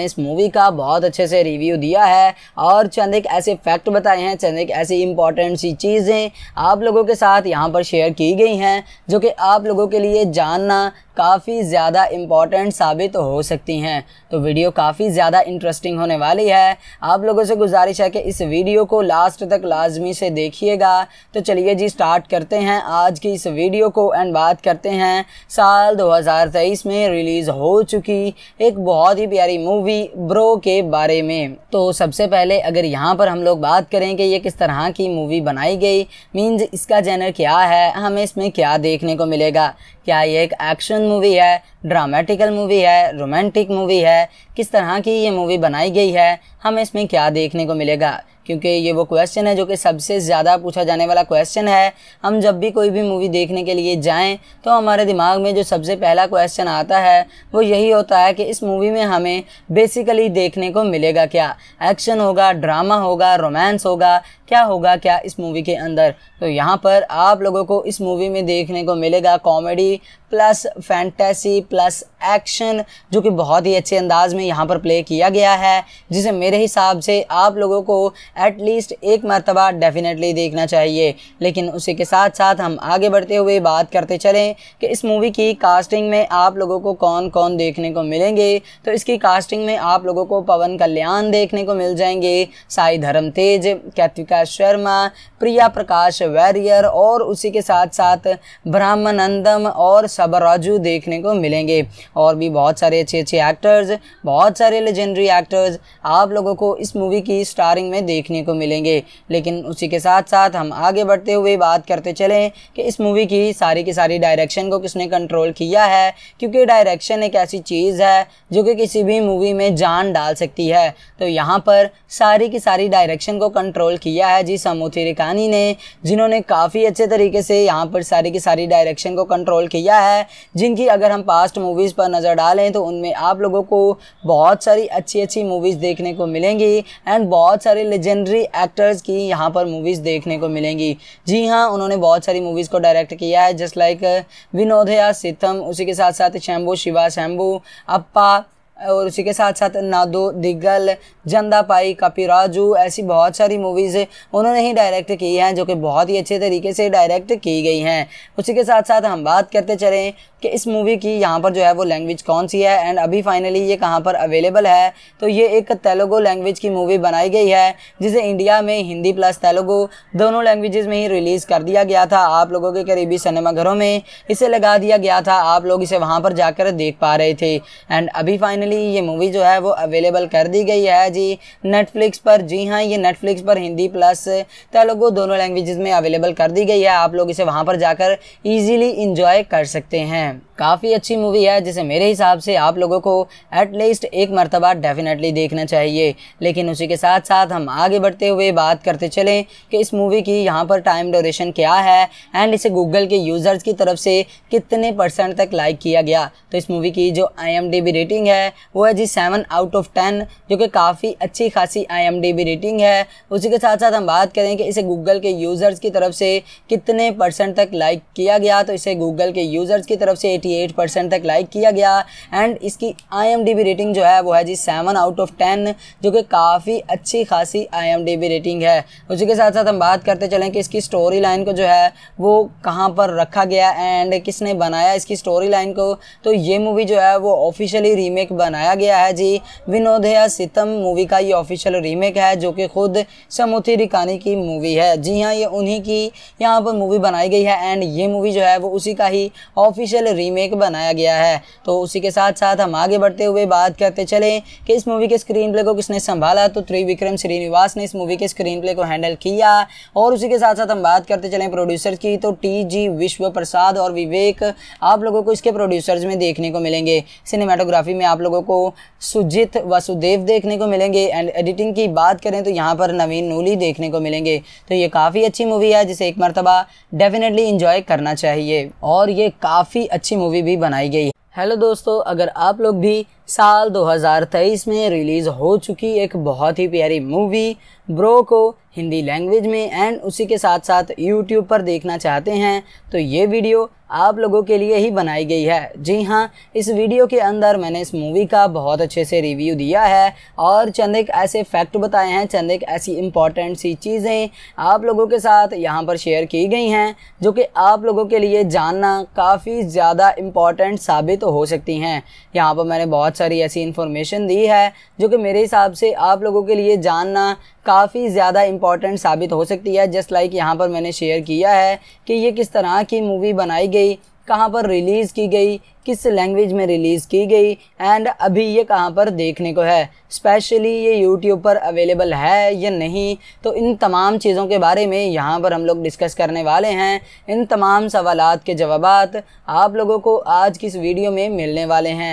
मैंने इस मूवी का बहुत अच्छे से रिव्यू दिया है और चंद एक ऐसे फैक्ट बताए हैं चंद एक ऐसी इंपॉर्टेंट सी चीज़ें आप लोगों के साथ यहाँ पर शेयर की गई हैं जो कि आप लोगों के लिए जानना काफ़ी ज़्यादा इम्पॉर्टेंट साबित हो सकती हैं तो वीडियो काफ़ी ज़्यादा इंटरेस्टिंग होने वाली है आप लोगों से गुजारिश है कि इस वीडियो को लास्ट तक लाजमी से देखिएगा तो चलिए जी स्टार्ट करते हैं आज की इस वीडियो को एंड बात करते हैं साल 2023 में रिलीज़ हो चुकी एक बहुत ही प्यारी मूवी ब्रो के बारे में तो सबसे पहले अगर यहाँ पर हम लोग बात करें कि ये किस तरह की मूवी बनाई गई मीन्स इसका जैनर क्या है हमें इसमें क्या देखने को मिलेगा क्या ये एक एक्शन मूवी है ड्रामेटिकल मूवी है रोमांटिक मूवी है किस तरह की ये मूवी बनाई गई है हमें इसमें क्या देखने को मिलेगा क्योंकि ये वो क्वेश्चन है जो कि सबसे ज़्यादा पूछा जाने वाला क्वेश्चन है हम जब भी कोई भी मूवी देखने के लिए जाएं तो हमारे दिमाग में जो सबसे पहला क्वेश्चन आता है वो यही होता है कि इस मूवी में हमें बेसिकली देखने को मिलेगा क्या एक्शन होगा ड्रामा होगा रोमांस होगा क्या होगा क्या इस मूवी के अंदर तो यहाँ पर आप लोगों को इस मूवी में देखने को मिलेगा comedy plus fantasy plus action जो कि बहुत ही अच्छे अंदाज में यहाँ पर प्ले किया गया है जिसे मेरे हिसाब से आप लोगों को एटलीस्ट एक मरतबा डेफिनेटली देखना चाहिए लेकिन उसी के साथ साथ हम आगे बढ़ते हुए बात करते चलें कि इस मूवी की कास्टिंग में आप लोगों को कौन कौन देखने को मिलेंगे तो इसकी कास्टिंग में आप लोगों को पवन कल्याण देखने को मिल जाएंगे साई धर्म तेज कैतिका शर्मा प्रिया प्रकाश वैरियर और उसी के साथ साथ ब्राह्मणंदम और सबराजू देखने को मिलेंगे और भी बहुत सारे अच्छे अच्छे एक्टर्स बहुत सारे लेजेंडरी एक्टर्स आप लोगों को इस मूवी की स्टारिंग में देखने को मिलेंगे लेकिन उसी के साथ साथ हम आगे बढ़ते हुए बात करते चलें कि इस मूवी की सारी की सारी डायरेक्शन को किसने कंट्रोल किया है क्योंकि डायरेक्शन एक ऐसी चीज़ है जो कि किसी भी मूवी में जान डाल सकती है तो यहाँ पर सारी की सारी डायरेक्शन को कंट्रोल किया है जी समूथी रिकानी ने जिन्होंने काफ़ी अच्छे तरीके से यहाँ पर सारी की सारी डायरेक्शन को कंट्रोल किया है है जिनकी अगर हम पास्ट मूवीज़ पर नज़र डालें तो उनमें आप लोगों को बहुत सारी अच्छी अच्छी मूवीज़ देखने को मिलेंगी एंड बहुत सारे लेजेंडरी एक्टर्स की यहाँ पर मूवीज़ देखने को मिलेंगी जी हाँ उन्होंने बहुत सारी मूवीज़ को डायरेक्ट किया है जस्ट लाइक विनोदया सितम उसी के साथ साथ शैम्बू शिवा शैम्बू अप्पा और उसी के साथ साथ नादो दिग्गल जंदा पाई कपी राजू ऐसी बहुत सारी मूवीज़ उन्होंने ही डायरेक्ट की हैं जो कि बहुत ही अच्छे तरीके से डायरेक्ट की गई हैं उसी के साथ साथ हम बात करते चलें कि इस मूवी की यहाँ पर जो है वो लैंग्वेज कौन सी है एंड अभी फाइनली ये कहाँ पर अवेलेबल है तो ये एक तेलुगु लैंग्वेज की मूवी बनाई गई है जिसे इंडिया में हिंदी प्लस तेलुगु दोनों लैंग्वेज में ही रिलीज़ कर दिया गया था आप लोगों के करीबी सिनेमाघरों में इसे लगा दिया गया था आप लोग इसे वहाँ पर जाकर देख पा रहे थे एंड अभी फाइनली ये मूवी जो है वो अवेलेबल कर दी गई है जी नेटफ्लिक्स पर जी हाँ ये नेटफ्लिक्स पर हिंदी प्लस तेलुगु दोनों लैंग्वेज में अवेलेबल कर दी गई है आप लोग इसे वहाँ पर जाकर ईजिली इंजॉय कर सकते हैं हैं काफ़ी अच्छी मूवी है जिसे मेरे हिसाब से आप लोगों को एटलीस्ट एक मरतबा डेफिनेटली देखना चाहिए लेकिन उसी के साथ साथ हम आगे बढ़ते हुए बात करते चलें कि इस मूवी की यहाँ पर टाइम ड्यूरेशन क्या है एंड इसे गूगल के यूज़र्स की तरफ से कितने परसेंट तक लाइक किया गया तो इस मूवी की जो आई रेटिंग है वो है जी सेवन आउट ऑफ टेन जो कि काफ़ी अच्छी खासी आई रेटिंग है उसी के साथ साथ हम बात करें कि इसे गूगल के यूज़र्स की तरफ से कितने परसेंट तक लाइक किया गया तो इसे गूगल के यूज़र्स की तरफ से 88 परसेंट तक लाइक किया गया एंड इसकी आई रेटिंग जो है वो है जी सेवन आउट ऑफ टेन जो कि काफ़ी अच्छी खासी आई रेटिंग है उसी के साथ साथ हम बात करते चलें कि इसकी स्टोरी लाइन को जो है वो कहाँ पर रखा गया एंड किसने बनाया इसकी स्टोरी लाइन को तो ये मूवी जो है वो ऑफिशियली रीमेक बनाया गया है जी विनोदया सितम मूवी का ये ऑफिशियल रीमेक है जो कि खुद समुथी रिकानी की मूवी है जी हाँ ये उन्हीं की यहाँ पर मूवी बनाई गई है एंड ये मूवी जो है वो उसी का ही ऑफिशियल रीमेक बनाया गया है तो उसी के साथ साथ हम आगे बढ़ते हुए बात करते चले कि इस मूवी के स्क्रीन प्ले को किसने संभाला तो त्रिविक्रम श्रीनिवास ने इस मूवी के स्क्रीन प्ले को हैंडल किया और उसी के साथ साथ हम बात करते चले प्रोड्यूसर की तो टी जी विश्व प्रसाद और विवेक आप लोगों को इसके प्रोड्यूसर्स में देखने को मिलेंगे सिनेमाटोग्राफी में आप लोगों को सुजित वासुदेव देखने को मिलेंगे एंड एडिटिंग की बात करें तो यहाँ पर नवीन नूली देखने को मिलेंगे तो ये काफ़ी अच्छी मूवी है जिसे एक मरतबा डेफिनेटली इंजॉय करना चाहिए और ये काफ़ी अच्छी मूवी भी बनाई गई है हेलो दोस्तों अगर आप लोग भी साल 2023 में रिलीज़ हो चुकी एक बहुत ही प्यारी मूवी ब्रो को हिंदी लैंग्वेज में एंड उसी के साथ साथ यूट्यूब पर देखना चाहते हैं तो ये वीडियो आप लोगों के लिए ही बनाई गई है जी हाँ इस वीडियो के अंदर मैंने इस मूवी का बहुत अच्छे से रिव्यू दिया है और चंद एक ऐसे फैक्ट बताए हैं चंद एक ऐसी इम्पॉर्टेंट सी चीज़ें आप लोगों के साथ यहाँ पर शेयर की गई हैं जो कि आप लोगों के लिए जानना काफ़ी ज़्यादा इम्पॉर्टेंट साबित हो सकती हैं यहाँ पर मैंने बहुत सारी ऐसी इन्फॉर्मेशन दी है जो कि मेरे हिसाब से आप लोगों के लिए जानना काफ़ी ज़्यादा इम्पॉर्टेंट साबित हो सकती है जस्ट लाइक यहाँ पर मैंने शेयर किया है कि ये किस तरह की मूवी बनाई गई कहाँ पर रिलीज़ की गई किस लैंग्वेज में रिलीज़ की गई एंड अभी ये कहाँ पर देखने को है स्पेशली ये यूट्यूब पर अवेलेबल है या नहीं तो इन तमाम चीज़ों के बारे में यहाँ पर हम लोग डिस्कस करने वाले हैं इन तमाम सवालत के जवाब आप लोगों को आज की इस वीडियो में मिलने वाले हैं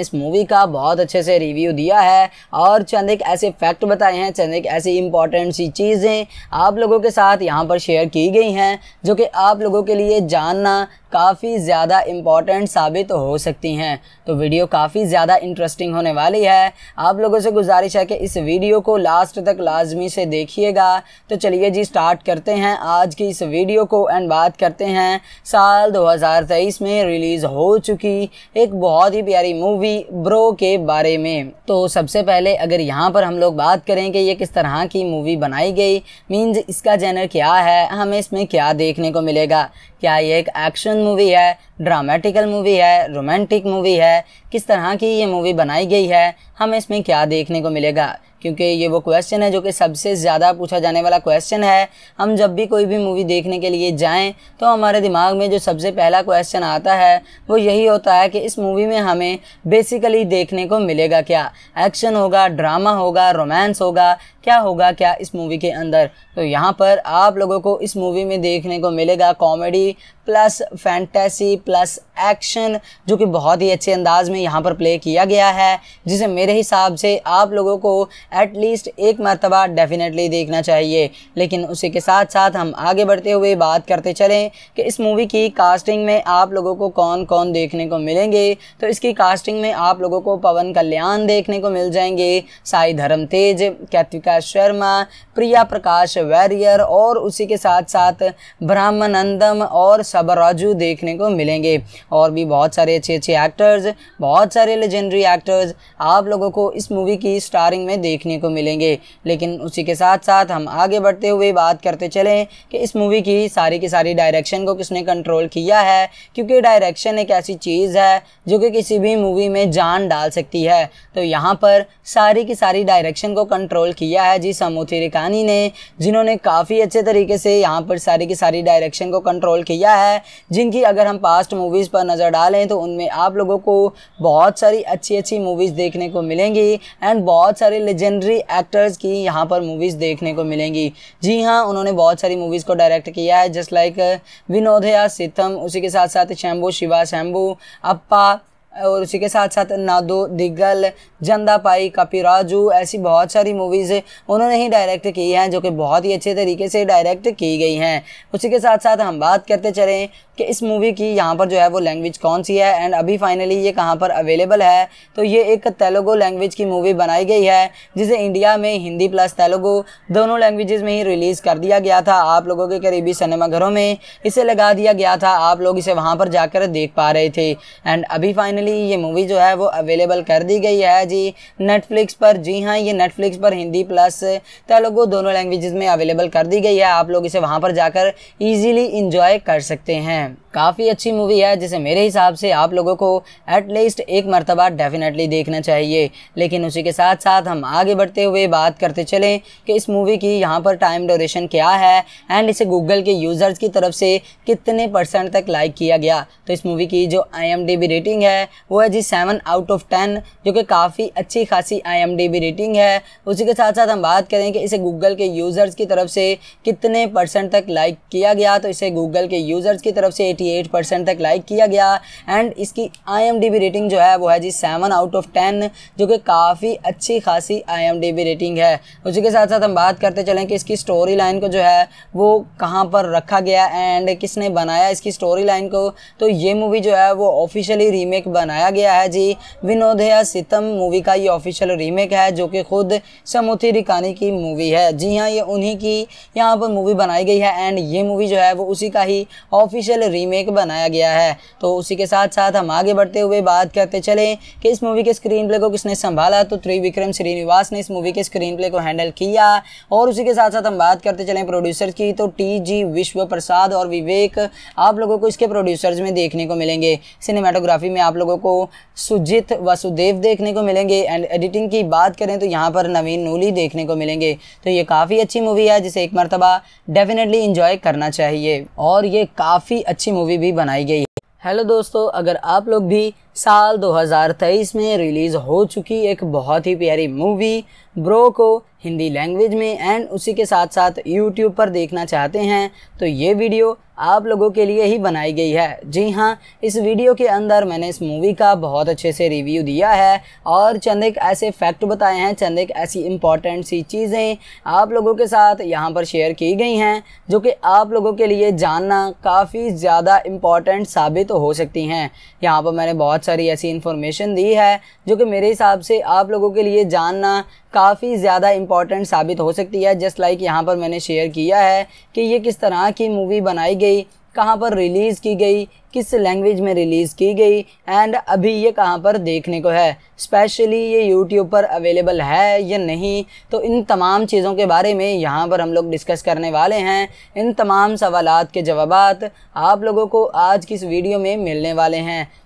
इस मूवी का बहुत अच्छे से रिव्यू दिया है और चंद एक ऐसे फैक्ट बताए हैं चंद एक ऐसी इंपॉर्टेंट सी चीज़ें आप लोगों के साथ यहाँ पर शेयर की गई हैं जो कि आप लोगों के लिए जानना काफ़ी ज़्यादा इम्पॉर्टेंट साबित हो सकती हैं तो वीडियो काफ़ी ज़्यादा इंटरेस्टिंग होने वाली है आप लोगों से गुजारिश है कि इस वीडियो को लास्ट तक लाजमी से देखिएगा तो चलिए जी स्टार्ट करते हैं आज की इस वीडियो को एंड बात करते हैं साल 2023 में रिलीज़ हो चुकी एक बहुत ही प्यारी मूवी ब्रो के बारे में तो सबसे पहले अगर यहाँ पर हम लोग बात करें कि ये किस तरह की मूवी बनाई गई मीन्स इसका जैनर क्या है हमें इसमें क्या देखने को मिलेगा क्या ये एक एक्शन मूवी है ड्रामेटिकल मूवी है रोमांटिक मूवी है किस तरह की ये मूवी बनाई गई है हमें इसमें क्या देखने को मिलेगा क्योंकि ये वो क्वेश्चन है जो कि सबसे ज़्यादा पूछा जाने वाला क्वेश्चन है हम जब भी कोई भी मूवी देखने के लिए जाएं तो हमारे दिमाग में जो सबसे पहला क्वेश्चन आता है वो यही होता है कि इस मूवी में हमें बेसिकली देखने को मिलेगा क्या एक्शन होगा ड्रामा होगा रोमांस होगा क्या होगा क्या इस मूवी के अंदर तो यहाँ पर आप लोगों को इस मूवी में देखने को मिलेगा comedy plus fantasy plus action जो कि बहुत ही अच्छे अंदाज में यहाँ पर प्ले किया गया है जिसे मेरे हिसाब से आप लोगों को एटलीस्ट एक मरतबा डेफिनेटली देखना चाहिए लेकिन उसी के साथ साथ हम आगे बढ़ते हुए बात करते चलें कि इस मूवी की कास्टिंग में आप लोगों को कौन कौन देखने को मिलेंगे तो इसकी कास्टिंग में आप लोगों को पवन कल्याण देखने को मिल जाएंगे साई धर्म तेज कैतिका शर्मा प्रिया प्रकाश वैरियर और उसी के साथ साथ ब्राह्मनंदम और सबराजू देखने को मिलेंगे और भी बहुत सारे अच्छे अच्छे एक्टर्स बहुत सारे लेजेंडरी एक्टर्स आप लोगों को इस मूवी की स्टारिंग में देखने को मिलेंगे लेकिन उसी के साथ साथ हम आगे बढ़ते हुए बात करते चलें कि इस मूवी की सारी की सारी डायरेक्शन को किसने कंट्रोल किया है क्योंकि डायरेक्शन एक ऐसी चीज़ है जो कि किसी भी मूवी में जान डाल सकती है तो यहाँ पर सारी की सारी डायरेक्शन को कंट्रोल किया है जी समूथी रिकानी ने जिन्होंने काफ़ी अच्छे तरीके से यहाँ पर सारी की सारी डायरेक्शन को कंट्रोल किया है जिनकी अगर हम पास्ट मूवीज़ पर पर नज़र डालें तो उनमें आप लोगों को बहुत सारी अच्छी अच्छी मूवीज़ देखने को मिलेंगी एंड बहुत सारे लेजेंडरी एक्टर्स की यहाँ पर मूवीज़ देखने को मिलेंगी जी हाँ उन्होंने बहुत सारी मूवीज़ को डायरेक्ट किया है जस्ट लाइक विनोदया सितम उसी के साथ साथ शैम्बू शिवा शैम्बू अप्पा और उसी के साथ साथ नादो दिग्गल जंदा पाई राजू ऐसी बहुत सारी मूवीज़ उन्होंने ही डायरेक्ट की हैं जो कि बहुत ही अच्छे तरीके से डायरेक्ट की गई हैं उसी के साथ साथ हम बात करते चलें कि इस मूवी की यहाँ पर जो है वो लैंग्वेज कौन सी है एंड अभी फाइनली ये कहाँ पर अवेलेबल है तो ये एक तेलुगु लैंग्वेज की मूवी बनाई गई है जिसे इंडिया में हिंदी प्लस तेलुगु दोनों लैंग्वेजेस में ही रिलीज़ कर दिया गया था आप लोगों के करीबी सिनेमाघरों में इसे लगा दिया गया था आप लोग इसे वहाँ पर जाकर देख पा रहे थे एंड अभी फाइनली ये मूवी जो है वो अवेलेबल कर दी गई है जी नेटफ्लिक्स पर जी हाँ ये नेटफ्लिक्स पर हिंदी प्लस तेलुगु दोनों लैंग्वेजेस में अवेलेबल कर दी गई है आप लोग इसे वहाँ पर जाकर ईजिली इंजॉय कर सकते हैं मैन काफ़ी अच्छी मूवी है जिसे मेरे हिसाब से आप लोगों को एटलीस्ट एक मरतबा डेफिनेटली देखना चाहिए लेकिन उसी के साथ साथ हम आगे बढ़ते हुए बात करते चलें कि इस मूवी की यहाँ पर टाइम डोरेशन क्या है एंड इसे गूगल के यूज़र्स की तरफ से कितने परसेंट तक लाइक किया गया तो इस मूवी की जो आई रेटिंग है वो है जी सेवन आउट ऑफ टेन जो कि काफ़ी अच्छी खासी आई रेटिंग है उसी के साथ साथ हम बात करें कि इसे गूगल के यूज़र्स की तरफ से कितने परसेंट तक लाइक किया गया तो इसे गूगल के यूज़र्स की तरफ से से 88 परसेंट तक लाइक किया गया एंड इसकी आई रेटिंग जो है वो है जी सेवन आउट ऑफ टेन जो कि काफ़ी अच्छी खासी आई रेटिंग है उसी के साथ साथ हम बात करते चलें कि इसकी स्टोरी लाइन को जो है वो कहाँ पर रखा गया एंड किसने बनाया इसकी स्टोरी लाइन को तो ये मूवी जो है वो ऑफिशियली रीमेक बनाया गया है जी विनोदया सितम मूवी का ये ऑफिशियल रीमेक है जो कि खुद समुथी रिकानी की मूवी है जी हाँ ये उन्हीं की यहाँ पर मूवी बनाई गई है एंड ये मूवी जो है वो उसी का ही ऑफिशियल ओरिजिनल रीमेक बनाया गया है तो उसी के साथ साथ हम आगे बढ़ते हुए बात करते चले कि इस मूवी के स्क्रीन प्ले को किसने संभाला तो त्रिविक्रम श्रीनिवास ने इस मूवी के स्क्रीन प्ले को हैंडल किया और उसी के साथ साथ हम बात करते चले प्रोड्यूसर की तो टी जी विश्व प्रसाद और विवेक आप लोगों को इसके प्रोड्यूसर्स में देखने को मिलेंगे सिनेमाटोग्राफी में आप लोगों को सुजीत वसुदेव देखने को मिलेंगे एंड एडिटिंग की बात करें तो यहाँ पर नवीन नूली देखने को मिलेंगे तो ये काफ़ी अच्छी मूवी है जिसे एक मरतबा डेफिनेटली इंजॉय करना चाहिए और ये काफ़ी अच्छी मूवी भी बनाई गई है हेलो दोस्तों अगर आप लोग भी साल 2023 में रिलीज हो चुकी एक बहुत ही प्यारी मूवी ब्रो को हिंदी लैंग्वेज में एंड उसी के साथ साथ यूट्यूब पर देखना चाहते हैं तो ये वीडियो आप लोगों के लिए ही बनाई गई है जी हाँ इस वीडियो के अंदर मैंने इस मूवी का बहुत अच्छे से रिव्यू दिया है और चंद एक ऐसे फैक्ट बताए हैं चंद एक ऐसी इम्पॉर्टेंट सी चीज़ें आप लोगों के साथ यहाँ पर शेयर की गई हैं जो कि आप लोगों के लिए जानना काफ़ी ज़्यादा इम्पॉर्टेंट साबित हो सकती हैं यहाँ पर मैंने बहुत बहुत सारी ऐसी इन्फॉर्मेशन दी है जो कि मेरे हिसाब से आप लोगों के लिए जानना काफ़ी ज़्यादा इम्पॉर्टेंट साबित हो सकती है जस्ट लाइक यहाँ पर मैंने शेयर किया है कि ये किस तरह की मूवी बनाई गई कहाँ पर रिलीज़ की गई किस लैंग्वेज में रिलीज़ की गई एंड अभी ये कहाँ पर देखने को है स्पेशली ये यूट्यूब पर अवेलेबल है या नहीं तो इन तमाम चीज़ों के बारे में यहाँ पर हम लोग डिस्कस करने वाले हैं इन तमाम सवालत के जवाब आप लोगों को आज की इस वीडियो में मिलने वाले हैं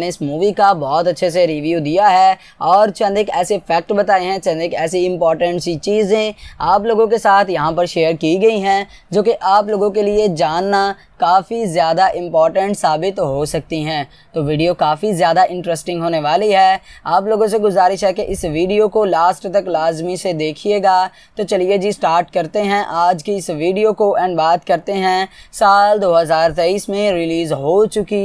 मैंने इस मूवी का बहुत अच्छे से रिव्यू दिया है और चंद एक ऐसे फैक्ट बताए हैं चंद एक ऐसी इंपॉर्टेंट सी चीज़ें आप लोगों के साथ यहाँ पर शेयर की गई हैं जो कि आप लोगों के लिए जानना काफ़ी ज़्यादा इम्पॉर्टेंट साबित हो सकती हैं तो वीडियो काफ़ी ज़्यादा इंटरेस्टिंग होने वाली है आप लोगों से गुजारिश है कि इस वीडियो को लास्ट तक लाजमी से देखिएगा तो चलिए जी स्टार्ट करते हैं आज की इस वीडियो को एंड बात करते हैं साल 2023 में रिलीज़ हो चुकी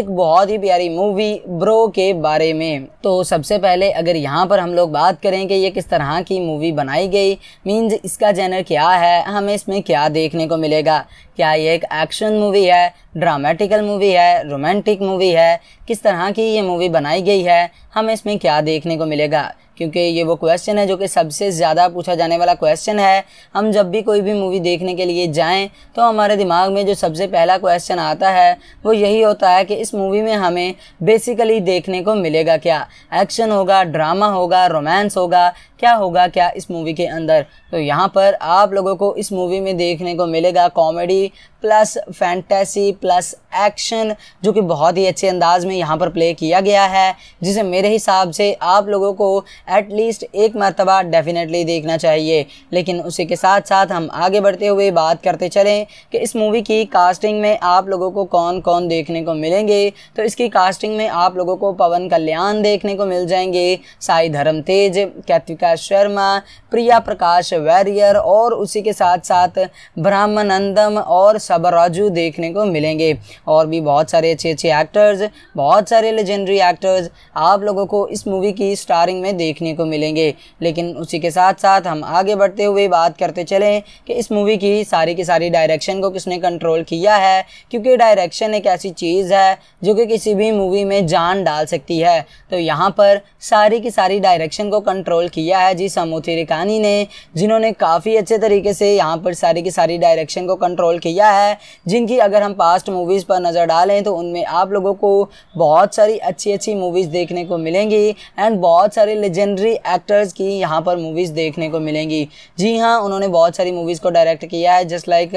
एक बहुत ही प्यारी मूवी ब्रो के बारे में तो सबसे पहले अगर यहाँ पर हम लोग बात करें कि ये किस तरह की मूवी बनाई गई मीन्स इसका जैनर क्या है हमें इसमें क्या देखने को मिलेगा क्या ये एक एक्शन मूवी है ड्रामेटिकल मूवी है रोमांटिक मूवी है किस तरह की ये मूवी बनाई गई है हमें इसमें क्या देखने को मिलेगा क्योंकि ये वो क्वेश्चन है जो कि सबसे ज़्यादा पूछा जाने वाला क्वेश्चन है हम जब भी कोई भी मूवी देखने के लिए जाएं तो हमारे दिमाग में जो सबसे पहला क्वेश्चन आता है वो यही होता है कि इस मूवी में हमें बेसिकली देखने को मिलेगा क्या एक्शन होगा ड्रामा होगा रोमांस होगा क्या होगा क्या इस मूवी के अंदर तो यहाँ पर आप लोगों को इस मूवी में देखने को मिलेगा comedy plus fantasy plus action जो कि बहुत ही अच्छे अंदाज में यहाँ पर प्ले किया गया है जिसे मेरे हिसाब से आप लोगों को एटलीस्ट एक मरतबा डेफिनेटली देखना चाहिए लेकिन उसी के साथ साथ हम आगे बढ़ते हुए बात करते चलें कि इस मूवी की कास्टिंग में आप लोगों को कौन कौन देखने को मिलेंगे तो इसकी कास्टिंग में आप लोगों को पवन कल्याण देखने को मिल जाएंगे साई धर्म तेज कैतिका शर्मा प्रिया प्रकाश वैरियर और उसी के साथ साथ ब्राह्मणंदम और सबराजू देखने को मिलेंगे और भी बहुत सारे अच्छे अच्छे एक्टर्स बहुत सारे लेजेंडरी एक्टर्स आप लोगों को इस मूवी की स्टारिंग में देखने को मिलेंगे लेकिन उसी के साथ साथ हम आगे बढ़ते हुए बात करते चलें कि इस मूवी की सारी की सारी डायरेक्शन को किसने कंट्रोल किया है क्योंकि डायरेक्शन एक ऐसी चीज़ है जो कि किसी भी मूवी में जान डाल सकती है तो यहाँ पर सारी की सारी डायरेक्शन को कंट्रोल किया है जी समूथी रिकानी ने जिन्होंने काफ़ी अच्छे तरीके से यहाँ पर सारी की सारी डायरेक्शन को कंट्रोल किया है है जिनकी अगर हम पास्ट मूवीज़ पर नज़र डालें तो उनमें आप लोगों को बहुत सारी अच्छी अच्छी मूवीज़ देखने को मिलेंगी एंड बहुत सारे लेजेंडरी एक्टर्स की यहाँ पर मूवीज़ देखने को मिलेंगी जी हाँ उन्होंने बहुत सारी मूवीज़ को डायरेक्ट किया है जस्ट लाइक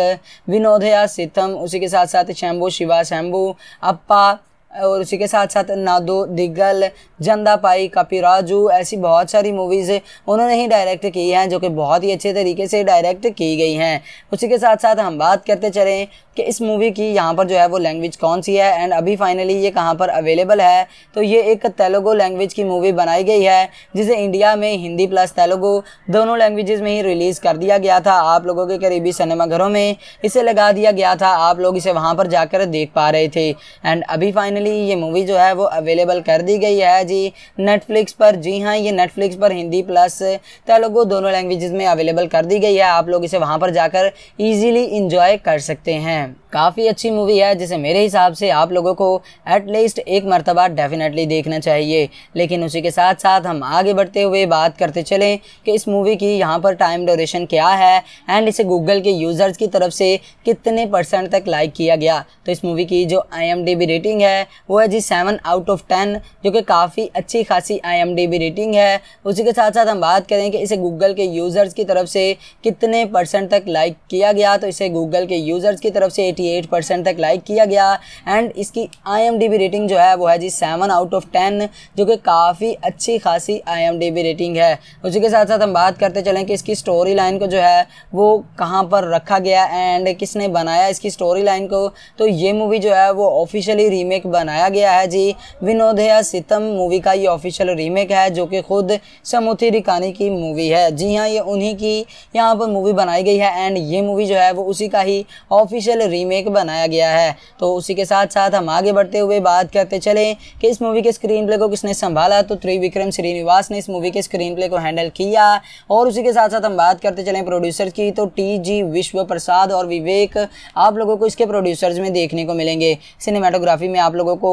विनोदया सितम उसी के साथ साथ शैम्बू शिवा शैम्बू अप्पा और उसी के साथ साथ नादो दिग्गल जंदा पाई राजू ऐसी बहुत सारी मूवीज़ उन्होंने ही डायरेक्ट की हैं जो कि बहुत ही अच्छे तरीके से डायरेक्ट की गई हैं उसी के साथ साथ हम बात करते चलें कि इस मूवी की यहाँ पर जो है वो लैंग्वेज कौन सी है एंड अभी फाइनली ये कहाँ पर अवेलेबल है तो ये एक तेलुगु लैंग्वेज की मूवी बनाई गई है जिसे इंडिया में हिंदी प्लस तेलुगु दोनों लैंग्वेजेस में ही रिलीज़ कर दिया गया था आप लोगों के करीबी सिनेमाघरों में इसे लगा दिया गया था आप लोग इसे वहाँ पर जाकर देख पा रहे थे एंड अभी फाइनली ये मूवी जो है वो अवेलेबल कर दी गई है जी नेटफ्लिक्स पर जी हाँ ये नेटफ्लिक्स पर हिंदी प्लस तेलुगु दोनों लैंग्वेज़ में अवेलेबल कर दी गई है आप लोग इसे वहाँ पर जाकर ईजीली इंजॉय कर सकते हैं हैं काफ़ी अच्छी मूवी है जिसे मेरे हिसाब से आप लोगों को एटलीस्ट एक मरतबा डेफिनेटली देखना चाहिए लेकिन उसी के साथ साथ हम आगे बढ़ते हुए बात करते चलें कि इस मूवी की यहाँ पर टाइम डोरेशन क्या है एंड इसे गूगल के यूज़र्स की तरफ से कितने परसेंट तक लाइक किया गया तो इस मूवी की जो आई रेटिंग है वो है जी सेवन आउट ऑफ टेन जो कि काफ़ी अच्छी खासी आई रेटिंग है उसी के साथ साथ हम बात करें कि इसे गूगल के यूज़र्स की तरफ से कितने परसेंट तक लाइक किया गया तो इसे गूगल के यूज़र्स की तरफ तरफ से 88 परसेंट तक लाइक किया गया एंड इसकी आई रेटिंग जो है वो है जी सेवन आउट ऑफ टेन जो कि काफ़ी अच्छी खासी आई रेटिंग है उसी के साथ साथ हम बात करते चलें कि इसकी स्टोरी लाइन को जो है वो कहाँ पर रखा गया एंड किसने बनाया इसकी स्टोरी लाइन को तो ये मूवी जो है वो ऑफिशियली रीमेक बनाया गया है जी विनोदया सितम मूवी का ये ऑफिशियल रीमेक है जो कि खुद समुथी रिकानी की मूवी है जी हाँ ये उन्हीं की यहाँ पर मूवी बनाई गई है एंड ये मूवी जो है वो उसी का ही ऑफिशियल वर्ल्ड रीमेक बनाया गया है तो उसी के साथ साथ हम आगे बढ़ते हुए बात करते चले कि इस मूवी के स्क्रीन प्ले को किसने संभाला तो त्रिविक्रम श्रीनिवास ने इस मूवी के स्क्रीन प्ले को हैंडल किया और उसी के साथ साथ हम बात करते चले प्रोड्यूसर की तो टी जी विश्व प्रसाद और विवेक आप लोगों को इसके प्रोड्यूसर्स में देखने को मिलेंगे सिनेमाटोग्राफी में आप लोगों को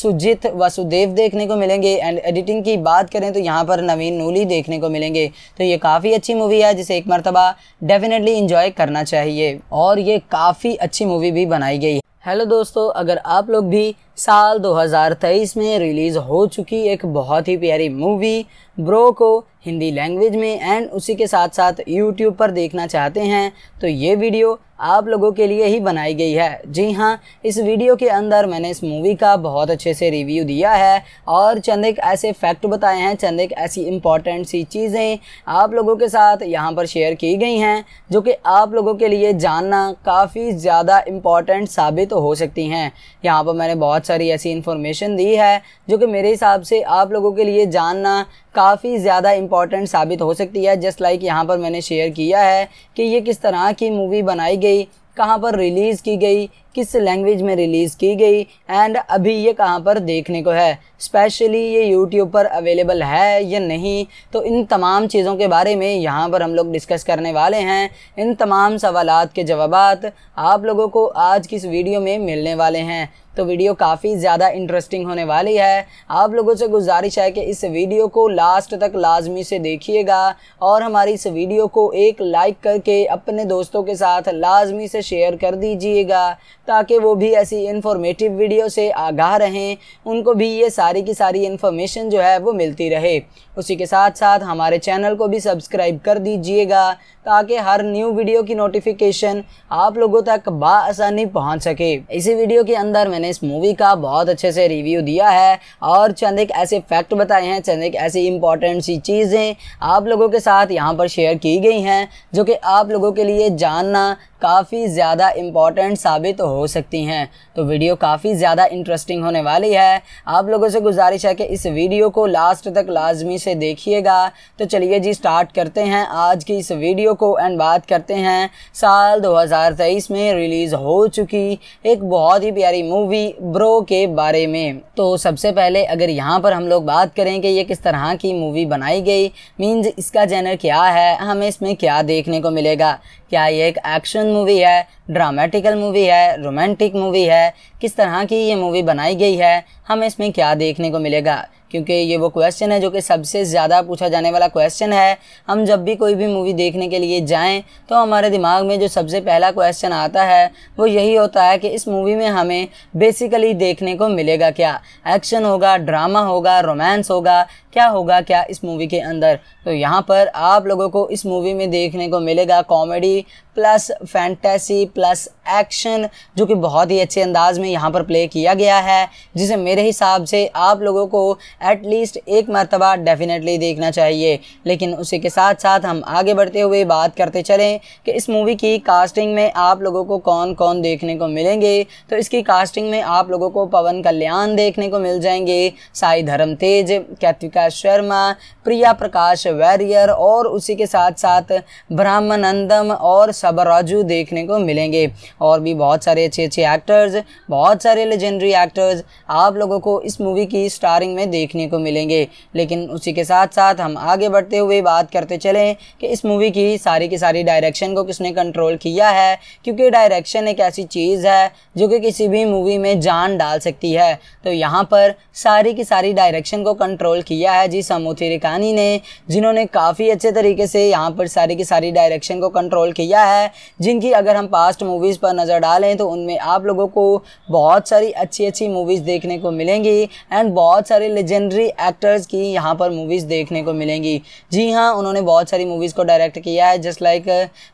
सुजीत वसुदेव देखने को मिलेंगे एंड एडिटिंग की बात करें तो यहाँ पर नवीन नूली देखने को मिलेंगे तो ये काफ़ी अच्छी मूवी है जिसे एक मरतबा डेफिनेटली इंजॉय करना चाहिए और ये काफ़ी अच्छी मूवी भी बनाई गई है हेलो दोस्तों अगर आप लोग भी साल 2023 में रिलीज़ हो चुकी एक बहुत ही प्यारी मूवी ब्रो को हिंदी लैंग्वेज में एंड उसी के साथ साथ यूट्यूब पर देखना चाहते हैं तो ये वीडियो आप लोगों के लिए ही बनाई गई है जी हाँ इस वीडियो के अंदर मैंने इस मूवी का बहुत अच्छे से रिव्यू दिया है और चंद एक ऐसे फैक्ट बताए हैं चंद एक ऐसी इम्पॉर्टेंट सी चीज़ें आप लोगों के साथ यहाँ पर शेयर की गई हैं जो कि आप लोगों के लिए जानना काफ़ी ज़्यादा इम्पॉर्टेंट साबित हो सकती हैं यहाँ पर मैंने बहुत सारी ऐसी इन्फॉर्मेशन दी है जो कि मेरे हिसाब से आप लोगों के लिए जानना काफ़ी ज़्यादा इम्पॉर्टेंट साबित हो सकती है जस्ट लाइक यहाँ पर मैंने शेयर किया है कि ये किस तरह की मूवी बनाई गई कहाँ पर रिलीज़ की गई किस लैंग्वेज में रिलीज़ की गई एंड अभी ये कहाँ पर देखने को है स्पेशली ये यूट्यूब पर अवेलेबल है या नहीं तो इन तमाम चीज़ों के बारे में यहाँ पर हम लोग डिस्कस करने वाले हैं इन तमाम सवालत के जवाब आप लोगों को आज की इस वीडियो में मिलने वाले हैं तो वीडियो काफ़ी ज़्यादा इंटरेस्टिंग होने वाली है आप लोगों से गुजारिश है कि इस वीडियो को लास्ट तक लाजमी से देखिएगा और हमारी इस वीडियो को एक लाइक करके अपने दोस्तों के साथ लाजमी से शेयर कर दीजिएगा ताकि वो भी ऐसी इन्फॉर्मेटिव वीडियो से आगाह रहें उनको भी ये सारी की सारी इन्फॉर्मेशन जो है वो मिलती रहे उसी के साथ साथ हमारे चैनल को भी सब्सक्राइब कर दीजिएगा ताकि हर न्यू वीडियो की नोटिफिकेशन आप लोगों तक बासानी पहुँच सके इसी वीडियो के अंदर मैंने ने इस मूवी का बहुत अच्छे से रिव्यू दिया है और चंद एक ऐसे फैक्ट बताए हैं चंद एक ऐसी इंपॉर्टेंट सी चीज़ें आप लोगों के साथ यहाँ पर शेयर की गई हैं जो कि आप लोगों के लिए जानना काफ़ी ज़्यादा इम्पॉर्टेंट साबित हो सकती हैं तो वीडियो काफ़ी ज़्यादा इंटरेस्टिंग होने वाली है आप लोगों से गुजारिश है कि इस वीडियो को लास्ट तक लाजमी से देखिएगा तो चलिए जी स्टार्ट करते हैं आज की इस वीडियो को एंड बात करते हैं साल 2023 में रिलीज़ हो चुकी एक बहुत ही प्यारी मूवी ब्रो के बारे में तो सबसे पहले अगर यहाँ पर हम लोग बात करें कि ये किस तरह की मूवी बनाई गई मीन्स इसका जैनर क्या है हमें इसमें क्या देखने को मिलेगा क्या ये एक एक्शन मूवी है ड्रामेटिकल मूवी है रोमांटिक मूवी है किस तरह की ये मूवी बनाई गई है हमें इसमें क्या देखने को मिलेगा क्योंकि ये वो क्वेश्चन है जो कि सबसे ज़्यादा पूछा जाने वाला क्वेश्चन है हम जब भी कोई भी मूवी देखने के लिए जाएं तो हमारे दिमाग में जो सबसे पहला क्वेश्चन आता है वो यही होता है कि इस मूवी में हमें बेसिकली देखने को मिलेगा क्या एक्शन होगा ड्रामा होगा रोमांस होगा क्या होगा क्या इस मूवी के अंदर तो यहाँ पर आप लोगों को इस मूवी में देखने को मिलेगा comedy plus fantasy plus action जो कि बहुत ही अच्छे अंदाज में यहाँ पर प्ले किया गया है जिसे मेरे हिसाब से आप लोगों को एटलीस्ट एक मरतबा डेफिनेटली देखना चाहिए लेकिन उसी के साथ साथ हम आगे बढ़ते हुए बात करते चलें कि इस मूवी की कास्टिंग में आप लोगों को कौन कौन देखने को मिलेंगे तो इसकी कास्टिंग में आप लोगों को पवन कल्याण देखने को मिल जाएंगे साई धर्म तेज कैतिका शर्मा प्रिया प्रकाश वैरियर और उसी के साथ साथ ब्राह्मणंदम और सबराजू देखने को मिलेंगे और भी बहुत सारे अच्छे अच्छे एक्टर्स बहुत सारे लेजेंडरी एक्टर्स आप लोगों को इस मूवी की स्टारिंग में देखने को मिलेंगे लेकिन उसी के साथ साथ हम आगे बढ़ते हुए बात करते चलें कि इस मूवी की सारी की सारी डायरेक्शन को किसने कंट्रोल किया है क्योंकि डायरेक्शन एक ऐसी चीज़ है जो कि किसी भी मूवी में जान डाल सकती है तो यहाँ पर सारी की सारी डायरेक्शन को कंट्रोल किया है जी समूथी रिकानी ने जिन्होंने काफ़ी अच्छे तरीके से यहाँ पर सारी की सारी डायरेक्शन को कंट्रोल किया है है जिनकी अगर हम पास्ट मूवीज़ पर नज़र डालें तो उनमें आप लोगों को बहुत सारी अच्छी अच्छी मूवीज़ देखने को मिलेंगी एंड बहुत सारे लेजेंडरी एक्टर्स की यहाँ पर मूवीज़ देखने को मिलेंगी जी हाँ उन्होंने बहुत सारी मूवीज़ को डायरेक्ट किया है जस्ट लाइक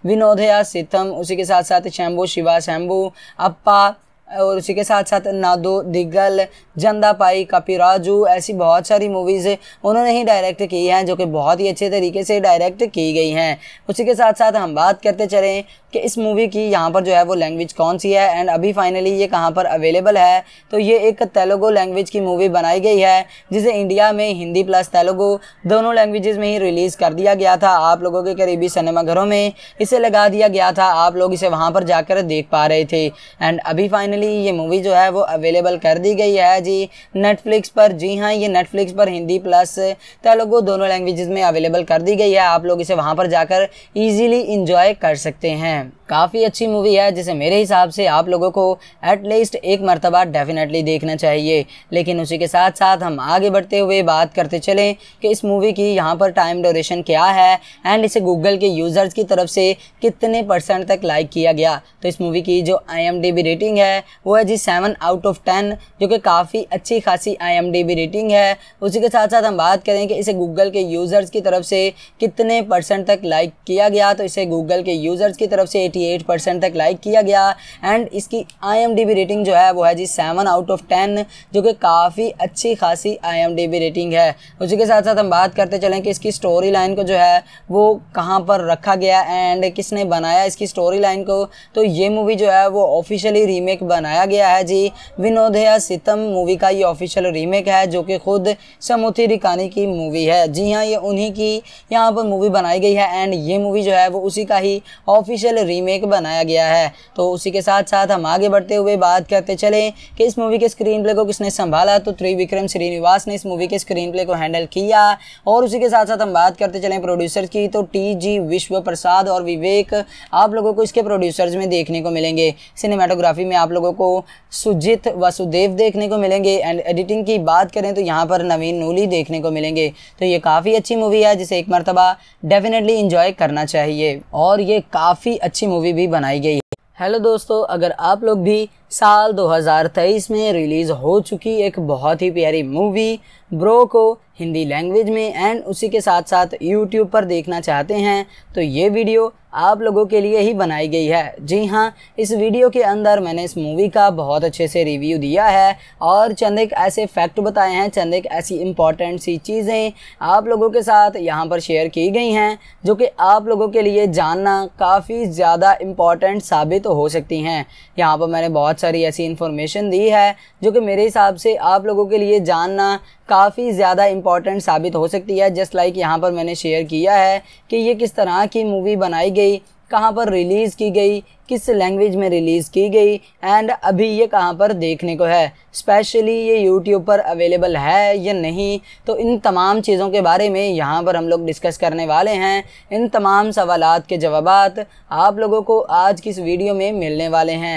विनोदया सितम उसी के साथ साथ शैम्बू शिवा शैम्बू अप्पा और उसी के साथ साथ नादो दिग्गल जंदा पाई कपी राजू ऐसी बहुत सारी मूवीज़ उन्होंने ही डायरेक्ट की हैं जो कि बहुत ही अच्छे तरीके से डायरेक्ट की गई हैं उसी के साथ साथ हम बात करते चलें कि इस मूवी की यहाँ पर जो है वो लैंग्वेज कौन सी है एंड अभी फाइनली ये कहाँ पर अवेलेबल है तो ये एक तेलुगु लैंग्वेज की मूवी बनाई गई है जिसे इंडिया में हिंदी प्लस तेलुगु दोनों लैंग्वेज में ही रिलीज़ कर दिया गया था आप लोगों के करीबी सिनेमाघरों में इसे लगा दिया गया था आप लोग इसे वहाँ पर जाकर देख पा रहे थे एंड अभी फाइनली ये मूवी जो है वो अवेलेबल कर दी गई है जी नेटफ्लिक्स पर जी हाँ ये नेटफ्लिक्स पर हिंदी प्लस तेलुगु दोनों लैंग्वेज में अवेलेबल कर दी गई है आप लोग इसे वहाँ पर जाकर ईजीली इंजॉय कर सकते हैं हैं काफ़ी अच्छी मूवी है जिसे मेरे हिसाब से आप लोगों को एटलीस्ट एक मरतबा डेफिनेटली देखना चाहिए लेकिन उसी के साथ साथ हम आगे बढ़ते हुए बात करते चलें कि इस मूवी की यहाँ पर टाइम डोरेशन क्या है एंड इसे गूगल के यूज़र्स की तरफ से कितने परसेंट तक लाइक किया गया तो इस मूवी की जो आई रेटिंग है वो है जी सेवन आउट ऑफ टेन जो कि काफ़ी अच्छी खासी आई रेटिंग है उसी के साथ साथ हम बात करें कि इसे गूगल के यूज़र्स की तरफ से कितने परसेंट तक लाइक किया गया तो इसे गूगल के यूज़र्स की तरफ से 88 परसेंट तक लाइक किया गया एंड इसकी आई रेटिंग जो है वो है जी सेवन आउट ऑफ टेन जो कि काफ़ी अच्छी खासी आई रेटिंग है उसी के साथ साथ हम बात करते चलें कि इसकी स्टोरी लाइन को जो है वो कहाँ पर रखा गया एंड किसने बनाया इसकी स्टोरी लाइन को तो ये मूवी जो है वो ऑफिशियली रीमेक बनाया गया है जी विनोदया सितम मूवी का ये ऑफिशियल रीमेक है जो कि खुद समुथी रिकानी की मूवी है जी हाँ ये उन्हीं की यहाँ पर मूवी बनाई गई है एंड ये मूवी जो है वो उसी का ही ऑफिशियल रीमेक बनाया गया है तो उसी के साथ साथ हम आगे बढ़ते हुए बात करते चले कि इस मूवी के स्क्रीन प्ले को किसने संभाला तो त्रिविक्रम श्रीनिवास ने इस मूवी के स्क्रीन प्ले को हैंडल किया और उसी के साथ साथ हम बात करते चले प्रोड्यूसर की तो टी जी विश्व प्रसाद और विवेक आप लोगों को इसके प्रोड्यूसर्स में देखने को मिलेंगे सिनेमाटोग्राफी में आप लोगों को सुजित वासुदेव देखने को मिलेंगे एंड एडिटिंग की बात करें तो यहाँ पर नवीन नूली देखने को मिलेंगे तो ये काफ़ी अच्छी मूवी है जिसे एक मरतबा डेफिनेटली इंजॉय करना चाहिए और ये काफ़ी अच्छी मूवी भी बनाई गई है हेलो दोस्तों अगर आप लोग भी साल 2023 में रिलीज़ हो चुकी एक बहुत ही प्यारी मूवी ब्रो को हिंदी लैंग्वेज में एंड उसी के साथ साथ यूट्यूब पर देखना चाहते हैं तो ये वीडियो आप लोगों के लिए ही बनाई गई है जी हाँ इस वीडियो के अंदर मैंने इस मूवी का बहुत अच्छे से रिव्यू दिया है और चंद एक ऐसे फैक्ट बताए हैं चंद एक ऐसी इम्पॉर्टेंट सी चीज़ें आप लोगों के साथ यहाँ पर शेयर की गई हैं जो कि आप लोगों के लिए जानना काफ़ी ज़्यादा इम्पॉर्टेंट साबित हो सकती हैं यहाँ पर मैंने बहुत सारी ऐसी इन्फॉर्मेशन दी है जो कि मेरे हिसाब से आप लोगों के लिए जानना काफ़ी ज़्यादा इम्पॉर्टेंट साबित हो सकती है जस्ट लाइक यहाँ पर मैंने शेयर किया है कि ये किस तरह की मूवी बनाई गई कहाँ पर रिलीज़ की गई किस लैंग्वेज में रिलीज़ की गई एंड अभी ये कहाँ पर देखने को है स्पेशली ये यूट्यूब पर अवेलेबल है या नहीं तो इन तमाम चीज़ों के बारे में यहाँ पर हम लोग डिस्कस करने वाले हैं इन तमाम सवालत के जवाब आप लोगों को आज की इस वीडियो में मिलने वाले हैं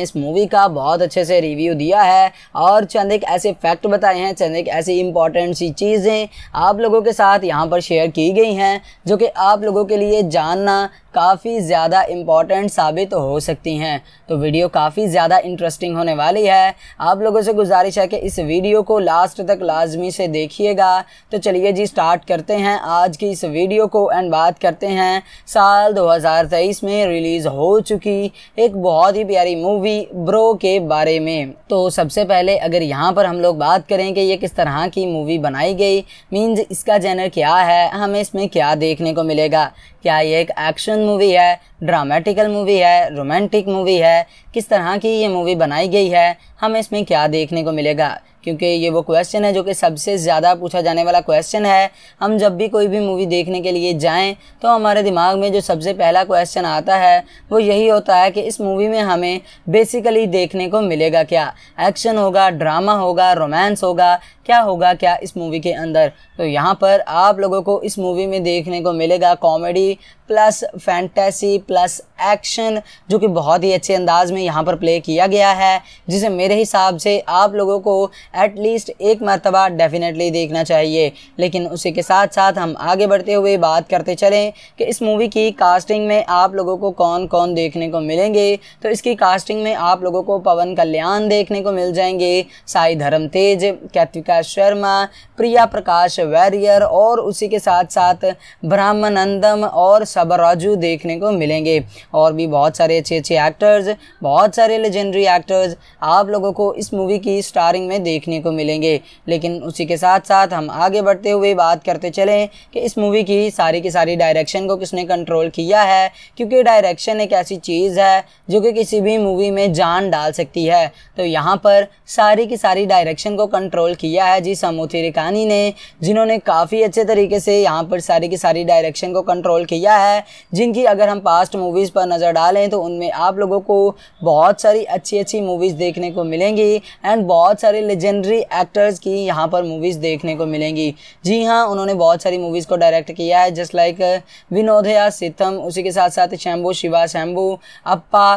ने इस मूवी का बहुत अच्छे से रिव्यू दिया है और चंद एक ऐसे फैक्ट बताए हैं चंद एक ऐसी इंपॉर्टेंट सी चीज़ें आप लोगों के साथ यहाँ पर शेयर की गई हैं जो कि आप लोगों के लिए जानना काफ़ी ज़्यादा इम्पॉर्टेंट साबित हो सकती हैं तो वीडियो काफ़ी ज़्यादा इंटरेस्टिंग होने वाली है आप लोगों से गुजारिश है कि इस वीडियो को लास्ट तक लाजमी से देखिएगा तो चलिए जी स्टार्ट करते हैं आज की इस वीडियो को एंड बात करते हैं साल 2023 में रिलीज़ हो चुकी एक बहुत ही प्यारी मूवी ब्रो के बारे में तो सबसे पहले अगर यहाँ पर हम लोग बात करें कि ये किस तरह की मूवी बनाई गई मीन्स इसका जेनर क्या है हमें इसमें क्या देखने को मिलेगा क्या ये एक एक्शन मूवी है ड्रामेटिकल मूवी है रोमांटिक मूवी है किस तरह की ये मूवी बनाई गई है हमें इसमें क्या देखने को मिलेगा क्योंकि ये वो क्वेश्चन है जो कि सबसे ज़्यादा पूछा जाने वाला क्वेश्चन है हम जब भी कोई भी मूवी देखने के लिए जाएं तो हमारे दिमाग में जो सबसे पहला क्वेश्चन आता है वो यही होता है कि इस मूवी में हमें बेसिकली देखने को मिलेगा क्या एक्शन होगा ड्रामा होगा रोमांस होगा क्या होगा क्या इस मूवी के अंदर तो यहाँ पर आप लोगों को इस मूवी में देखने को मिलेगा comedy plus fantasy plus action जो कि बहुत ही अच्छे अंदाज में यहाँ पर प्ले किया गया है जिसे मेरे हिसाब से आप लोगों को एटलीस्ट एक मरतबा डेफिनेटली देखना चाहिए लेकिन उसी के साथ साथ हम आगे बढ़ते हुए बात करते चलें कि इस मूवी की कास्टिंग में आप लोगों को कौन कौन देखने को मिलेंगे तो इसकी कास्टिंग में आप लोगों को पवन कल्याण देखने को मिल जाएंगे साई धर्म तेज कैतिका शर्मा प्रिया प्रकाश वैरियर और उसी के साथ साथ ब्राह्मणंदम और सबराजू देखने को मिलेंगे और भी बहुत सारे अच्छे अच्छे एक्टर्स बहुत सारे लेजेंडरी एक्टर्स आप लोगों को इस मूवी की स्टारिंग में देखने को मिलेंगे लेकिन उसी के साथ साथ हम आगे बढ़ते हुए बात करते चलें कि इस मूवी की सारी की सारी डायरेक्शन को किसने कंट्रोल किया है क्योंकि डायरेक्शन एक ऐसी चीज़ है जो कि किसी भी मूवी में जान डाल सकती है तो यहाँ पर सारी की सारी डायरेक्शन को कंट्रोल किया है जी समूथी रिकानी ने जिन्होंने काफ़ी अच्छे तरीके से यहाँ पर सारी की सारी डायरेक्शन को कंट्रोल किया है जिनकी अगर हम पास्ट मूवीज़ पर पर नज़र डालें तो उनमें आप लोगों को बहुत सारी अच्छी अच्छी मूवीज़ देखने को मिलेंगी एंड बहुत सारे लेजेंडरी एक्टर्स की यहाँ पर मूवीज़ देखने को मिलेंगी जी हाँ उन्होंने बहुत सारी मूवीज़ को डायरेक्ट किया है जस्ट लाइक uh, विनोदया सितम उसी के साथ साथ शैम्बू शिवा शैम्बू अप्पा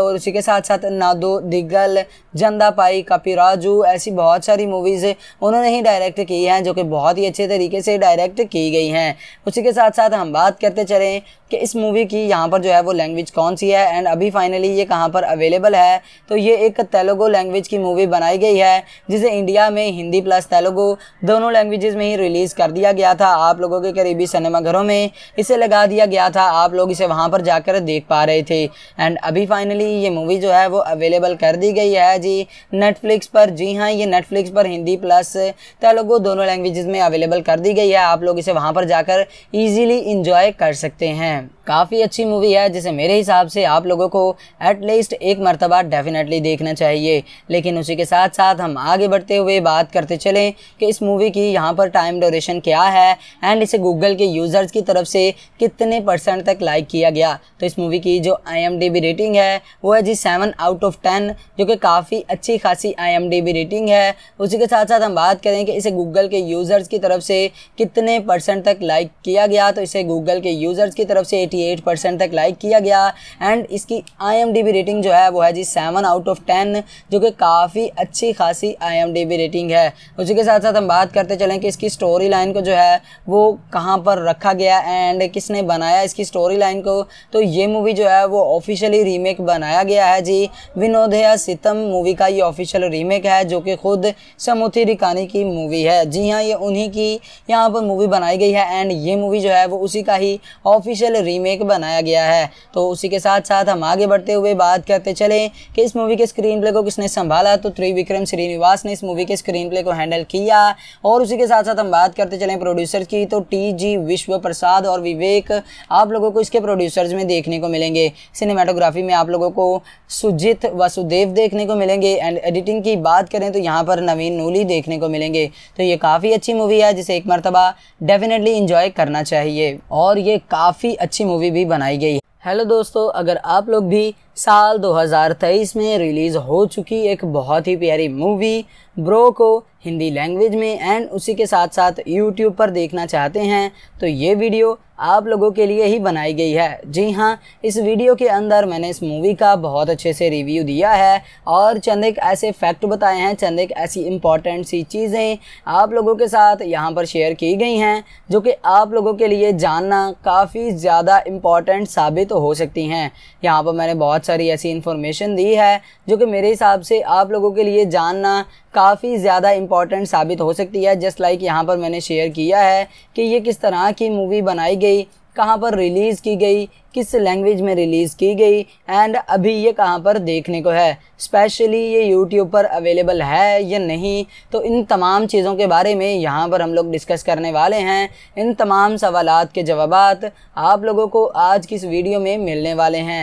और उसी के साथ साथ नादो दिग्गल जंदा पाई कपी राजू ऐसी बहुत सारी मूवीज़ उन्होंने ही डायरेक्ट की हैं जो कि बहुत ही अच्छे तरीके से डायरेक्ट की गई हैं उसी के साथ साथ हम बात करते चलें कि इस मूवी की यहाँ पर जो है वो लैंग्वेज कौन सी है एंड अभी फाइनली ये कहाँ पर अवेलेबल है तो ये एक तेलुगु लैंग्वेज की मूवी बनाई गई है जिसे इंडिया में हिंदी प्लस तेलुगु दोनों लैंग्वेजेस में ही रिलीज़ कर दिया गया था आप लोगों के करीबी सिनेमाघरों में इसे लगा दिया गया था आप लोग इसे वहाँ पर जाकर देख पा रहे थे एंड अभी फाइनली ये मूवी जो है वो अवेलेबल कर दी गई है जी नेटफ्लिक्स पर जी हाँ ये नेटफ्लिक्स पर हिंदी प्लस तेलुगु दोनों लैंग्वेजेस में अवेलेबल कर दी गई है आप लोग इसे वहाँ पर जाकर ईजिली इंजॉय कर सकते हैं हैं काफ़ी अच्छी मूवी है जिसे मेरे हिसाब से आप लोगों को एटलीस्ट एक मरतबा डेफिनेटली देखना चाहिए लेकिन उसी के साथ साथ हम आगे बढ़ते हुए बात करते चलें कि इस मूवी की यहाँ पर टाइम डोरेशन क्या है एंड इसे गूगल के यूज़र्स की तरफ से कितने परसेंट तक लाइक किया गया तो इस मूवी की जो आई रेटिंग है वो है जी सेवन आउट ऑफ टेन जो कि काफ़ी अच्छी खासी आई रेटिंग है उसी के साथ साथ हम बात करें कि इसे गूगल के यूज़र्स की तरफ से कितने परसेंट तक लाइक किया गया तो इसे गूगल के यूज़र्स की तरफ से 88 परसेंट तक लाइक किया गया एंड इसकी आई रेटिंग जो है वो है जी सेवन आउट ऑफ टेन जो कि काफ़ी अच्छी खासी आई रेटिंग है उसी के साथ साथ हम बात करते चलें कि इसकी स्टोरी लाइन को जो है वो कहाँ पर रखा गया एंड किसने बनाया इसकी स्टोरी लाइन को तो ये मूवी जो है वो ऑफिशियली रीमेक बनाया गया है जी विनोदया सितम मूवी का ये ऑफिशियल रीमेक है जो कि खुद समुथी रिकानी की मूवी है जी हाँ ये उन्हीं की यहाँ पर मूवी बनाई गई है एंड ये मूवी जो है वो उसी का ही ऑफिशियल रीमेक बनाया गया है तो उसी के साथ साथ हम आगे बढ़ते हुए बात करते चले कि इस मूवी के स्क्रीन प्ले को किसने संभाला तो त्रिविक्रम श्रीनिवास ने इस मूवी के स्क्रीन प्ले को हैंडल किया और उसी के साथ साथ हम बात करते चले प्रोड्यूसर की तो टी जी विश्व प्रसाद और विवेक आप लोगों को इसके प्रोड्यूसर्स में देखने को मिलेंगे सिनेमाटोग्राफी में आप लोगों को सुजीत वासुदेव देखने को मिलेंगे एंड एडिटिंग की बात करें तो यहाँ पर नवीन नूली देखने को मिलेंगे तो ये काफ़ी अच्छी मूवी है जिसे एक मरतबा डेफिनेटली इन्जॉय करना चाहिए और ये काफ़ी अच्छी मूवी भी बनाई गई है हेलो दोस्तों अगर आप लोग भी साल 2023 में रिलीज हो चुकी एक बहुत ही प्यारी मूवी ब्रो को हिंदी लैंग्वेज में एंड उसी के साथ साथ यूट्यूब पर देखना चाहते हैं तो ये वीडियो आप लोगों के लिए ही बनाई गई है जी हाँ इस वीडियो के अंदर मैंने इस मूवी का बहुत अच्छे से रिव्यू दिया है और चंद एक ऐसे फैक्ट बताए हैं चंद एक ऐसी इम्पॉर्टेंट सी चीज़ें आप लोगों के साथ यहाँ पर शेयर की गई हैं जो कि आप लोगों के लिए जानना काफ़ी ज़्यादा इम्पॉर्टेंट साबित हो सकती हैं यहाँ पर मैंने बहुत बहुत सारी ऐसी इन्फॉर्मेशन दी है जो कि मेरे हिसाब से आप लोगों के लिए जानना काफ़ी ज़्यादा इम्पॉर्टेंट साबित हो सकती है जस्ट लाइक यहाँ पर मैंने शेयर किया है कि ये किस तरह की मूवी बनाई गई कहाँ पर रिलीज़ की गई किस लैंग्वेज में रिलीज़ की गई एंड अभी ये कहाँ पर देखने को है स्पेशली ये यूट्यूब पर अवेलेबल है या नहीं तो इन तमाम चीज़ों के बारे में यहाँ पर हम लोग डिस्कस करने वाले हैं इन तमाम सवालत के जवाब आप लोगों को आज की इस वीडियो में मिलने वाले हैं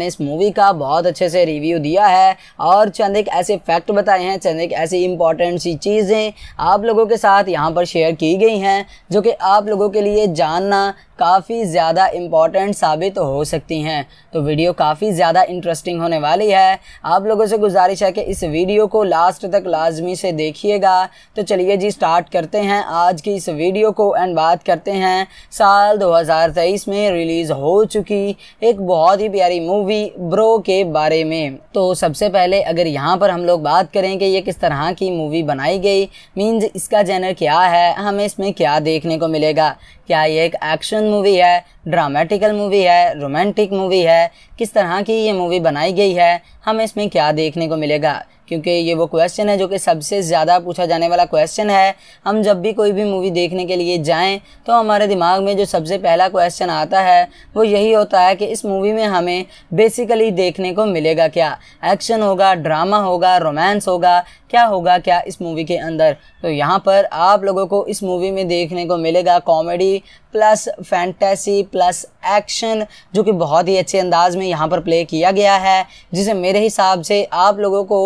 मैंने इस मूवी का बहुत अच्छे से रिव्यू दिया है और चंद एक ऐसे फैक्ट बताए हैं चंद एक ऐसी इंपॉर्टेंट सी चीज़ें आप लोगों के साथ यहाँ पर शेयर की गई हैं जो कि आप लोगों के लिए जानना काफ़ी ज़्यादा इम्पॉर्टेंट साबित हो सकती हैं तो वीडियो काफ़ी ज़्यादा इंटरेस्टिंग होने वाली है आप लोगों से गुजारिश है कि इस वीडियो को लास्ट तक लाजमी से देखिएगा तो चलिए जी स्टार्ट करते हैं आज की इस वीडियो को एंड बात करते हैं साल 2023 में रिलीज़ हो चुकी एक बहुत ही प्यारी मूवी ब्रो के बारे में तो सबसे पहले अगर यहाँ पर हम लोग बात करें कि ये किस तरह की मूवी बनाई गई मीन्स इसका जैनर क्या है हमें इसमें क्या देखने को मिलेगा क्या ये एक एक्शन मूवी है ड्रामेटिकल मूवी है रोमांटिक मूवी है किस तरह की ये मूवी बनाई गई है हमें इसमें क्या देखने को मिलेगा क्योंकि ये वो क्वेश्चन है जो कि सबसे ज़्यादा पूछा जाने वाला क्वेश्चन है हम जब भी कोई भी मूवी देखने के लिए जाएं तो हमारे दिमाग में जो सबसे पहला क्वेश्चन आता है वो यही होता है कि इस मूवी में हमें बेसिकली देखने को मिलेगा क्या एक्शन होगा ड्रामा होगा रोमांस होगा क्या होगा क्या इस मूवी के अंदर तो यहाँ पर आप लोगों को इस मूवी में देखने को मिलेगा comedy plus fantasy plus action जो कि बहुत ही अच्छे अंदाज में यहाँ पर प्ले किया गया है जिसे मेरे हिसाब से आप लोगों को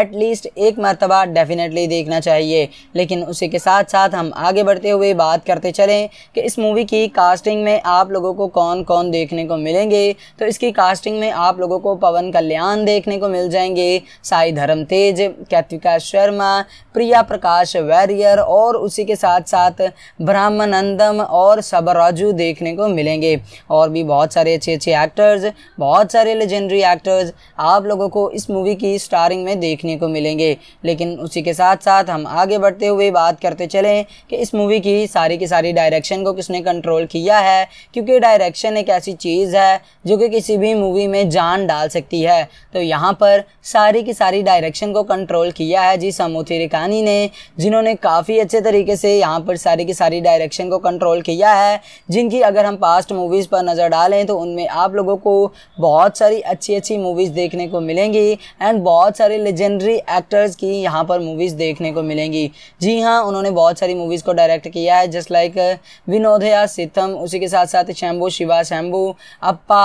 एटलीस्ट एक मरतबा डेफिनेटली देखना चाहिए लेकिन उसी के साथ साथ हम आगे बढ़ते हुए बात करते चलें कि इस मूवी की कास्टिंग में आप लोगों को कौन कौन देखने को मिलेंगे तो इसकी कास्टिंग में आप लोगों को पवन कल्याण देखने को मिल जाएंगे साई धर्म तेज कैतिका शर्मा प्रिया प्रकाश वैरियर और उसी के साथ साथ ब्राह्मणंदम और सबराजू देखने को मिलेंगे और भी बहुत सारे अच्छे अच्छे एक्टर्स बहुत सारे लेजेंडरी एक्टर्स आप लोगों को इस मूवी की स्टारिंग में देखने को मिलेंगे लेकिन उसी के साथ साथ हम आगे बढ़ते हुए बात करते चलें कि इस मूवी की सारी की सारी डायरेक्शन को किसने कंट्रोल किया है क्योंकि डायरेक्शन एक ऐसी चीज़ है जो कि किसी भी मूवी में जान डाल सकती है तो यहाँ पर सारी की सारी डायरेक्शन को कंट्रोल किया है जी समूथी रिकानी ने जिन्होंने काफ़ी अच्छे तरीके से यहाँ पर सारी की सारी डायरेक्शन को कंट्रोल किया है जिनकी अगर हम पास्ट मूवीज़ पर नज़र डालें तो उनमें आप लोगों को बहुत सारी अच्छी अच्छी मूवीज़ देखने को मिलेंगी एंड बहुत सारे लेजेंडरी एक्टर्स की यहाँ पर मूवीज़ देखने को मिलेंगी जी हाँ उन्होंने बहुत सारी मूवीज़ को डायरेक्ट किया है जस्ट लाइक uh, विनोदया सितम उसी के साथ साथ शैम्बू शिवा शैम्बू अप्पा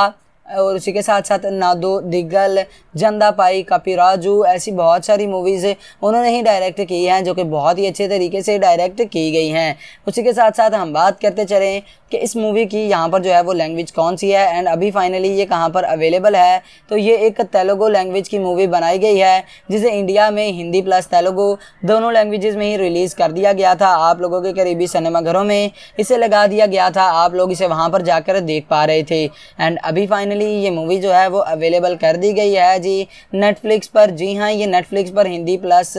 और उसी के साथ साथ नादो दिग्गल जंदा पाई कपी राजू ऐसी बहुत सारी मूवीज़ उन्होंने ही डायरेक्ट की हैं जो कि बहुत ही अच्छे तरीके से डायरेक्ट की गई हैं उसी के साथ साथ हम बात करते चलें कि इस मूवी की यहाँ पर जो है वो लैंग्वेज कौन सी है एंड अभी फाइनली ये कहाँ पर अवेलेबल है तो ये एक तेलुगु लैंग्वेज की मूवी बनाई गई है जिसे इंडिया में हिंदी प्लस तेलुगु दोनों लैंग्वेजेस में ही रिलीज़ कर दिया गया था आप लोगों के करीबी सिनेमाघरों में इसे लगा दिया गया था आप लोग इसे वहाँ पर जाकर देख पा रहे थे एंड अभी फाइनली ये मूवी जो है वो अवेलेबल कर दी गई है जी नेटफ्लिक्स पर जी हाँ ये नेटफ्लिक्स पर हिंदी प्लस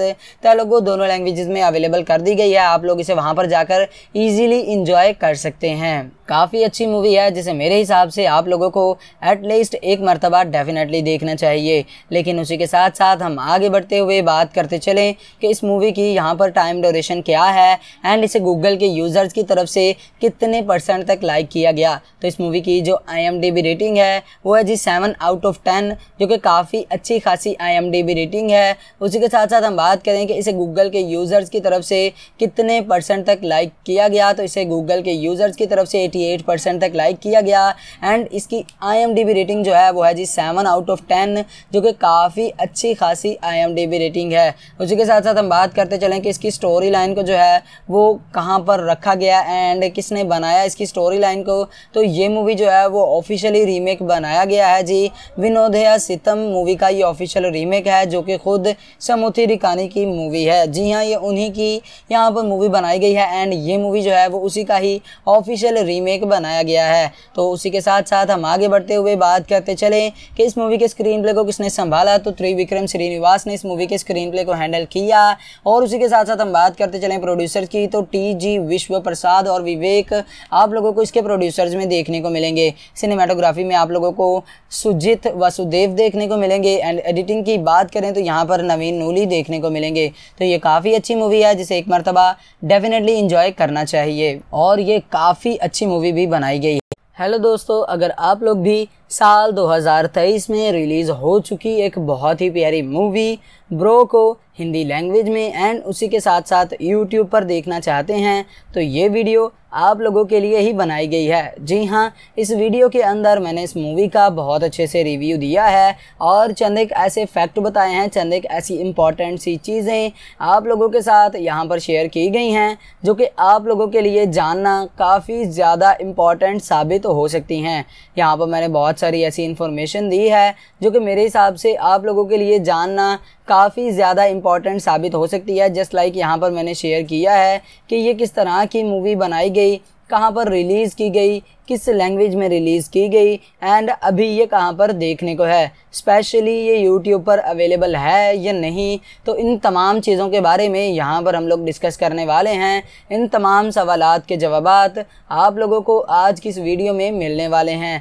तेलुगु दोनों लैंग्वेज़ में अवेलेबल कर दी गई है आप लोग इसे वहाँ पर जाकर ईजीली इंजॉय कर सकते हैं हैं काफ़ी अच्छी मूवी है जिसे मेरे हिसाब से आप लोगों को एटलीस्ट एक मरतबा डेफिनेटली देखना चाहिए लेकिन उसी के साथ साथ हम आगे बढ़ते हुए बात करते चलें कि इस मूवी की यहाँ पर टाइम डोरेशन क्या है एंड इसे गूगल के यूज़र्स की तरफ से कितने परसेंट तक लाइक किया गया तो इस मूवी की जो आई रेटिंग है वो है जी सेवन आउट ऑफ टेन जो कि काफ़ी अच्छी खासी आई रेटिंग है उसी के साथ साथ हम बात करें कि इसे गूगल के यूज़र्स की तरफ से कितने परसेंट तक लाइक किया गया तो इसे गूगल के यूज़र्स की तरफ तरफ से 88 परसेंट तक लाइक किया गया एंड इसकी आई रेटिंग जो है वो है जी सेवन आउट ऑफ टेन जो कि काफ़ी अच्छी खासी आई रेटिंग है उसी के साथ साथ हम बात करते चलें कि इसकी स्टोरी लाइन को जो है वो कहाँ पर रखा गया एंड किसने बनाया इसकी स्टोरी लाइन को तो ये मूवी जो है वो ऑफिशियली रीमेक बनाया गया है जी विनोदया सितम मूवी का ये ऑफिशियल रीमेक है जो कि खुद समुथी रिकानी की मूवी है जी हाँ ये उन्हीं की यहाँ पर मूवी बनाई गई है एंड ये मूवी जो है वो उसी का ही ऑफिशियल ओरिजिनल रीमेक बनाया गया है तो उसी के साथ साथ हम आगे बढ़ते हुए बात करते चले कि इस मूवी के स्क्रीन प्ले को किसने संभाला तो त्रिविक्रम श्रीनिवास ने इस मूवी के स्क्रीन प्ले को हैंडल किया और उसी के साथ साथ हम बात करते चले प्रोड्यूसर की तो टी जी विश्व प्रसाद और विवेक आप लोगों को इसके प्रोड्यूसर्स में देखने को मिलेंगे सिनेमाटोग्राफी में आप लोगों को सुजित वासुदेव देखने को मिलेंगे एंड एडिटिंग की बात करें तो यहाँ पर नवीन नूली देखने को मिलेंगे तो ये काफ़ी अच्छी मूवी है जिसे एक मरतबा डेफिनेटली इंजॉय करना चाहिए और ये काफ़ी अच्छी मूवी भी बनाई गई है हेलो दोस्तों अगर आप लोग भी साल 2023 में रिलीज़ हो चुकी एक बहुत ही प्यारी मूवी ब्रो को हिंदी लैंग्वेज में एंड उसी के साथ साथ यूट्यूब पर देखना चाहते हैं तो ये वीडियो आप लोगों के लिए ही बनाई गई है जी हाँ इस वीडियो के अंदर मैंने इस मूवी का बहुत अच्छे से रिव्यू दिया है और चंद एक ऐसे फैक्ट बताए हैं चंद एक ऐसी इम्पॉर्टेंट सी चीज़ें आप लोगों के साथ यहाँ पर शेयर की गई हैं जो कि आप लोगों के लिए जानना काफ़ी ज़्यादा इम्पॉर्टेंट साबित हो सकती हैं यहाँ पर मैंने बहुत सारी ऐसी इन्फॉर्मेशन दी है जो कि मेरे हिसाब से आप लोगों के लिए जानना काफ़ी ज़्यादा इम्पॉर्टेंट साबित हो सकती है जस्ट लाइक यहाँ पर मैंने शेयर किया है कि ये किस तरह की मूवी बनाई गई कहाँ पर रिलीज़ की गई किस लैंग्वेज में रिलीज़ की गई एंड अभी ये कहाँ पर देखने को है स्पेशली ये यूट्यूब पर अवेलेबल है या नहीं तो इन तमाम चीज़ों के बारे में यहाँ पर हम लोग डिस्कस करने वाले हैं इन तमाम सवालत के जवाब आप लोगों को आज की इस वीडियो में मिलने वाले हैं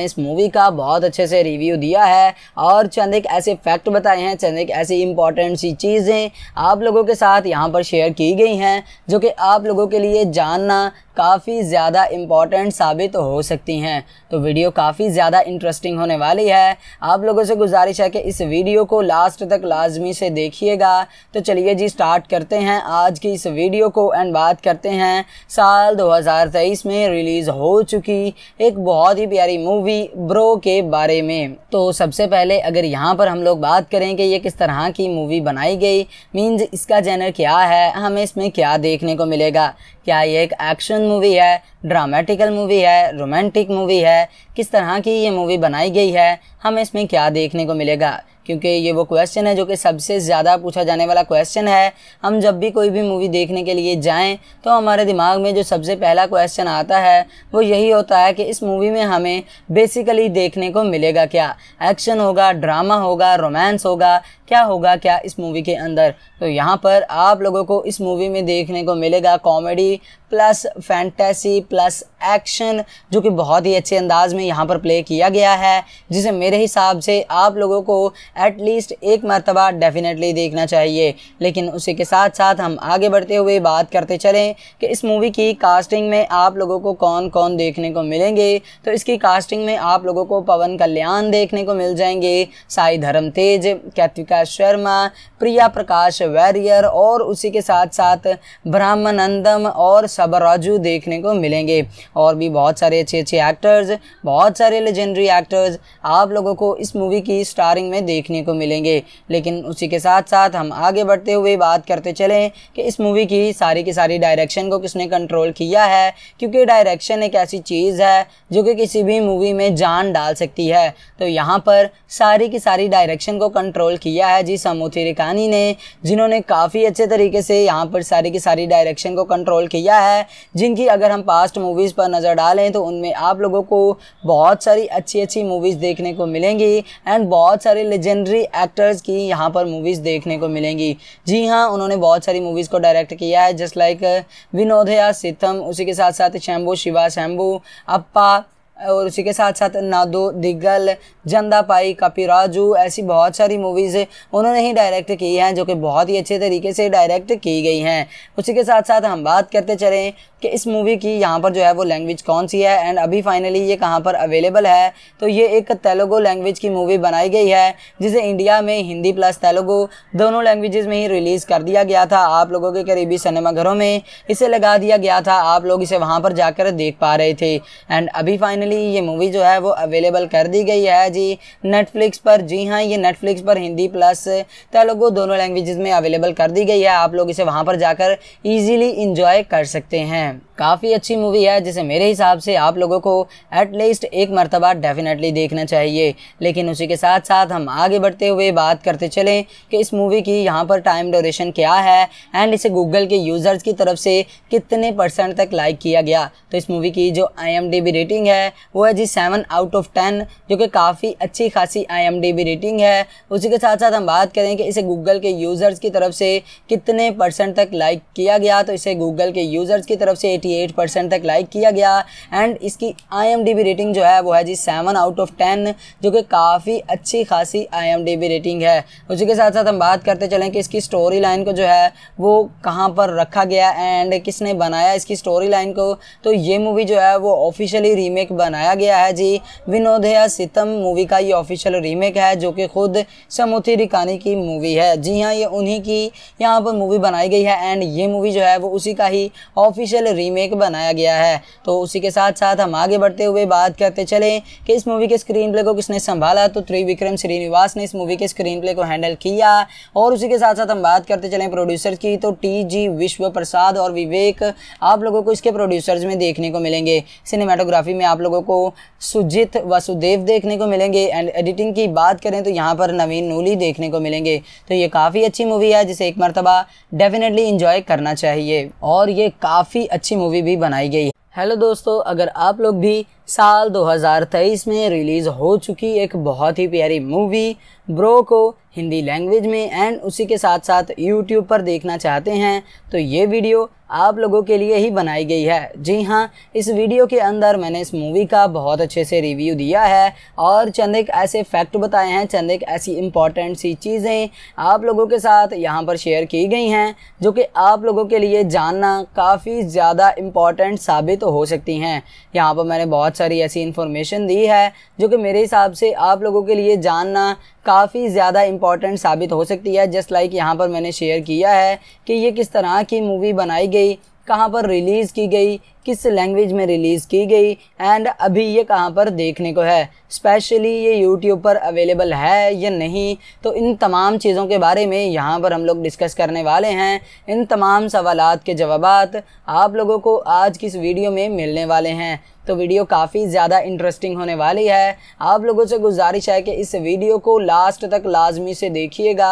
मैंने इस मूवी का बहुत अच्छे से रिव्यू दिया है और चंद एक ऐसे फैक्ट बताए हैं चंद एक ऐसी इंपॉर्टेंट सी चीज़ें आप लोगों के साथ यहाँ पर शेयर की गई हैं जो कि आप लोगों के लिए जानना काफ़ी ज़्यादा इम्पॉर्टेंट साबित हो सकती हैं तो वीडियो काफ़ी ज़्यादा इंटरेस्टिंग होने वाली है आप लोगों से गुजारिश है कि इस वीडियो को लास्ट तक लाजमी से देखिएगा तो चलिए जी स्टार्ट करते हैं आज की इस वीडियो को एंड बात करते हैं साल 2023 में रिलीज़ हो चुकी एक बहुत ही प्यारी मूवी ब्रो के बारे में तो सबसे पहले अगर यहाँ पर हम लोग बात करें कि ये किस तरह की मूवी बनाई गई मीन्स इसका जैनर क्या है हमें इसमें क्या देखने को मिलेगा क्या ये एक एक्शन मूवी है ड्रामेटिकल मूवी है रोमांटिक मूवी है किस तरह की ये मूवी बनाई गई है हमें इसमें क्या देखने को मिलेगा क्योंकि ये वो क्वेश्चन है जो कि सबसे ज़्यादा पूछा जाने वाला क्वेश्चन है हम जब भी कोई भी मूवी देखने के लिए जाएं तो हमारे दिमाग में जो सबसे पहला क्वेश्चन आता है वो यही होता है कि इस मूवी में हमें बेसिकली देखने को मिलेगा क्या एक्शन होगा ड्रामा होगा रोमांस होगा क्या होगा क्या इस मूवी के अंदर तो यहाँ पर आप लोगों को इस मूवी में देखने को मिलेगा comedy plus fantasy plus action जो कि बहुत ही अच्छे अंदाज में यहाँ पर प्ले किया गया है जिसे मेरे हिसाब से आप लोगों को एटलीस्ट एक मरतबा डेफिनेटली देखना चाहिए लेकिन उसी के साथ साथ हम आगे बढ़ते हुए बात करते चलें कि इस मूवी की कास्टिंग में आप लोगों को कौन कौन देखने को मिलेंगे तो इसकी कास्टिंग में आप लोगों को पवन कल्याण देखने को मिल जाएंगे साई धर्म तेज कैतिका शर्मा प्रिया प्रकाश वैरियर और उसी के साथ साथ ब्राह्मणंदम और सबराजू देखने को मिलेंगे और भी बहुत सारे अच्छे अच्छे एक्टर्स बहुत सारे लेजेंडरी एक्टर्स आप लोगों को इस मूवी की स्टारिंग में देखने को मिलेंगे लेकिन उसी के साथ साथ हम आगे बढ़ते हुए बात करते चलें कि इस मूवी की सारी की सारी डायरेक्शन को किसने कंट्रोल किया है क्योंकि डायरेक्शन एक ऐसी चीज़ है जो कि किसी भी मूवी में जान डाल सकती है तो यहाँ पर सारी की सारी डायरेक्शन को कंट्रोल किया है जी समूथी रिकानी ने जिन्होंने काफ़ी अच्छे तरीके से यहाँ पर सारी की सारी डायरेक्शन को कंट्रोल किया है है जिनकी अगर हम पास्ट मूवीज़ पर नज़र डालें तो उनमें आप लोगों को बहुत सारी अच्छी अच्छी मूवीज़ देखने को मिलेंगी एंड बहुत सारे लेजेंडरी एक्टर्स की यहाँ पर मूवीज़ देखने को मिलेंगी जी हाँ उन्होंने बहुत सारी मूवीज़ को डायरेक्ट किया है जस्ट लाइक विनोदया सिथम उसी के साथ साथ शैम्बू शिवा शैम्बू अप्पा और उसी के साथ साथ नादो दिग्गल जंदा पाई कपी राजू ऐसी बहुत सारी मूवीज़ उन्होंने ही डायरेक्ट की हैं जो कि बहुत ही अच्छे तरीके से डायरेक्ट की गई हैं उसी के साथ साथ हम बात करते चलें कि इस मूवी की यहाँ पर जो है वो लैंग्वेज कौन सी है एंड अभी फाइनली ये कहाँ पर अवेलेबल है तो ये एक तेलुगु लैंग्वेज की मूवी बनाई गई है जिसे इंडिया में हिंदी प्लस तेलुगु दोनों लैंग्वेज में ही रिलीज़ कर दिया गया था आप लोगों के करीबी सिनेमाघरों में इसे लगा दिया गया था आप लोग इसे वहाँ पर जाकर देख पा रहे थे एंड अभी फाइनली ये मूवी जो है वो अवेलेबल कर दी गई है जी नेटफ्लिक्स पर जी हाँ ये नेटफ्लिक्स पर हिंदी प्लस तेलुगु दोनों लैंग्वेज में अवेलेबल कर दी गई है आप लोग इसे वहाँ पर जाकर ईजीली इंजॉय कर सकते हैं हैं काफ़ी अच्छी मूवी है जिसे मेरे हिसाब से आप लोगों को एटलीस्ट एक मरतबा डेफिनेटली देखना चाहिए लेकिन उसी के साथ साथ हम आगे बढ़ते हुए बात करते चलें कि इस मूवी की यहाँ पर टाइम डोरेशन क्या है एंड इसे गूगल के यूज़र्स की तरफ से कितने परसेंट तक लाइक किया गया तो इस मूवी की जो आई रेटिंग है वो है जी सेवन आउट ऑफ टेन जो कि काफ़ी अच्छी खासी आई रेटिंग है उसी के साथ साथ हम बात करें कि इसे गूगल के यूज़र्स की तरफ से कितने परसेंट तक लाइक किया गया तो इसे गूगल के यूज़र्स की तरफ से 88 परसेंट तक लाइक किया गया एंड इसकी आई रेटिंग जो है वो है जी सेवन आउट ऑफ टेन जो कि काफ़ी अच्छी खासी आई रेटिंग है उसी के साथ साथ हम बात करते चलें कि इसकी स्टोरी लाइन को जो है वो कहाँ पर रखा गया एंड किसने बनाया इसकी स्टोरी लाइन को तो ये मूवी जो है वो ऑफिशियली रीमेक बनाया गया है जी विनोदया सितम मूवी का ये ऑफिशियल रीमेक है जो कि खुद समुथी रिकानी की मूवी है जी हाँ ये उन्हीं की यहाँ पर मूवी बनाई गई है एंड ये मूवी जो है वो उसी का ही ऑफिशियल रीमेक बनाया गया है तो उसी के साथ साथ हम आगे बढ़ते हुए बात करते चले कि इस मूवी के स्क्रीन प्ले को किसने संभाला तो त्रिविक्रम श्रीनिवास ने इस मूवी के स्क्रीन प्ले को हैंडल किया और उसी के साथ साथ हम बात करते चले प्रोड्यूसर की तो टी जी विश्व प्रसाद और विवेक आप लोगों को इसके प्रोड्यूसर्स में देखने को मिलेंगे सिनेमाटोग्राफी में आप लोगों को सुजित वासुदेव देखने को मिलेंगे एंड एडिटिंग की बात करें तो यहाँ पर नवीन नूली देखने को मिलेंगे तो ये काफ़ी अच्छी मूवी है जिसे एक मरतबा डेफिनेटली इंजॉय करना चाहिए और ये काफ़ी अच्छी मूवी भी बनाई गई है हेलो दोस्तों अगर आप लोग भी साल 2023 में रिलीज़ हो चुकी एक बहुत ही प्यारी मूवी ब्रो को हिंदी लैंग्वेज में एंड उसी के साथ साथ यूट्यूब पर देखना चाहते हैं तो ये वीडियो आप लोगों के लिए ही बनाई गई है जी हाँ इस वीडियो के अंदर मैंने इस मूवी का बहुत अच्छे से रिव्यू दिया है और चंद एक ऐसे फैक्ट बताए हैं चंद एक ऐसी इम्पॉर्टेंट सी चीज़ें आप लोगों के साथ यहाँ पर शेयर की गई हैं जो कि आप लोगों के लिए जानना काफ़ी ज़्यादा इम्पॉर्टेंट साबित हो सकती हैं यहाँ पर मैंने बहुत सारी ऐसी इन्फॉर्मेशन दी है जो कि मेरे हिसाब से आप लोगों के लिए जानना काफ़ी ज़्यादा इम्पॉर्टेंट साबित हो सकती है जस्ट लाइक यहाँ पर मैंने शेयर किया है कि ये किस तरह की मूवी बनाई गई कहाँ पर रिलीज़ की गई किस लैंग्वेज में रिलीज़ की गई एंड अभी ये कहाँ पर देखने को है स्पेशली ये यूट्यूब पर अवेलेबल है या नहीं तो इन तमाम चीज़ों के बारे में यहाँ पर हम लोग डिस्कस करने वाले हैं इन तमाम सवाल के जवाब आप लोगों को आज की इस वीडियो में मिलने वाले हैं तो वीडियो काफ़ी ज़्यादा इंटरेस्टिंग होने वाली है आप लोगों से गुजारिश है कि इस वीडियो को लास्ट तक लाजमी से देखिएगा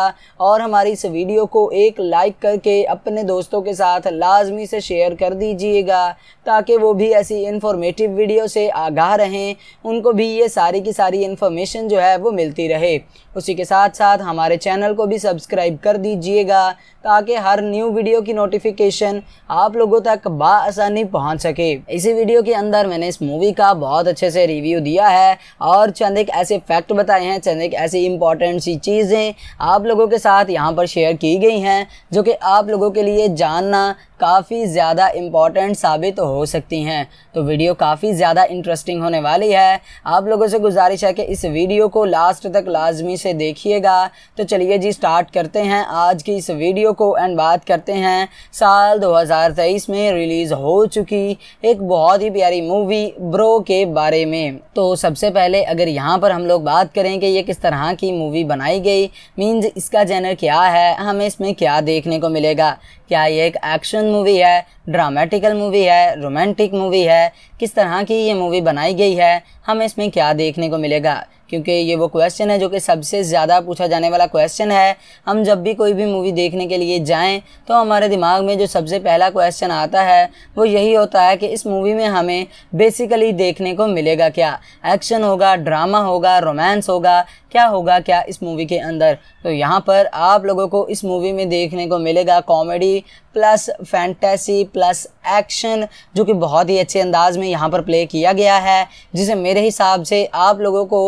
और हमारी इस वीडियो को एक लाइक करके अपने दोस्तों के साथ लाजमी से शेयर कर दीजिएगा ताकि वो भी ऐसी इन्फॉर्मेटिव वीडियो से आगाह रहें उनको भी ये सारी की सारी इन्फॉर्मेशन जो है वो मिलती रहे उसी के साथ साथ हमारे चैनल को भी सब्सक्राइब कर दीजिएगा ताकि हर न्यू वीडियो की नोटिफिकेशन आप लोगों तक बसानी पहुँच सके इसी वीडियो के अंदर मैंने इस मूवी का बहुत अच्छे से रिव्यू दिया है और चंद एक ऐसे फैक्ट बताए हैं चंद एक ऐसी इंपॉर्टेंट सी चीज़ें आप लोगों के साथ यहाँ पर शेयर की गई हैं जो कि आप लोगों के लिए जानना काफ़ी ज़्यादा इम्पॉर्टेंट साबित हो सकती हैं तो वीडियो काफ़ी ज़्यादा इंटरेस्टिंग होने वाली है आप लोगों से गुजारिश है कि इस वीडियो को लास्ट तक लाजमी से देखिएगा तो चलिए जी स्टार्ट करते हैं आज की इस वीडियो को एंड बात करते हैं साल 2023 में रिलीज़ हो चुकी एक बहुत ही प्यारी मूवी ब्रो के बारे में तो सबसे पहले अगर यहाँ पर हम लोग बात करें कि ये किस तरह की मूवी बनाई गई मीन्स इसका जैनर क्या है हमें इसमें क्या देखने को मिलेगा क्या ये एक एक्शन मूवी है ड्रामेटिकल मूवी है रोमांटिक मूवी है किस तरह की ये मूवी बनाई गई है हमें इसमें क्या देखने को मिलेगा क्योंकि ये वो क्वेश्चन है जो कि सबसे ज़्यादा पूछा जाने वाला क्वेश्चन है हम जब भी कोई भी मूवी देखने के लिए जाएं तो हमारे दिमाग में जो सबसे पहला क्वेश्चन आता है वो यही होता है कि इस मूवी में हमें बेसिकली देखने को मिलेगा क्या एक्शन होगा ड्रामा होगा रोमांस होगा क्या होगा क्या इस मूवी के अंदर तो यहाँ पर आप लोगों को इस मूवी में देखने को मिलेगा comedy plus fantasy plus action जो कि बहुत ही अच्छे अंदाज में यहाँ पर प्ले किया गया है जिसे मेरे हिसाब से आप लोगों को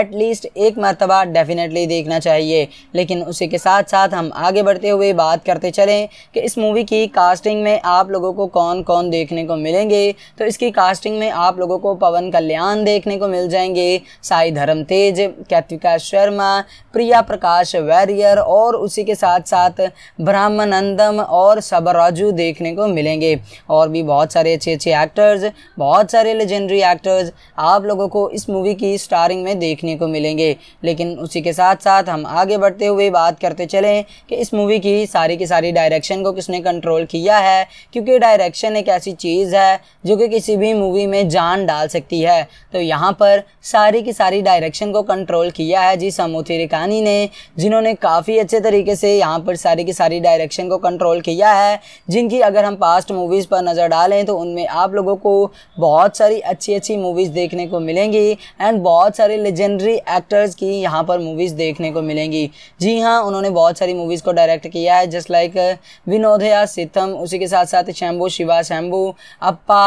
एटलीस्ट एक मरतबा डेफिनेटली देखना चाहिए लेकिन उसी के साथ साथ हम आगे बढ़ते हुए बात करते चलें कि इस मूवी की कास्टिंग में आप लोगों को कौन कौन देखने को मिलेंगे तो इसकी कास्टिंग में आप लोगों को पवन कल्याण देखने को मिल जाएंगे साई धर्म तेज कैतिका शर्मा प्रिया प्रकाश वैरियर और उसी के साथ साथ ब्राह्मणंदम और सबराजू देखने को मिलेंगे और भी बहुत सारे अच्छे अच्छे एक्टर्स बहुत सारे लेजेंडरी एक्टर्स आप लोगों को इस मूवी की स्टारिंग में देखने को मिलेंगे लेकिन उसी के साथ साथ हम आगे बढ़ते हुए बात करते चलें कि इस मूवी की सारी की सारी डायरेक्शन को किसने कंट्रोल किया है क्योंकि डायरेक्शन एक ऐसी चीज़ है जो कि किसी भी मूवी में जान डाल सकती है तो यहाँ पर सारी की सारी डायरेक्शन को कंट्रोल किया है जी समोथी रिकानी ने जिन्होंने काफ़ी अच्छे तरीके से यहाँ पर सारी की सारी डायरेक्शन को कंट्रोल किया है जिनकी अगर हम पास्ट मूवीज़ पर पर नज़र डालें तो उनमें आप लोगों को बहुत सारी अच्छी अच्छी मूवीज़ देखने को मिलेंगी एंड बहुत सारे लेजेंडरी एक्टर्स की यहाँ पर मूवीज़ देखने को मिलेंगी जी हाँ उन्होंने बहुत सारी मूवीज़ को डायरेक्ट किया है जस्ट लाइक uh, विनोदया सितम उसी के साथ साथ शैम्बू शिवा शैम्बू अप्पा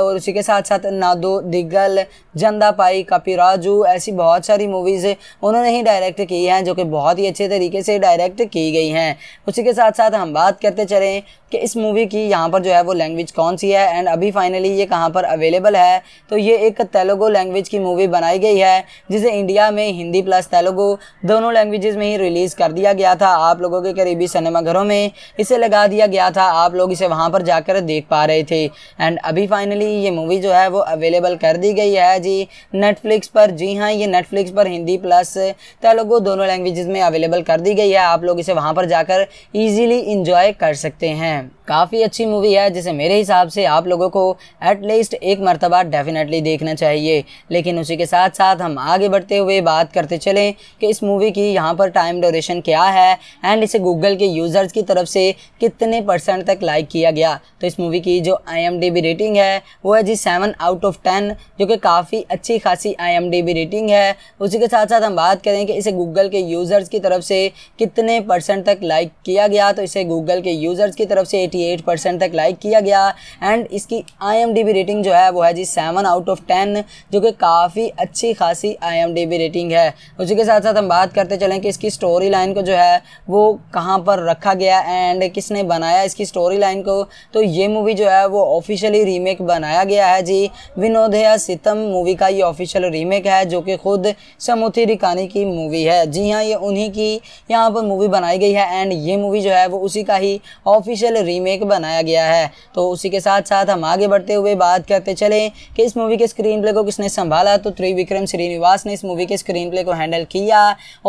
और उसी के साथ साथ नादो दिग्गल जंदा पाई राजू ऐसी बहुत सारी मूवीज़ उन्होंने ही डायरेक्ट की हैं जो कि बहुत ही अच्छे तरीके से डायरेक्ट की गई हैं उसी के साथ साथ हम बात करते चलें कि इस मूवी की यहाँ पर जो है वो लैंग्वेज कौन सी है एंड अभी फाइनली ये कहाँ पर अवेलेबल है तो ये एक तेलुगु लैंग्वेज की मूवी बनाई गई है जिसे इंडिया में हिंदी प्लस तेलुगु दोनों लैंग्वेजेस में ही रिलीज़ कर दिया गया था आप लोगों के करीबी सिनेमाघरों में इसे लगा दिया गया था आप लोग इसे वहाँ पर जाकर देख पा रहे थे एंड अभी फाइनली ये मूवी जो है वो अवेलेबल कर दी गई है जी नेटफ्लिक्स पर जी हाँ ये नेटफ्लिक्स पर हिंदी प्लस तेलुगु दोनों लैंग्वेजेस में अवेलेबल कर दी गई है आप लोग इसे वहाँ पर जाकर ईजिली इंजॉय कर सकते हैं 10. काफ़ी अच्छी मूवी है जिसे मेरे हिसाब से आप लोगों को एटलीस्ट एक मरतबा डेफिनेटली देखना चाहिए लेकिन उसी के साथ साथ हम आगे बढ़ते हुए बात करते चलें कि इस मूवी की यहाँ पर टाइम डोरेशन क्या है एंड इसे गूगल के यूज़र्स की तरफ से कितने परसेंट तक लाइक किया गया तो इस मूवी की जो आई रेटिंग है वो है जी सेवन आउट ऑफ टेन जो कि काफ़ी अच्छी खासी आई रेटिंग है उसी के साथ साथ हम बात करें कि इसे गूगल के यूज़र्स की तरफ से कितने परसेंट तक लाइक किया गया तो इसे गूगल के यूज़र्स की तरफ से एट परसेंट तक लाइक किया गया एंड इसकी आई रेटिंग जो है वो है जी सेवन आउट ऑफ टेन जो कि काफ़ी अच्छी खासी आई रेटिंग है उसी के साथ साथ हम बात करते चलें कि इसकी स्टोरी लाइन को जो है वो कहाँ पर रखा गया एंड किसने बनाया इसकी स्टोरी लाइन को तो ये मूवी जो है वो ऑफिशियली रीमेक बनाया गया है जी विनोदया सितम मूवी का ये ऑफिशियल रीमेक है जो कि खुद समुथी रिकानी की मूवी है जी हाँ ये उन्हीं की यहाँ पर मूवी बनाई गई है एंड ये मूवी जो है वो उसी का ही ऑफिशियल रीमेक रीमेक बनाया गया है तो उसी के साथ साथ हम आगे बढ़ते हुए बात करते चले कि इस मूवी के स्क्रीन प्ले को किसने संभाला तो त्रिविक्रम श्रीनिवास ने इस मूवी के स्क्रीन प्ले को हैंडल किया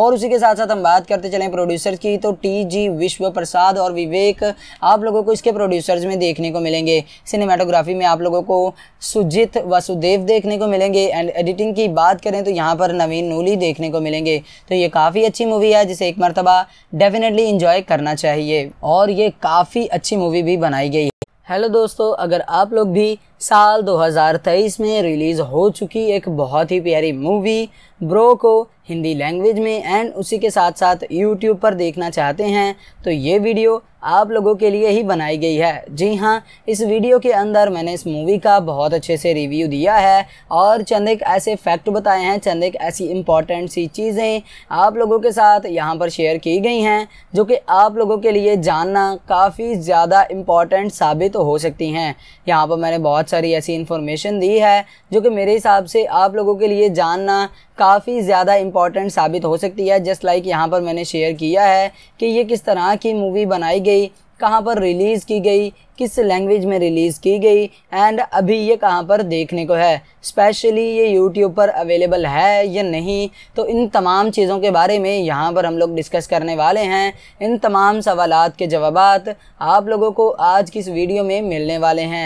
और उसी के साथ साथ हम बात करते चले प्रोड्यूसर की तो टी जी विश्व प्रसाद और विवेक आप लोगों को इसके प्रोड्यूसर्स में देखने को मिलेंगे सिनेमाटोग्राफी में आप लोगों को सुजीत वसुदेव देखने को मिलेंगे एंड एडिटिंग की बात करें तो यहाँ पर नवीन नूली देखने को मिलेंगे तो ये काफ़ी अच्छी मूवी है जिसे एक मरतबा डेफिनेटली इंजॉय करना चाहिए और ये काफ़ी अच्छी मूवी भी बनाई गई है हेलो दोस्तों अगर आप लोग भी साल 2023 में रिलीज हो चुकी एक बहुत ही प्यारी मूवी ब्रो को हिंदी लैंग्वेज में एंड उसी के साथ साथ यूट्यूब पर देखना चाहते हैं तो ये वीडियो आप लोगों के लिए ही बनाई गई है जी हाँ इस वीडियो के अंदर मैंने इस मूवी का बहुत अच्छे से रिव्यू दिया है और चंद एक ऐसे फैक्ट बताए हैं चंद एक ऐसी इम्पॉर्टेंट सी चीज़ें आप लोगों के साथ यहाँ पर शेयर की गई हैं जो कि आप लोगों के लिए जानना काफ़ी ज़्यादा इम्पॉर्टेंट साबित हो सकती हैं यहाँ पर मैंने बहुत बहुत सारी ऐसी इन्फॉर्मेशन दी है जो कि मेरे हिसाब से आप लोगों के लिए जानना काफ़ी ज़्यादा इम्पॉर्टेंट साबित हो सकती है जस्ट लाइक यहाँ पर मैंने शेयर किया है कि ये किस तरह की मूवी बनाई गई कहाँ पर रिलीज़ की गई किस लैंग्वेज में रिलीज़ की गई एंड अभी ये कहाँ पर देखने को है स्पेशली ये यूट्यूब पर अवेलेबल है या नहीं तो इन तमाम चीज़ों के बारे में यहाँ पर हम लोग डिस्कस करने वाले हैं इन तमाम सवालत के जवाब आप लोगों को आज की इस वीडियो में मिलने वाले हैं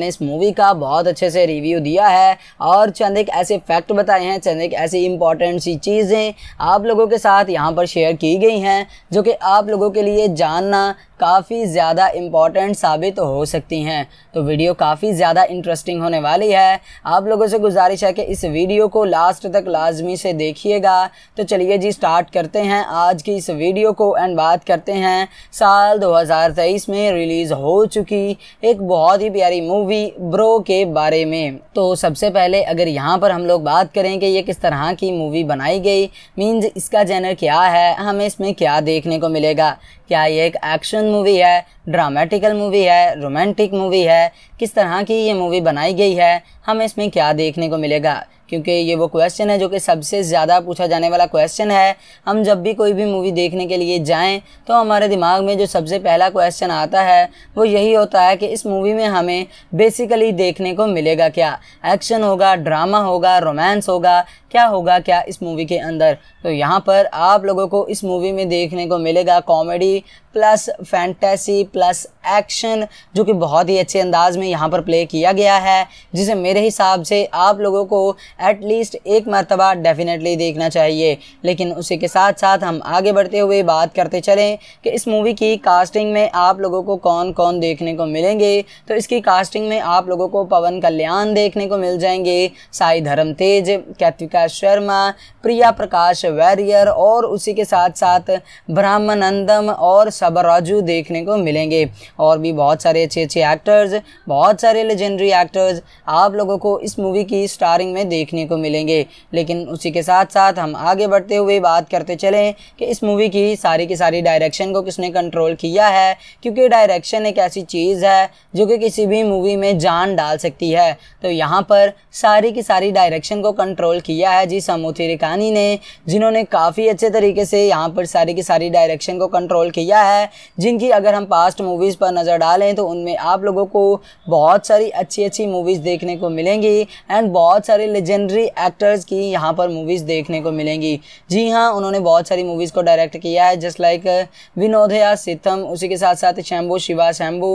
मैंने इस मूवी का बहुत अच्छे से रिव्यू दिया है और चंद एक ऐसे फैक्ट बताए हैं चंद एक ऐसी इंपॉर्टेंट सी चीज़ें आप लोगों के साथ यहाँ पर शेयर की गई हैं जो कि आप लोगों के लिए जानना काफ़ी ज़्यादा इम्पॉर्टेंट साबित हो सकती हैं तो वीडियो काफ़ी ज़्यादा इंटरेस्टिंग होने वाली है आप लोगों से गुजारिश है कि इस वीडियो को लास्ट तक लाजमी से देखिएगा तो चलिए जी स्टार्ट करते हैं आज की इस वीडियो को एंड बात करते हैं साल 2023 में रिलीज़ हो चुकी एक बहुत ही प्यारी मूवी ब्रो के बारे में तो सबसे पहले अगर यहाँ पर हम लोग बात करें कि ये किस तरह की मूवी बनाई गई मीन्स इसका जैनर क्या है हमें इसमें क्या देखने को मिलेगा क्या ये एक एक्शन मूवी है ड्रामेटिकल मूवी है रोमांटिक मूवी है किस तरह की ये मूवी बनाई गई है हमें इसमें क्या देखने को मिलेगा क्योंकि ये वो क्वेश्चन है जो कि सबसे ज़्यादा पूछा जाने वाला क्वेश्चन है हम जब भी कोई भी मूवी देखने के लिए जाएं तो हमारे दिमाग में जो सबसे पहला क्वेश्चन आता है वो यही होता है कि इस मूवी में हमें बेसिकली देखने को मिलेगा क्या एक्शन होगा ड्रामा होगा रोमांस होगा क्या होगा क्या इस मूवी के अंदर तो यहाँ पर आप लोगों को इस मूवी में देखने को मिलेगा comedy plus fantasy plus action जो कि बहुत ही अच्छे अंदाज में यहाँ पर प्ले किया गया है जिसे मेरे हिसाब से आप लोगों को एटलीस्ट एक मरतबा डेफिनेटली देखना चाहिए लेकिन उसी के साथ साथ हम आगे बढ़ते हुए बात करते चलें कि इस मूवी की कास्टिंग में आप लोगों को कौन कौन देखने को मिलेंगे तो इसकी कास्टिंग में आप लोगों को पवन कल्याण देखने को मिल जाएंगे साई धर्म तेज कैतिका शर्मा प्रिया प्रकाश वैरियर और उसी के साथ साथ ब्राह्मणंदम और सबराजू देखने को मिलेंगे और भी बहुत सारे अच्छे अच्छे एक्टर्स बहुत सारे लेजेंडरी एक्टर्स आप लोगों को इस मूवी की स्टारिंग में देखने को मिलेंगे लेकिन उसी के साथ साथ हम आगे बढ़ते हुए बात करते चलें कि इस मूवी की सारी की सारी डायरेक्शन को किसने कंट्रोल किया है क्योंकि डायरेक्शन एक ऐसी चीज़ है जो कि किसी भी मूवी में जान डाल सकती है तो यहाँ पर सारी की सारी डायरेक्शन को कंट्रोल किया है जी समूथी रिकानी ने जिन्होंने काफ़ी अच्छे तरीके से यहाँ पर सारी की सारी डायरेक्शन को कंट्रोल किया है जिनकी अगर हम पास्ट मूवीज़ पर पर नज़र डालें तो उनमें आप लोगों को बहुत सारी अच्छी अच्छी मूवीज़ देखने को मिलेंगी एंड बहुत सारे लेजेंडरी एक्टर्स की यहाँ पर मूवीज़ देखने को मिलेंगी जी हाँ उन्होंने बहुत सारी मूवीज़ को डायरेक्ट किया है जस्ट लाइक uh, विनोदया सितम उसी के साथ साथ शैम्बू शिवा शैम्बू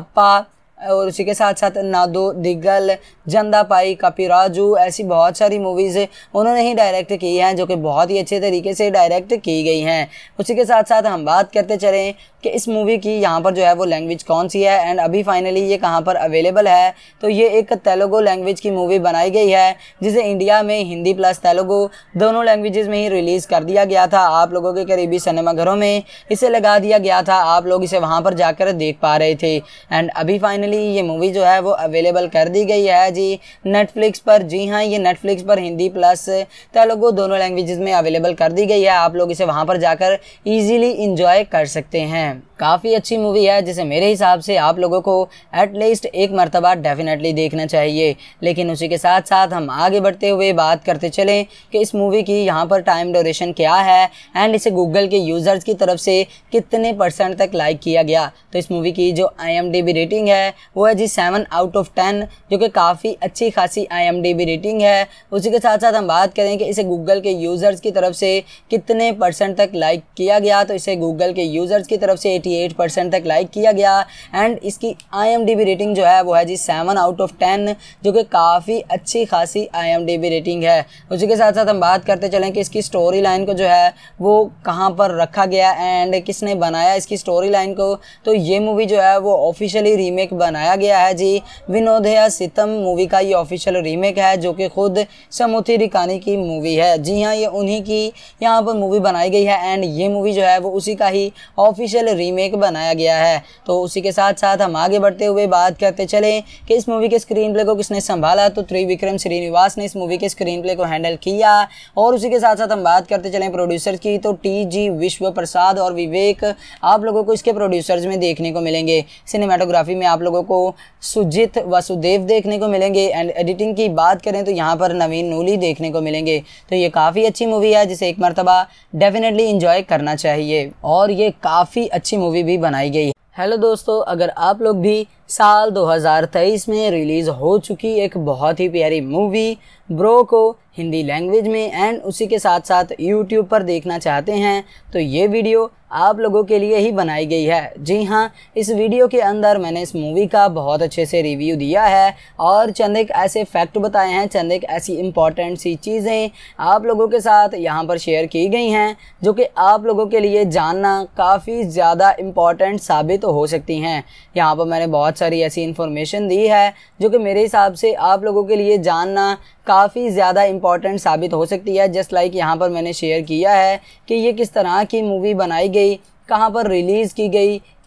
अप्पा और उसी के साथ साथ नादो दिग्गल जंदा पाई कपी राजू ऐसी बहुत सारी मूवीज़ उन्होंने ही डायरेक्ट की हैं जो कि बहुत ही अच्छे तरीके से डायरेक्ट की गई हैं उसी के साथ साथ हम बात करते चलें कि इस मूवी की यहाँ पर जो है वो लैंग्वेज कौन सी है एंड अभी फाइनली ये कहाँ पर अवेलेबल है तो ये एक तेलुगु लैंग्वेज की मूवी बनाई गई है जिसे इंडिया में हिंदी प्लस तेलुगु दोनों लैंग्वेजेस में ही रिलीज़ कर दिया गया था आप लोगों के करीबी सिनेमाघरों में इसे लगा दिया गया था आप लोग इसे वहाँ पर जाकर देख पा रहे थे एंड अभी फाइनली ये मूवी जो है वो अवेलेबल कर दी गई है जी नेटफ्लिक्स पर जी हाँ ये नेटफ्लिक्स पर हिंदी प्लस तेलुगु दोनों लैंग्वेज़ में अवेलेबल कर दी गई है आप लोग इसे वहाँ पर जाकर ईजीली इंजॉय कर सकते हैं हैं काफ़ी अच्छी मूवी है जिसे मेरे हिसाब से आप लोगों को एटलीस्ट एक मरतबा डेफिनेटली देखना चाहिए लेकिन उसी के साथ साथ हम आगे बढ़ते हुए बात करते चलें कि इस मूवी की यहाँ पर टाइम डोरेशन क्या है एंड इसे गूगल के यूज़र्स की तरफ से कितने परसेंट तक लाइक किया गया तो इस मूवी की जो आई रेटिंग है वो है जी सेवन आउट ऑफ टेन जो कि काफ़ी अच्छी खासी आई रेटिंग है उसी के साथ साथ हम बात करें कि इसे गूगल के यूज़र्स की तरफ से कितने परसेंट तक लाइक किया गया तो इसे गूगल के यूज़र्स की तरफ तरफ से 88 परसेंट तक लाइक किया गया एंड इसकी आई रेटिंग जो है वो है जी सेवन आउट ऑफ टेन जो कि काफ़ी अच्छी खासी आई रेटिंग है उसी के साथ साथ हम बात करते चलें कि इसकी स्टोरी लाइन को जो है वो कहाँ पर रखा गया एंड किसने बनाया इसकी स्टोरी लाइन को तो ये मूवी जो है वो ऑफिशियली रीमेक बनाया गया है जी विनोदया सितम मूवी का ये ऑफिशियल रीमेक है जो कि खुद समुथी रिकानी की मूवी है जी हाँ ये उन्हीं की यहाँ पर मूवी बनाई गई है एंड ये मूवी जो है वो उसी का ही ऑफिशियल वर्ल्ड रीमेक बनाया गया है तो उसी के साथ साथ हम आगे बढ़ते हुए बात करते चले कि इस मूवी के स्क्रीन प्ले को किसने संभाला तो त्रिविक्रम श्रीनिवास ने इस मूवी के स्क्रीन प्ले को हैंडल किया और उसी के साथ साथ हम बात करते चले प्रोड्यूसर की तो टी जी विश्व प्रसाद और विवेक आप लोगों को इसके प्रोड्यूसर्स में देखने को मिलेंगे सिनेमाटोग्राफी में आप लोगों को सुजीत वसुदेव देखने को मिलेंगे एंड एडिटिंग की बात करें तो यहाँ पर नवीन नूली देखने को मिलेंगे तो ये काफ़ी अच्छी मूवी है जिसे एक मरतबा डेफिनेटली इंजॉय करना चाहिए और ये काफ़ी अच्छी मूवी भी बनाई गई है हेलो दोस्तों अगर आप लोग भी साल 2023 में रिलीज़ हो चुकी एक बहुत ही प्यारी मूवी ब्रो को हिंदी लैंग्वेज में एंड उसी के साथ साथ यूट्यूब पर देखना चाहते हैं तो ये वीडियो आप लोगों के लिए ही बनाई गई है जी हाँ इस वीडियो के अंदर मैंने इस मूवी का बहुत अच्छे से रिव्यू दिया है और चंद एक ऐसे फैक्ट बताए हैं चंद एक ऐसी इम्पॉर्टेंट सी चीज़ें आप लोगों के साथ यहाँ पर शेयर की गई हैं जो कि आप लोगों के लिए जानना काफ़ी ज़्यादा इम्पॉर्टेंट साबित हो सकती हैं यहाँ पर मैंने बहुत सारी ऐसी इन्फॉर्मेशन दी है जो कि मेरे हिसाब से आप लोगों के लिए जानना काफ़ी ज़्यादा इम्पॉर्टेंट साबित हो सकती है जस्ट लाइक यहाँ पर मैंने शेयर किया है कि ये किस तरह की मूवी बनाई गई कहाँ पर रिलीज़ की गई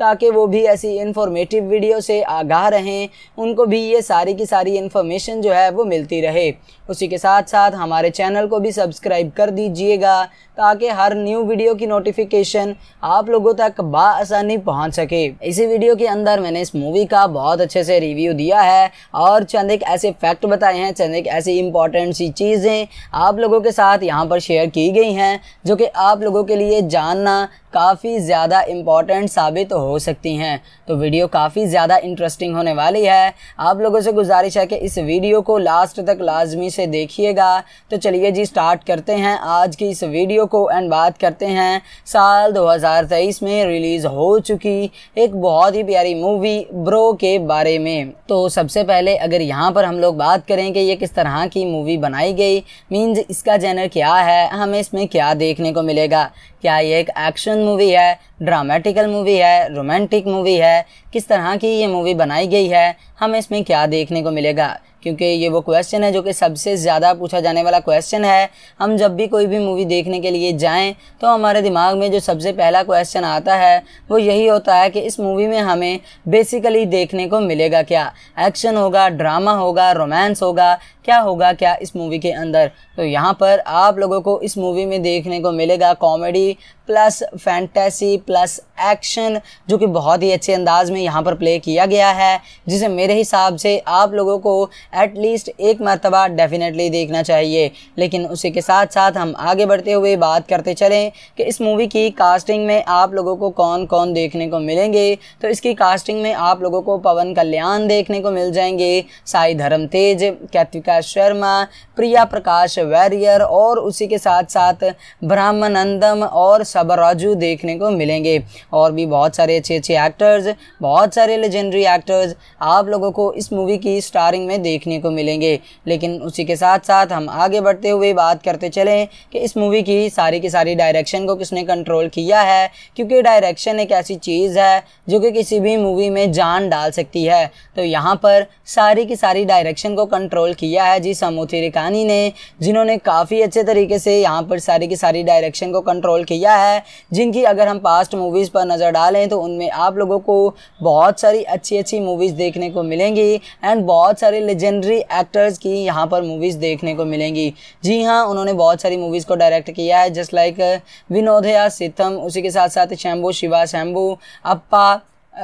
ताकि वो भी ऐसी इन्फॉर्मेटिव वीडियो से आगाह रहें उनको भी ये सारी की सारी इन्फॉर्मेशन जो है वो मिलती रहे उसी के साथ साथ हमारे चैनल को भी सब्सक्राइब कर दीजिएगा ताकि हर न्यू वीडियो की नोटिफिकेशन आप लोगों तक बसानी पहुंच सके इसी वीडियो के अंदर मैंने इस मूवी का बहुत अच्छे से रिव्यू दिया है और चंद एक ऐसे फैक्ट बताए हैं चंद एक ऐसी इंपॉर्टेंट सी चीज़ें आप लोगों के साथ यहाँ पर शेयर की गई हैं जो कि आप लोगों के लिए जानना काफ़ी ज़्यादा इम्पॉर्टेंट साबित हो सकती हैं तो वीडियो काफ़ी ज़्यादा इंटरेस्टिंग होने वाली है आप लोगों से गुजारिश है कि इस वीडियो को लास्ट तक लाजमी से देखिएगा तो चलिए जी स्टार्ट करते हैं आज की इस वीडियो को एंड बात करते हैं साल 2023 में रिलीज़ हो चुकी एक बहुत ही प्यारी मूवी ब्रो के बारे में तो सबसे पहले अगर यहाँ पर हम लोग बात करें कि ये किस तरह की मूवी बनाई गई मीन्स इसका जैनर क्या है हमें इसमें क्या देखने को मिलेगा क्या ये एक एक्शन मूवी है ड्रामेटिकल मूवी है रोमांटिक मूवी है किस तरह की ये मूवी बनाई गई है हमें इसमें क्या देखने को मिलेगा क्योंकि ये वो क्वेश्चन है जो कि सबसे ज़्यादा पूछा जाने वाला क्वेश्चन है हम जब भी कोई भी मूवी देखने के लिए जाएं तो हमारे दिमाग में जो सबसे पहला क्वेश्चन आता है वो यही होता है कि इस मूवी में हमें बेसिकली देखने को मिलेगा क्या एक्शन होगा ड्रामा होगा रोमांस होगा क्या होगा क्या इस मूवी के अंदर तो यहाँ पर आप लोगों को इस मूवी में देखने को मिलेगा comedy plus fantasy plus action जो कि बहुत ही अच्छे अंदाज में यहाँ पर प्ले किया गया है जिसे मेरे हिसाब से आप लोगों को एटलीस्ट एक मरतबा डेफिनेटली देखना चाहिए लेकिन उसी के साथ साथ हम आगे बढ़ते हुए बात करते चलें कि इस मूवी की कास्टिंग में आप लोगों को कौन कौन देखने को मिलेंगे तो इसकी कास्टिंग में आप लोगों को पवन कल्याण देखने को मिल जाएंगे साई धर्म तेज कैतिका शर्मा प्रिया प्रकाश वैरियर और उसी के साथ साथ ब्राह्मणंदम और सबराजू देखने को मिलेंगे और भी बहुत सारे अच्छे अच्छे एक्टर्स बहुत सारे लेजेंडरी एक्टर्स आप लोगों को इस मूवी की स्टारिंग में देखने को मिलेंगे लेकिन उसी के साथ साथ हम आगे बढ़ते हुए बात करते चलें कि इस मूवी की सारी की सारी डायरेक्शन को किसने कंट्रोल किया है क्योंकि डायरेक्शन एक ऐसी चीज़ है जो कि किसी भी मूवी में जान डाल सकती है तो यहाँ पर सारी की सारी डायरेक्शन को कंट्रोल किया है जी समूथी रिकानी ने जिन्होंने काफ़ी अच्छे तरीके से यहाँ पर सारी की सारी डायरेक्शन को कंट्रोल किया है जिनकी अगर हम पास्ट मूवीज़ पर नज़र डालें तो उनमें आप लोगों को बहुत सारी अच्छी अच्छी मूवीज़ देखने को मिलेंगी एंड बहुत सारे लेजेंडरी एक्टर्स की यहाँ पर मूवीज़ देखने को मिलेंगी जी हाँ उन्होंने बहुत सारी मूवीज़ को डायरेक्ट किया है जस्ट लाइक विनोदया सितम उसी के साथ साथ शैम्बू शिवा शैम्बू अप्पा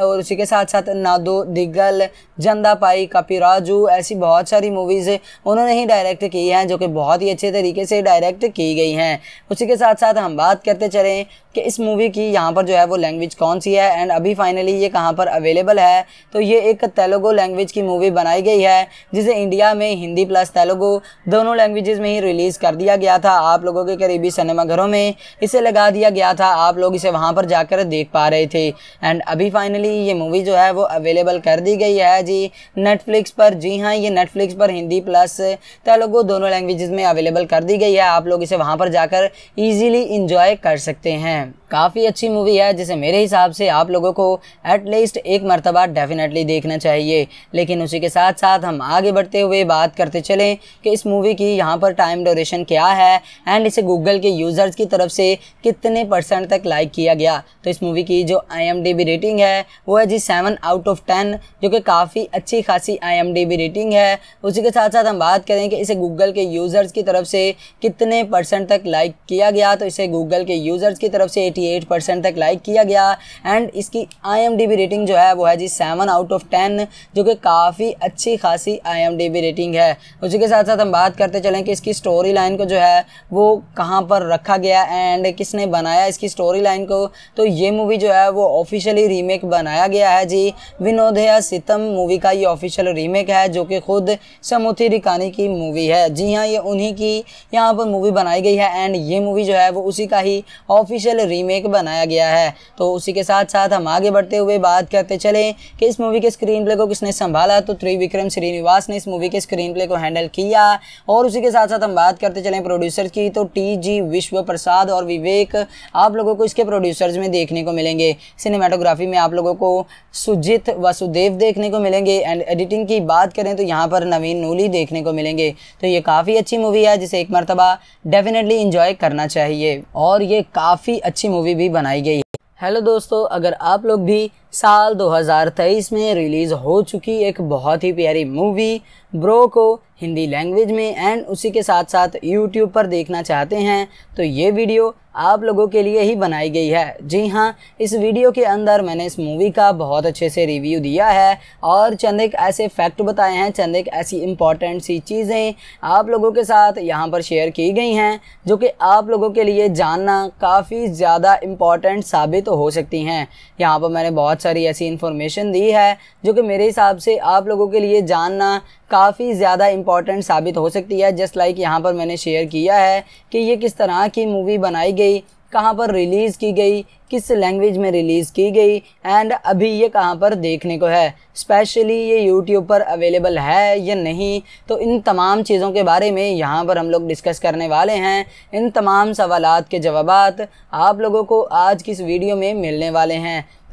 और उसी के साथ साथ नादो दिग्गल जंदा पाई कपी राजू ऐसी बहुत सारी मूवीज़ उन्होंने ही डायरेक्ट की हैं जो कि बहुत ही अच्छे तरीके से डायरेक्ट की गई हैं उसी के साथ साथ हम बात करते चलें कि इस मूवी की यहाँ पर जो है वो लैंग्वेज कौन सी है एंड अभी फाइनली ये कहाँ पर अवेलेबल है तो ये एक तेलुगु लैंग्वेज की मूवी बनाई गई है जिसे इंडिया में हिंदी प्लस तेलुगु दोनों लैंग्वेजेस में ही रिलीज़ कर दिया गया था आप लोगों के करीबी सिनेमाघरों में इसे लगा दिया गया था आप लोग इसे वहाँ पर जाकर देख पा रहे थे एंड अभी फाइनली ये मूवी जो है वो अवेलेबल कर दी गई है जी नेटफ्लिक्स पर जी हाँ ये नेटफ्लिक्स पर हिंदी प्लस तेलुगु दोनों लैंग्वेज़ में अवेलेबल कर दी गई है आप लोग इसे वहाँ पर जाकर ईजीली इंजॉय कर सकते हैं and काफ़ी अच्छी मूवी है जिसे मेरे हिसाब से आप लोगों को एटलीस्ट एक मरतबा डेफिनेटली देखना चाहिए लेकिन उसी के साथ साथ हम आगे बढ़ते हुए बात करते चलें कि इस मूवी की यहाँ पर टाइम डोरेशन क्या है एंड इसे गूगल के यूज़र्स की तरफ से कितने परसेंट तक लाइक किया गया तो इस मूवी की जो आई रेटिंग है वो है जी सेवन आउट ऑफ टेन जो कि काफ़ी अच्छी खासी आई रेटिंग है उसी के साथ साथ हम बात करें कि इसे गूगल के यूज़र्स की तरफ से कितने परसेंट तक लाइक किया गया तो इसे गूगल के यूज़र्स की तरफ से एटी एट परसेंट तक लाइक किया गया एंड इसकी आई रेटिंग जो है वो है जी सेवन आउट ऑफ टेन जो कि काफ़ी अच्छी खासी आई रेटिंग है उसी के साथ साथ हम बात करते चलें कि इसकी स्टोरी लाइन को जो है वो कहाँ पर रखा गया एंड किसने बनाया इसकी स्टोरी लाइन को तो ये मूवी जो है वो ऑफिशियली रीमेक बनाया गया है जी विनोदया सितम मूवी का ये ऑफिशियल रीमेक है जो कि खुद समुथी रिकानी की मूवी है जी हाँ ये उन्हीं की यहाँ पर मूवी बनाई गई है एंड ये मूवी जो है वो उसी का ही ऑफिशियल रीमेक रीमेक बनाया गया है तो उसी के साथ साथ हम आगे बढ़ते हुए बात करते चले कि इस मूवी के स्क्रीन प्ले को किसने संभाला तो त्रिविक्रम श्रीनिवास ने इस मूवी के स्क्रीन प्ले को हैंडल किया और उसी के साथ साथ हम बात करते चले प्रोड्यूसर की तो टी जी विश्व प्रसाद और विवेक आप लोगों को इसके प्रोड्यूसर्स में देखने को मिलेंगे सिनेमाटोग्राफी में आप लोगों को सुजित वासुदेव देखने को मिलेंगे एंड एडिटिंग की बात करें तो यहाँ पर नवीन नूली देखने को मिलेंगे तो ये काफ़ी अच्छी मूवी है जिसे एक मरतबा डेफिनेटली इंजॉय करना चाहिए और ये काफ़ी अच्छी मूवी भी बनाई गई है हेलो दोस्तों अगर आप लोग भी साल 2023 में रिलीज हो चुकी एक बहुत ही प्यारी मूवी ब्रो को हिंदी लैंग्वेज में एंड उसी के साथ साथ यूट्यूब पर देखना चाहते हैं तो ये वीडियो आप लोगों के लिए ही बनाई गई है जी हाँ इस वीडियो के अंदर मैंने इस मूवी का बहुत अच्छे से रिव्यू दिया है और चंद एक ऐसे फैक्ट बताए हैं चंद एक ऐसी इम्पॉर्टेंट सी चीज़ें आप लोगों के साथ यहाँ पर शेयर की गई हैं जो कि आप लोगों के लिए जानना काफ़ी ज़्यादा इम्पॉर्टेंट साबित हो सकती हैं यहाँ पर मैंने बहुत सारी ऐसी इन्फॉर्मेशन दी है जो कि मेरे हिसाब से आप लोगों के लिए जानना काफ़ी ज़्यादा इम्पॉर्टेंट साबित हो सकती है जस्ट लाइक यहाँ पर मैंने शेयर किया है कि ये किस तरह की मूवी बनाई गई कहाँ पर रिलीज़ की गई किस लैंग्वेज में रिलीज़ की गई एंड अभी ये कहाँ पर देखने को है स्पेशली ये यूट्यूब पर अवेलेबल है या नहीं तो इन तमाम चीज़ों के बारे में यहाँ पर हम लोग डिस्कस करने वाले हैं इन तमाम सवालत के जवाब आप लोगों को आज की इस वीडियो में मिलने वाले हैं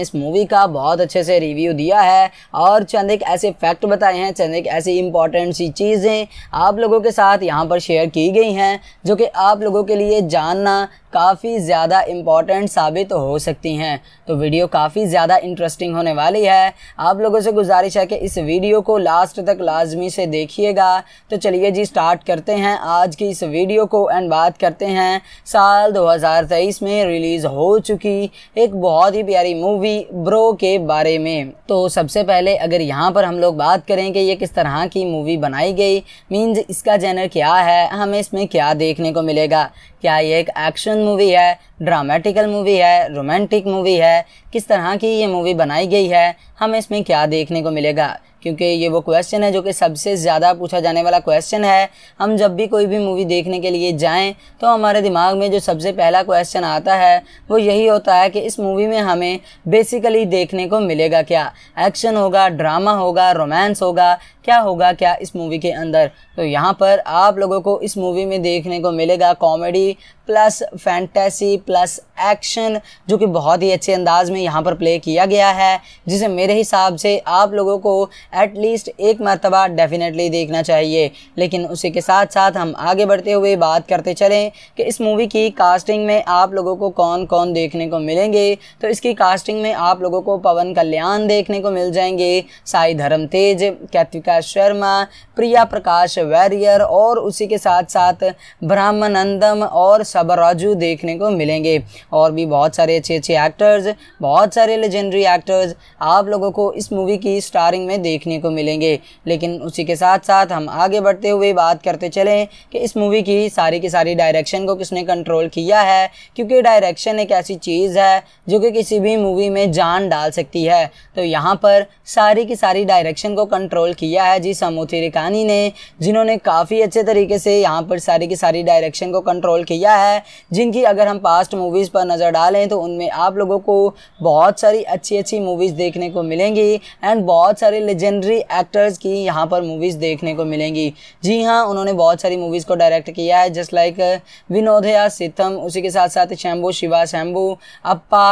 ने इस मूवी का बहुत अच्छे से रिव्यू दिया है और चंद एक ऐसे फैक्ट बताए हैं चंद एक ऐसी इंपॉर्टेंट सी चीज़ें आप लोगों के साथ यहाँ पर शेयर की गई हैं जो कि आप लोगों के लिए जानना काफ़ी ज़्यादा इम्पॉर्टेंट साबित हो सकती हैं तो वीडियो काफ़ी ज़्यादा इंटरेस्टिंग होने वाली है आप लोगों से गुजारिश है कि इस वीडियो को लास्ट तक लाजमी से देखिएगा तो चलिए जी स्टार्ट करते हैं आज की इस वीडियो को एंड बात करते हैं साल 2023 में रिलीज़ हो चुकी एक बहुत ही प्यारी मूवी ब्रो के बारे में तो सबसे पहले अगर यहाँ पर हम लोग बात करें कि ये किस तरह की मूवी बनाई गई मीन्स इसका जैनर क्या है हमें इसमें क्या देखने को मिलेगा क्या ये एक एक्शन मूवी है ड्रामेटिकल मूवी है रोमांटिक मूवी है किस तरह की ये मूवी बनाई गई है हमें इसमें क्या देखने को मिलेगा क्योंकि ये वो क्वेश्चन है जो कि सबसे ज़्यादा पूछा जाने वाला क्वेश्चन है हम जब भी कोई भी मूवी देखने के लिए जाएं तो हमारे दिमाग में जो सबसे पहला क्वेश्चन आता है वो यही होता है कि इस मूवी में हमें बेसिकली देखने को मिलेगा क्या एक्शन होगा ड्रामा होगा रोमांस होगा क्या होगा क्या इस मूवी के अंदर तो यहाँ पर आप लोगों को इस मूवी में देखने को मिलेगा comedy plus fantasy plus action जो कि बहुत ही अच्छे अंदाज में यहाँ पर प्ले किया गया है जिसे मेरे हिसाब से आप लोगों को एटलीस्ट एक मरतबा डेफिनेटली देखना चाहिए लेकिन उसी के साथ साथ हम आगे बढ़ते हुए बात करते चलें कि इस मूवी की कास्टिंग में आप लोगों को कौन कौन देखने को मिलेंगे तो इसकी कास्टिंग में आप लोगों को पवन कल्याण देखने को मिल जाएंगे साई धर्म तेज कैतिका शर्मा प्रिया प्रकाश वैरियर और उसी के साथ साथ ब्राह्मणंदम और सबराजू देखने को मिलेंगे और भी बहुत सारे अच्छे अच्छे एक्टर्स बहुत सारे लेजेंडरी एक्टर्स आप लोगों को इस मूवी की स्टारिंग में देखने को मिलेंगे लेकिन उसी के साथ साथ हम आगे बढ़ते हुए बात करते चलें कि इस मूवी की सारी की सारी डायरेक्शन को किसने कंट्रोल किया है क्योंकि डायरेक्शन एक ऐसी चीज़ है जो कि किसी भी मूवी में जान डाल सकती है तो यहाँ पर सारी की सारी डायरेक्शन को कंट्रोल किया है जी समूथी रिकानी ने जिन्होंने काफ़ी अच्छे तरीके से यहाँ पर सारी की सारी डायरेक्शन को कंट्रोल किया है जिनकी अगर हम पास्ट मूवीज़ पर पर नज़र डालें तो उनमें आप लोगों को बहुत सारी अच्छी अच्छी मूवीज़ देखने को मिलेंगी एंड बहुत सारे लेजेंडरी एक्टर्स की यहाँ पर मूवीज़ देखने को मिलेंगी जी हाँ उन्होंने बहुत सारी मूवीज़ को डायरेक्ट किया है जस्ट लाइक uh, विनोदया सितम उसी के साथ साथ शैम्बू शिवा शैम्बू अप्पा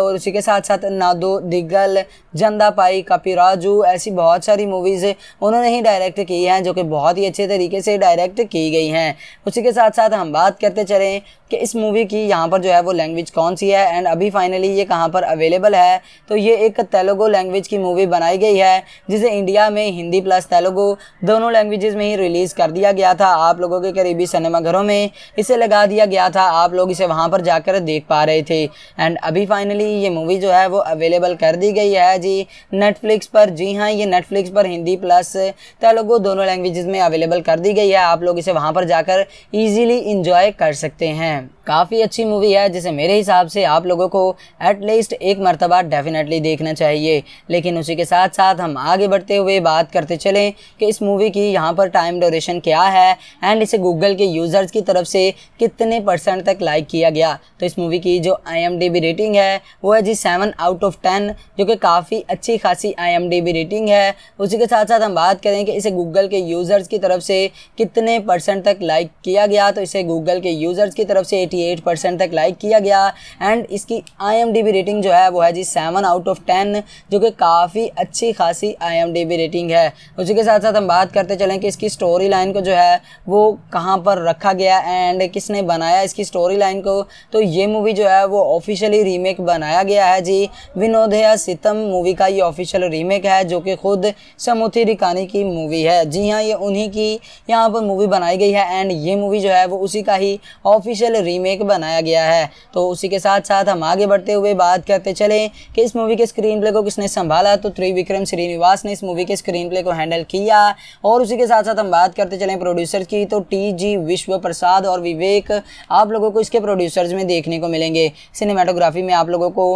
और उसी के साथ साथ नादो दिग्गल जंदा पाई राजू ऐसी बहुत सारी मूवीज़ उन्होंने ही डायरेक्ट की हैं जो कि बहुत ही अच्छे तरीके से डायरेक्ट की गई हैं उसी के साथ साथ हम बात करते चलें कि इस मूवी की यहाँ पर जो है वो लैंग्वेज कौन सी है एंड अभी फाइनली ये कहाँ पर अवेलेबल है तो ये एक तेलुगु लैंग्वेज की मूवी बनाई गई है जिसे इंडिया में हिंदी प्लस तेलुगु दोनों लैंग्वेजेस में ही रिलीज़ कर दिया गया था आप लोगों के करीबी सिनेमाघरों में इसे लगा दिया गया था आप लोग इसे वहाँ पर जाकर देख पा रहे थे एंड अभी फाइनली ये मूवी जो है वो अवेलेबल कर दी गई है जी नेटफ्लिक्स पर जी हाँ ये नेटफ्लिक्स पर हिंदी प्लस तेलुगु दोनों लैंग्वेजेस में अवेलेबल कर दी गई है आप लोग इसे वहाँ पर जाकर ईजिली इंजॉय कर सकते हैं है काफ़ी अच्छी मूवी है जिसे मेरे हिसाब से आप लोगों को एटलीस्ट एक मरतबा डेफिनेटली देखना चाहिए लेकिन उसी के साथ साथ हम आगे बढ़ते हुए बात करते चलें कि इस मूवी की यहाँ पर टाइम डोरेशन क्या है एंड इसे गूगल के यूज़र्स की तरफ से कितने परसेंट तक लाइक किया गया तो इस मूवी की जो आई रेटिंग है वो है जी सेवन आउट ऑफ टेन जो कि काफ़ी अच्छी खासी आई रेटिंग है उसी के साथ साथ हम बात करें कि इसे गूगल के यूज़र्स की तरफ से कितने परसेंट तक लाइक किया गया तो इसे गूगल के यूज़र्स की तरफ से 88 परसेंट तक लाइक किया गया एंड इसकी आई रेटिंग जो है वो है जी सेवन आउट ऑफ टेन जो कि काफ़ी अच्छी खासी आई रेटिंग है उसी के साथ साथ हम बात करते चलें कि इसकी स्टोरी लाइन को जो है वो कहाँ पर रखा गया एंड किसने बनाया इसकी स्टोरी लाइन को तो ये मूवी जो है वो ऑफिशियली रीमेक बनाया गया है जी विनोदया सितम मूवी का ये ऑफिशियल रीमेक है जो कि खुद समुथी रिकानी की मूवी है जी हाँ ये उन्हीं की यहाँ पर मूवी बनाई गई है एंड ये मूवी जो है वो उसी का ही ऑफिशियल ओरिजिनल रीमेक बनाया गया है तो उसी के साथ साथ हम आगे बढ़ते हुए बात करते चले कि इस मूवी के स्क्रीन प्ले को किसने संभाला तो त्रिविक्रम श्रीनिवास ने इस मूवी के स्क्रीन प्ले को हैंडल किया और उसी के साथ साथ हम बात करते चले प्रोड्यूसर की तो टी जी विश्व प्रसाद और विवेक आप लोगों को इसके प्रोड्यूसर्स में देखने को मिलेंगे सिनेमाटोग्राफी में आप लोगों को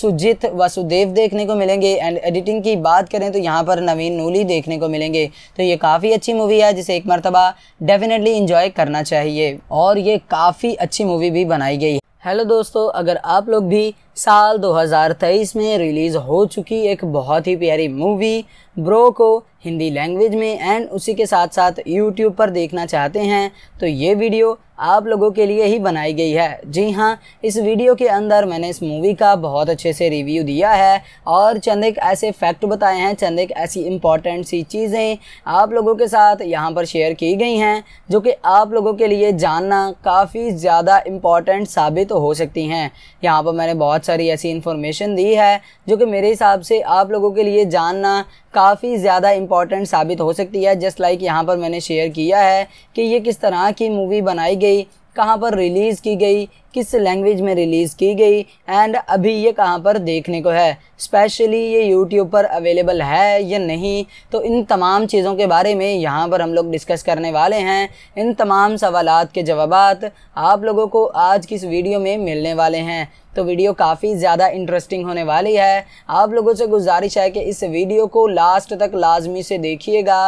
सुजित वासुदेव देखने को मिलेंगे एंड एडिटिंग की बात करें तो यहाँ पर नवीन नूली देखने को मिलेंगे तो ये काफ़ी अच्छी मूवी है जिसे एक मरतबा डेफिनेटली इंजॉय करना चाहिए और ये काफ़ी अच्छी मूवी भी बनाई गई है हेलो दोस्तों अगर आप लोग भी साल 2023 में रिलीज हो चुकी एक बहुत ही प्यारी मूवी ब्रो को हिंदी लैंग्वेज में एंड उसी के साथ साथ यूट्यूब पर देखना चाहते हैं तो ये वीडियो आप लोगों के लिए ही बनाई गई है जी हाँ इस वीडियो के अंदर मैंने इस मूवी का बहुत अच्छे से रिव्यू दिया है और चंद एक ऐसे फैक्ट बताए हैं चंद एक ऐसी इम्पॉर्टेंट सी चीज़ें आप लोगों के साथ यहाँ पर शेयर की गई हैं जो कि आप लोगों के लिए जानना काफ़ी ज़्यादा इम्पॉर्टेंट साबित हो सकती हैं यहाँ पर मैंने बहुत बहुत सारी ऐसी इन्फॉर्मेशन दी है जो कि मेरे हिसाब से आप लोगों के लिए जानना काफ़ी ज़्यादा इम्पॉर्टेंट साबित हो सकती है जस्ट लाइक यहाँ पर मैंने शेयर किया है कि ये किस तरह की मूवी बनाई गई कहाँ पर रिलीज़ की गई किस लैंग्वेज में रिलीज़ की गई एंड अभी ये कहाँ पर देखने को है स्पेशली ये यूट्यूब पर अवेलेबल है या नहीं तो इन तमाम चीज़ों के बारे में यहाँ पर हम लोग डिस्कस करने वाले हैं इन तमाम सवालत के जवाब आप लोगों को आज की इस वीडियो में मिलने वाले हैं तो वीडियो काफ़ी ज़्यादा इंटरेस्टिंग होने वाली है आप लोगों से गुजारिश है कि इस वीडियो को लास्ट तक लाजमी से देखिएगा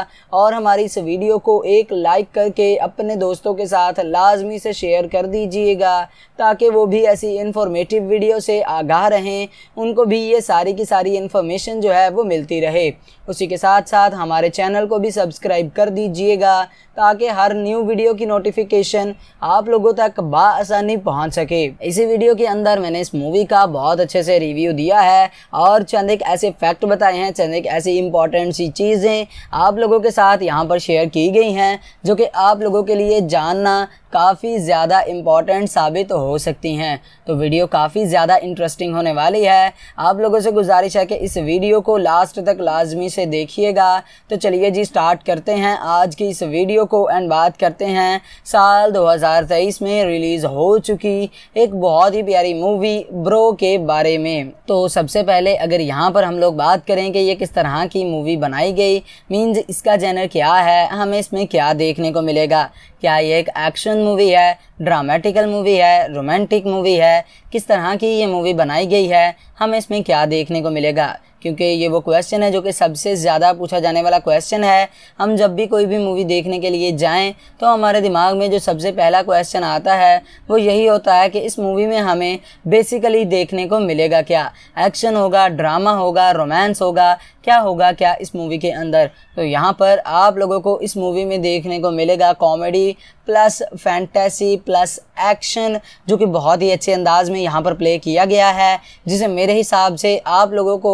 और हमारी इस वीडियो को एक लाइक करके अपने दोस्तों के साथ लाजमी से शेयर कर दीजिएगा ताकि वो भी ऐसी इन्फॉर्मेटिव वीडियो से आगाह रहें उनको भी ये सारी की सारी इन्फॉर्मेशन जो है वो मिलती रहे उसी के साथ साथ हमारे चैनल को भी सब्सक्राइब कर दीजिएगा ताकि हर न्यू वीडियो की नोटिफिकेशन आप लोगों तक बसानी पहुंच सके इसी वीडियो के अंदर मैंने इस मूवी का बहुत अच्छे से रिव्यू दिया है और चंद एक ऐसे फैक्ट बताए हैं चंद एक ऐसी इंपॉर्टेंट सी चीज़ें आप लोगों के साथ यहाँ पर शेयर की गई हैं जो कि आप लोगों के लिए जानना काफ़ी ज़्यादा इम्पॉर्टेंट साबित हो सकती हैं तो वीडियो काफ़ी ज़्यादा इंटरेस्टिंग होने वाली है आप लोगों से गुजारिश है कि इस वीडियो को लास्ट तक लाजमी से देखिएगा तो चलिए जी स्टार्ट करते हैं आज की इस वीडियो को एंड बात करते हैं साल 2023 में रिलीज़ हो चुकी एक बहुत ही प्यारी मूवी ब्रो के बारे में तो सबसे पहले अगर यहाँ पर हम लोग बात करें कि ये किस तरह की मूवी बनाई गई मीन्स इसका जैनर क्या है हमें इसमें क्या देखने को मिलेगा क्या ये एक एक्शन मूवी है ड्रामेटिकल मूवी है रोमांटिक मूवी है किस तरह की ये मूवी बनाई गई है हमें इसमें क्या देखने को मिलेगा क्योंकि ये वो क्वेश्चन है जो कि सबसे ज़्यादा पूछा जाने वाला क्वेश्चन है हम जब भी कोई भी मूवी देखने के लिए जाएं तो हमारे दिमाग में जो सबसे पहला क्वेश्चन आता है वो यही होता है कि इस मूवी में हमें बेसिकली देखने को मिलेगा क्या एक्शन होगा ड्रामा होगा रोमांस होगा क्या होगा क्या इस मूवी के अंदर तो यहाँ पर आप लोगों को इस मूवी में देखने को मिलेगा comedy plus fantasy plus action जो कि बहुत ही अच्छे अंदाज में यहाँ पर प्ले किया गया है जिसे मेरे हिसाब से आप लोगों को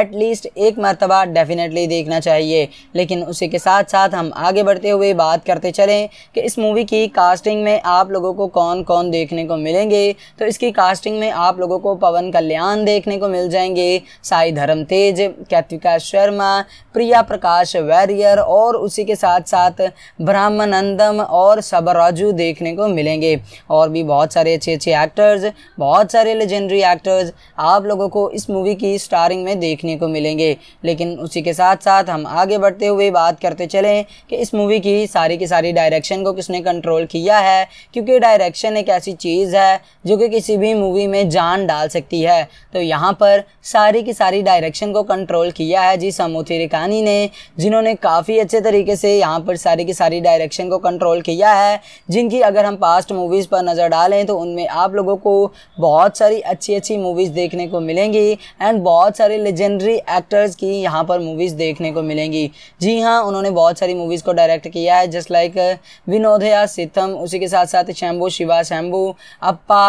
एटलीस्ट एक मरतबा डेफिनेटली देखना चाहिए लेकिन उसी के साथ साथ हम आगे बढ़ते हुए बात करते चलें कि इस मूवी की कास्टिंग में आप लोगों को कौन कौन देखने को मिलेंगे तो इसकी कास्टिंग में आप लोगों को पवन कल्याण देखने को मिल जाएंगे साई धर्म तेज कैतिका शर्मा प्रिया प्रकाश वैरियर और उसी के साथ साथ ब्राह्मनंदम और सबराजू देखने को मिलेंगे और भी बहुत सारे अच्छे अच्छे एक्टर्स बहुत सारे लेजेंडरी एक्टर्स आप लोगों को इस मूवी की स्टारिंग में देखने को मिलेंगे लेकिन उसी के साथ साथ हम आगे बढ़ते हुए बात करते चलें कि इस मूवी की सारी की सारी डायरेक्शन को किसने कंट्रोल किया है क्योंकि डायरेक्शन एक ऐसी चीज़ है जो कि किसी भी मूवी में जान डाल सकती है तो यहाँ पर सारी की सारी डायरेक्शन को कंट्रोल किया है जी समूथी रिकानी ने जिन्होंने काफ़ी अच्छे तरीके से यहाँ पर सारी की सारी डायरेक्शन को कंट्रोल किया है जिनकी अगर हम पास्ट मूवीज़ पर नज़र डालें तो उनमें आप लोगों को बहुत सारी अच्छी अच्छी मूवीज़ देखने को मिलेंगी एंड बहुत सारे लेजेंडरी एक्टर्स की यहाँ पर मूवीज़ देखने को मिलेंगी जी हाँ उन्होंने बहुत सारी मूवीज़ को डायरेक्ट किया है जस्ट लाइक विनोदया सितम उसी के साथ साथ शैम्बू शिवा शैम्बू अप्पा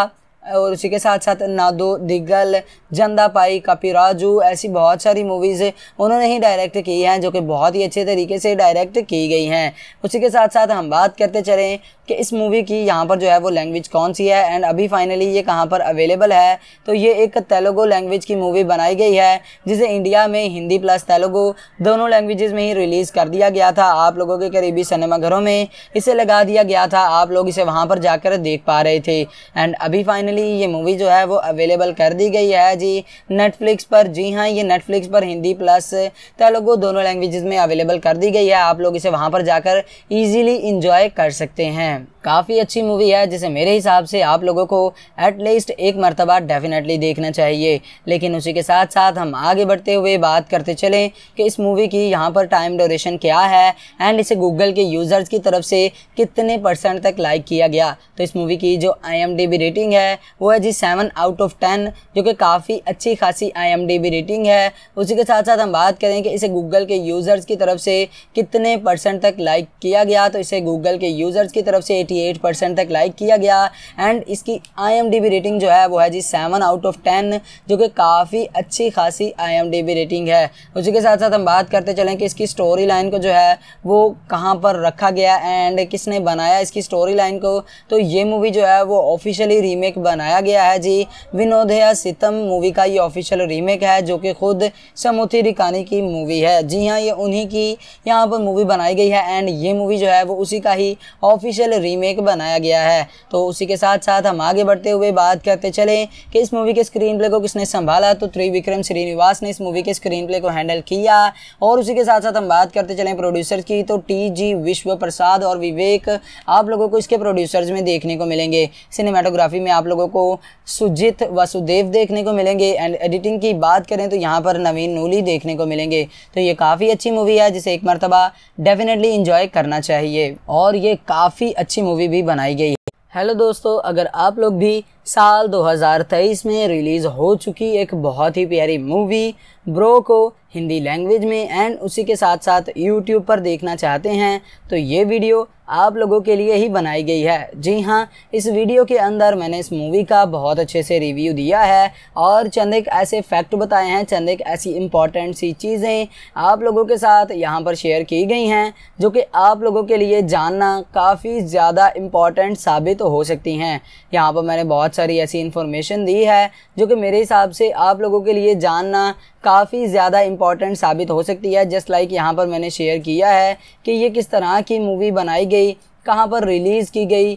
और उसी के साथ साथ नादो दिग्गल जंदा पाई कपी राजू ऐसी बहुत सारी मूवीज़ उन्होंने ही डायरेक्ट की हैं जो कि बहुत ही अच्छे तरीके से डायरेक्ट की गई हैं उसी के साथ साथ हम बात करते चलें कि इस मूवी की यहाँ पर जो है वो लैंग्वेज कौन सी है एंड अभी फाइनली ये कहाँ पर अवेलेबल है तो ये एक तेलुगु लैंग्वेज की मूवी बनाई गई है जिसे इंडिया में हिंदी प्लस तेलुगु दोनों लैंग्वेजेस में ही रिलीज़ कर दिया गया था आप लोगों के करीबी सिनेमाघरों में इसे लगा दिया गया था आप लोग इसे वहाँ पर जाकर देख पा रहे थे एंड अभी फाइनली फाइनली ये मूवी जो है वो अवेलेबल कर दी गई है जी नेटफ्लिक्स पर जी हाँ ये नेटफ्लिक्स पर हिंदी प्लस तेलुगु दोनों लैंग्वेजेस में अवेलेबल कर दी गई है आप लोग इसे वहाँ पर जाकर ईजिली इंजॉय कर सकते हैं काफ़ी अच्छी मूवी है जिसे मेरे हिसाब से आप लोगों को एटलीस्ट एक मरतबा डेफिनेटली देखना चाहिए लेकिन उसी के साथ साथ हम आगे बढ़ते हुए बात करते चलें कि इस मूवी की यहाँ पर टाइम डोरेशन क्या है एंड इसे गूगल के यूज़र्स की तरफ से कितने परसेंट तक लाइक किया गया तो इस मूवी की जो आई रेटिंग है वो है जी सेवन आउट ऑफ टेन जो कि काफ़ी अच्छी खासी आई रेटिंग है उसी के साथ साथ हम बात करें कि इसे गूगल के यूज़र्स की तरफ से कितने परसेंट तक लाइक किया गया तो इसे गूगल के यूज़र्स की तरफ से एटी 98 परसेंट तक लाइक किया गया एंड इसकी आई रेटिंग जो है वो है जी सेवन आउट ऑफ टेन जो कि काफ़ी अच्छी खासी आई रेटिंग है उसी के साथ साथ हम बात करते चलें कि इसकी स्टोरी लाइन को जो है वो कहाँ पर रखा गया एंड किसने बनाया इसकी स्टोरी लाइन को तो ये मूवी जो है वो ऑफिशियली रीमेक बनाया गया है जी विनोदया सितम मूवी का ये ऑफिशियल रीमेक है जो कि खुद समुथी रिकानी की मूवी है जी हाँ ये उन्हीं की यहाँ पर मूवी बनाई गई है एंड ये मूवी जो है वो उसी का ही ऑफिशियल रीमेक रीमेक बनाया गया है तो उसी के साथ साथ हम आगे बढ़ते हुए बात करते चले कि इस मूवी के स्क्रीन प्ले को किसने संभाला तो त्रिविक्रम श्रीनिवास ने इस मूवी के स्क्रीन प्ले को हैंडल किया और उसी के साथ साथ हम बात करते चले प्रोड्यूसर की तो टी जी विश्व प्रसाद और विवेक आप लोगों को इसके प्रोड्यूसर्स में देखने को मिलेंगे सिनेमाटोग्राफी में आप लोगों को सुजित वासुदेव देखने को मिलेंगे एंड एडिटिंग की बात करें तो यहाँ पर नवीन नूली देखने को मिलेंगे तो ये काफ़ी अच्छी मूवी है जिसे एक मरतबा डेफिनेटली इंजॉय करना चाहिए और ये काफ़ी अच्छी मूवी मूवी भी बनाई गई है हेलो दोस्तों अगर आप लोग भी साल 2023 में रिलीज़ हो चुकी एक बहुत ही प्यारी मूवी ब्रो को हिंदी लैंग्वेज में एंड उसी के साथ साथ यूट्यूब पर देखना चाहते हैं तो ये वीडियो आप लोगों के लिए ही बनाई गई है जी हाँ इस वीडियो के अंदर मैंने इस मूवी का बहुत अच्छे से रिव्यू दिया है और चंद एक ऐसे फैक्ट बताए हैं चंद एक ऐसी इम्पॉर्टेंट सी चीज़ें आप लोगों के साथ यहाँ पर शेयर की गई हैं जो कि आप लोगों के लिए जानना काफ़ी ज़्यादा इम्पॉर्टेंट साबित हो सकती हैं यहाँ पर मैंने बहुत सारी ऐसी इन्फॉर्मेशन दी है जो कि मेरे हिसाब से आप लोगों के लिए जानना काफ़ी ज़्यादा इम्पॉर्टेंट साबित हो सकती है जस्ट लाइक यहाँ पर मैंने शेयर किया है कि ये किस तरह की मूवी बनाई गई कहाँ पर रिलीज़ की गई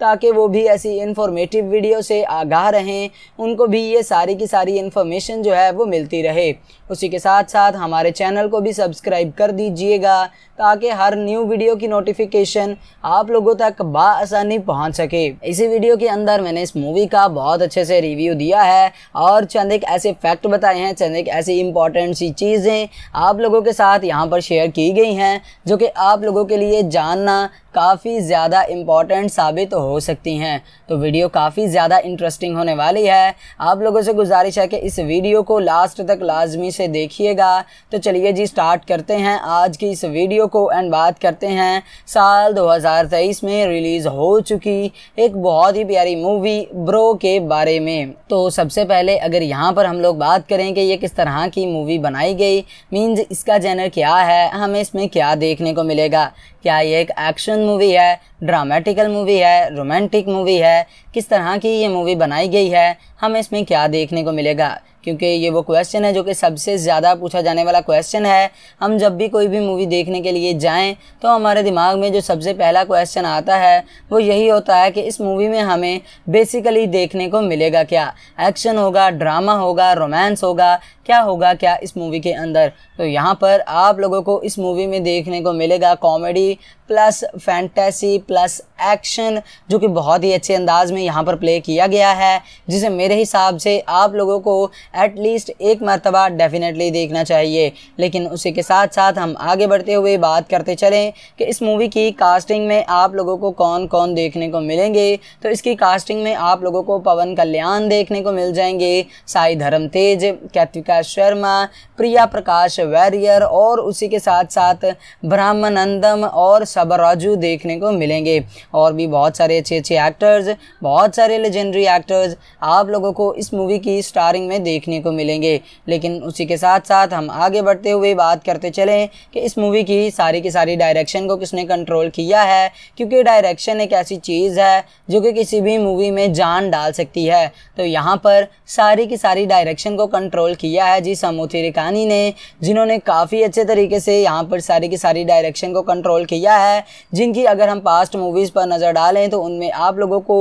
ताकि वो भी ऐसी इन्फॉर्मेटिव वीडियो से आगाह रहें उनको भी ये सारी की सारी इन्फॉर्मेशन जो है वो मिलती रहे उसी के साथ साथ हमारे चैनल को भी सब्सक्राइब कर दीजिएगा ताकि हर न्यू वीडियो की नोटिफिकेशन आप लोगों तक बासानी पहुंच सके इसी वीडियो के अंदर मैंने इस मूवी का बहुत अच्छे से रिव्यू दिया है और चंद एक ऐसे फैक्ट बताए हैं चंद एक ऐसी इंपॉर्टेंट सी चीज़ें आप लोगों के साथ यहाँ पर शेयर की गई हैं जो कि आप लोगों के लिए जानना काफ़ी ज़्यादा इम्पॉर्टेंट साबित हो सकती हैं तो वीडियो काफ़ी ज़्यादा इंटरेस्टिंग होने वाली है आप लोगों से गुजारिश है कि इस वीडियो को लास्ट तक लाजमी से देखिएगा तो चलिए जी स्टार्ट करते हैं आज की इस वीडियो को एंड बात करते हैं साल 2023 में रिलीज़ हो चुकी एक बहुत ही प्यारी मूवी ब्रो के बारे में तो सबसे पहले अगर यहाँ पर हम लोग बात करें कि ये किस तरह की मूवी बनाई गई मीन्स इसका जैनर क्या है हमें इसमें क्या देखने को मिलेगा क्या ये एक एक्शन मूवी है ड्रामेटिकल मूवी है रोमांटिक मूवी है किस तरह की ये मूवी बनाई गई है हमें इसमें क्या देखने को मिलेगा क्योंकि ये वो क्वेश्चन है जो कि सबसे ज़्यादा पूछा जाने वाला क्वेश्चन है हम जब भी कोई भी मूवी देखने के लिए जाएं तो हमारे दिमाग में जो सबसे पहला क्वेश्चन आता है वो यही होता है कि इस मूवी में हमें बेसिकली देखने को मिलेगा क्या एक्शन होगा ड्रामा होगा रोमांस होगा क्या होगा क्या इस मूवी के अंदर तो यहाँ पर आप लोगों को इस मूवी में देखने को मिलेगा comedy plus fantasy plus action जो कि बहुत ही अच्छे अंदाज में यहाँ पर प्ले किया गया है जिसे मेरे हिसाब से आप लोगों को एटलीस्ट एक मरतबा डेफिनेटली देखना चाहिए लेकिन उसी के साथ साथ हम आगे बढ़ते हुए बात करते चलें कि इस मूवी की कास्टिंग में आप लोगों को कौन कौन देखने को मिलेंगे तो इसकी कास्टिंग में आप लोगों को पवन कल्याण देखने को मिल जाएंगे साई धर्म तेज कैतिका शर्मा प्रिया प्रकाश वैरियर और उसी के साथ साथ ब्राह्मणंदम और सबराजू देखने को मिलेंगे और भी बहुत सारे अच्छे अच्छे एक्टर्स बहुत सारे लेजेंडरी एक्टर्स आप लोगों को इस मूवी की स्टारिंग में देखने को मिलेंगे लेकिन उसी के साथ साथ हम आगे बढ़ते हुए बात करते चलें कि इस मूवी की सारी की सारी डायरेक्शन को किसने कंट्रोल किया है क्योंकि डायरेक्शन एक ऐसी चीज़ है जो कि किसी भी मूवी में जान डाल सकती है तो यहाँ पर सारी की सारी डायरेक्शन को कंट्रोल किया है जी समूथी रिकानी ने जिन्होंने काफ़ी अच्छे तरीके से यहाँ पर सारी की सारी डायरेक्शन को कंट्रोल किया है जिनकी अगर हम पास्ट मूवीज़ पर नज़र डालें तो उनमें आप लोगों को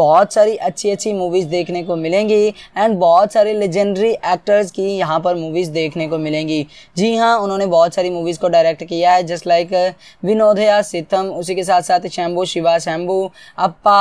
बहुत सारी अच्छी अच्छी मूवीज़ देखने को मिलेंगी एंड बहुत सारे लेजेंडरी एक्टर्स की यहाँ पर मूवीज़ देखने को मिलेंगी जी हाँ उन्होंने बहुत सारी मूवीज़ को डायरेक्ट किया है जस्ट लाइक uh, विनोदया सितम उसी के साथ साथ शैम्बू शिवा शैम्बू अप्पा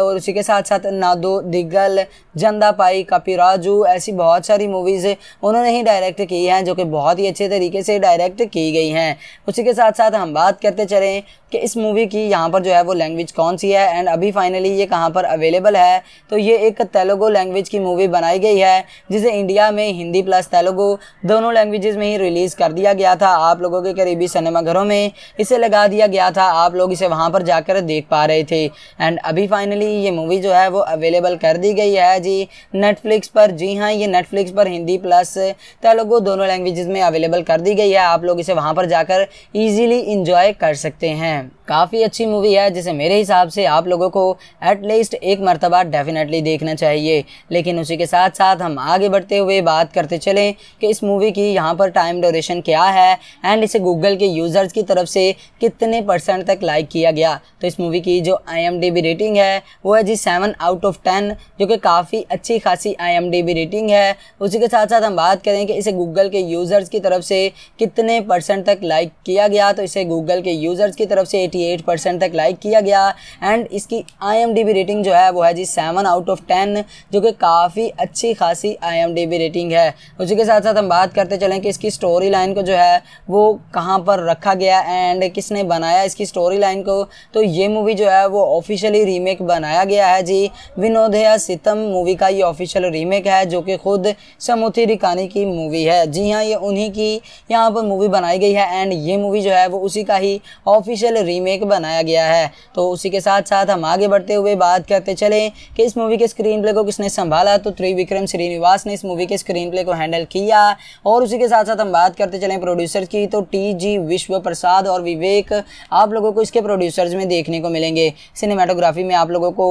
और उसी के साथ साथ नादो दिग्गल जंदा पाई कपी राजू ऐसी बहुत सारी मूवीज़ उन्होंने ही डायरेक्ट की हैं जो कि बहुत ही अच्छे तरीके से डायरेक्ट की गई हैं उसी के साथ साथ हम बात करते चलें कि इस मूवी की यहाँ पर जो है वो लैंग्वेज कौन सी है एंड अभी फाइनली ये कहाँ पर अवेलेबल है तो ये एक तेलुगु लैंग्वेज की मूवी बनाई गई है जिसे इंडिया में हिंदी प्लस तेलुगु दोनों लैंग्वेज में ही रिलीज़ कर दिया गया था आप लोगों के करीबी सिनेमाघरों में इसे लगा दिया गया था आप लोग इसे वहाँ पर जाकर देख पा रहे थे एंड अभी फाइनली ये मूवी जो है वो अवेलेबल कर दी गई है जी नेटफ्लिक्स पर जी हाँ ये नेटफ्लिक्स पर हिंदी प्लस तेलुगु दोनों लैंग्वेज में अवेलेबल कर दी गई है आप लोग इसे वहाँ पर जाकर ईजीली इंजॉय कर सकते हैं हैं काफ़ी अच्छी मूवी है जिसे मेरे हिसाब से आप लोगों को एटलीस्ट एक मरतबा डेफिनेटली देखना चाहिए लेकिन उसी के साथ साथ हम आगे बढ़ते हुए बात करते चलें कि इस मूवी की यहाँ पर टाइम डोरेशन क्या है एंड इसे गूगल के यूज़र्स की तरफ से कितने परसेंट तक लाइक किया गया तो इस मूवी की जो आई रेटिंग है वो है जी सेवन आउट ऑफ टेन जो कि काफ़ी अच्छी खासी आई रेटिंग है उसी के साथ साथ हम बात करें कि इसे गूगल के यूज़र्स की तरफ से कितने परसेंट तक लाइक किया गया तो इसे गूगल के यूज़र्स की तरफ से 88 परसेंट तक लाइक किया गया एंड इसकी आई रेटिंग जो है वो है जी सेवन आउट ऑफ टेन जो कि काफ़ी अच्छी खासी आई रेटिंग है उसी के साथ साथ हम बात करते चलें कि इसकी स्टोरी लाइन को जो है वो कहाँ पर रखा गया एंड किसने बनाया इसकी स्टोरी लाइन को तो ये मूवी जो है वो ऑफिशियली रीमेक बनाया गया है जी विनोदया सितम मूवी का ये ऑफिशियल रीमेक है जो कि खुद समुथी रिकानी की मूवी है जी हाँ ये उन्हीं की यहाँ पर मूवी बनाई गई है एंड ये मूवी जो है वो उसी का ही ऑफिशियल रीमेक बनाया गया है तो उसी के साथ साथ हम आगे बढ़ते हुए बात करते चले कि इस मूवी के स्क्रीन प्ले को किसने संभाला तो त्रिविक्रम श्रीनिवास ने इस मूवी के स्क्रीन प्ले को हैंडल किया और उसी के साथ साथ हम बात करते चले प्रोड्यूसर की तो टी जी विश्व प्रसाद और विवेक आप लोगों को इसके प्रोड्यूसर्स में देखने को मिलेंगे सिनेमाटोग्राफी में आप लोगों को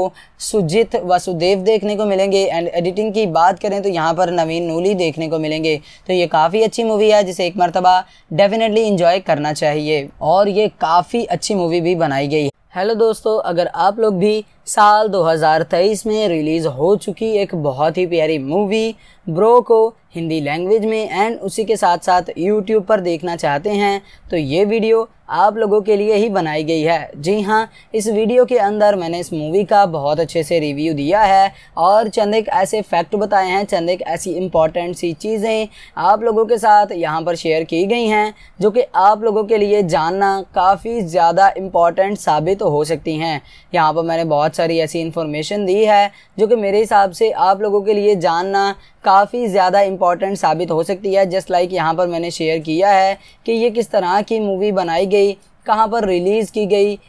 सुजित वासुदेव देखने को मिलेंगे एंड एडिटिंग की बात करें तो यहाँ पर नवीन नूली देखने को मिलेंगे तो ये काफ़ी अच्छी मूवी है जिसे एक मरतबा डेफिनेटली इंजॉय करना चाहिए और ये काफ़ी अच्छी मूवी भी बनाई गई है हेलो दोस्तों अगर आप लोग भी साल 2023 में रिलीज़ हो चुकी एक बहुत ही प्यारी मूवी ब्रो को हिंदी लैंग्वेज में एंड उसी के साथ साथ यूट्यूब पर देखना चाहते हैं तो ये वीडियो आप लोगों के लिए ही बनाई गई है जी हाँ इस वीडियो के अंदर मैंने इस मूवी का बहुत अच्छे से रिव्यू दिया है और चंद एक ऐसे फैक्ट बताए हैं चंद एक ऐसी इम्पॉर्टेंट सी चीज़ें आप लोगों के साथ यहाँ पर शेयर की गई हैं जो कि आप लोगों के लिए जानना काफ़ी ज़्यादा इम्पॉर्टेंट साबित हो सकती हैं यहाँ पर मैंने बहुत सारी ऐसी इन्फॉर्मेशन दी है जो कि मेरे हिसाब से आप लोगों के लिए जानना काफ़ी ज़्यादा इम्पॉर्टेंट साबित हो सकती है जस्ट लाइक यहाँ पर मैंने शेयर किया है कि ये किस तरह की मूवी बनाई गई कहाँ पर रिलीज़ की गई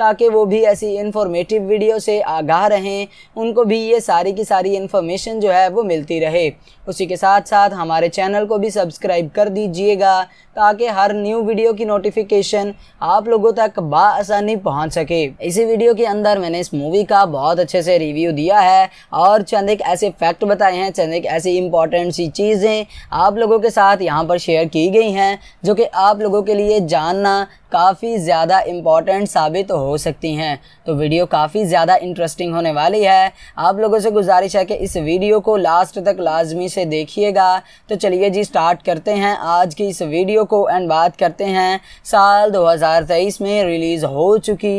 ताकि वो भी ऐसी इन्फॉर्मेटिव वीडियो से आगाह रहें उनको भी ये सारी की सारी इन्फॉर्मेशन जो है वो मिलती रहे उसी के साथ साथ हमारे चैनल को भी सब्सक्राइब कर दीजिएगा ताकि हर न्यू वीडियो की नोटिफिकेशन आप लोगों तक बसानी पहुंच सके इसी वीडियो के अंदर मैंने इस मूवी का बहुत अच्छे से रिव्यू दिया है और चंद एक ऐसे फैक्ट बताए हैं चंद एक ऐसी इंपॉर्टेंट सी चीज़ें आप लोगों के साथ यहाँ पर शेयर की गई हैं जो कि आप लोगों के लिए जानना काफ़ी ज़्यादा इम्पॉर्टेंट साबित हो सकती हैं तो वीडियो काफ़ी ज़्यादा इंटरेस्टिंग होने वाली है आप लोगों से गुजारिश है कि इस वीडियो को लास्ट तक लाजमी से देखिएगा तो चलिए जी स्टार्ट करते हैं आज की इस वीडियो को एंड बात करते हैं साल 2023 में रिलीज़ हो चुकी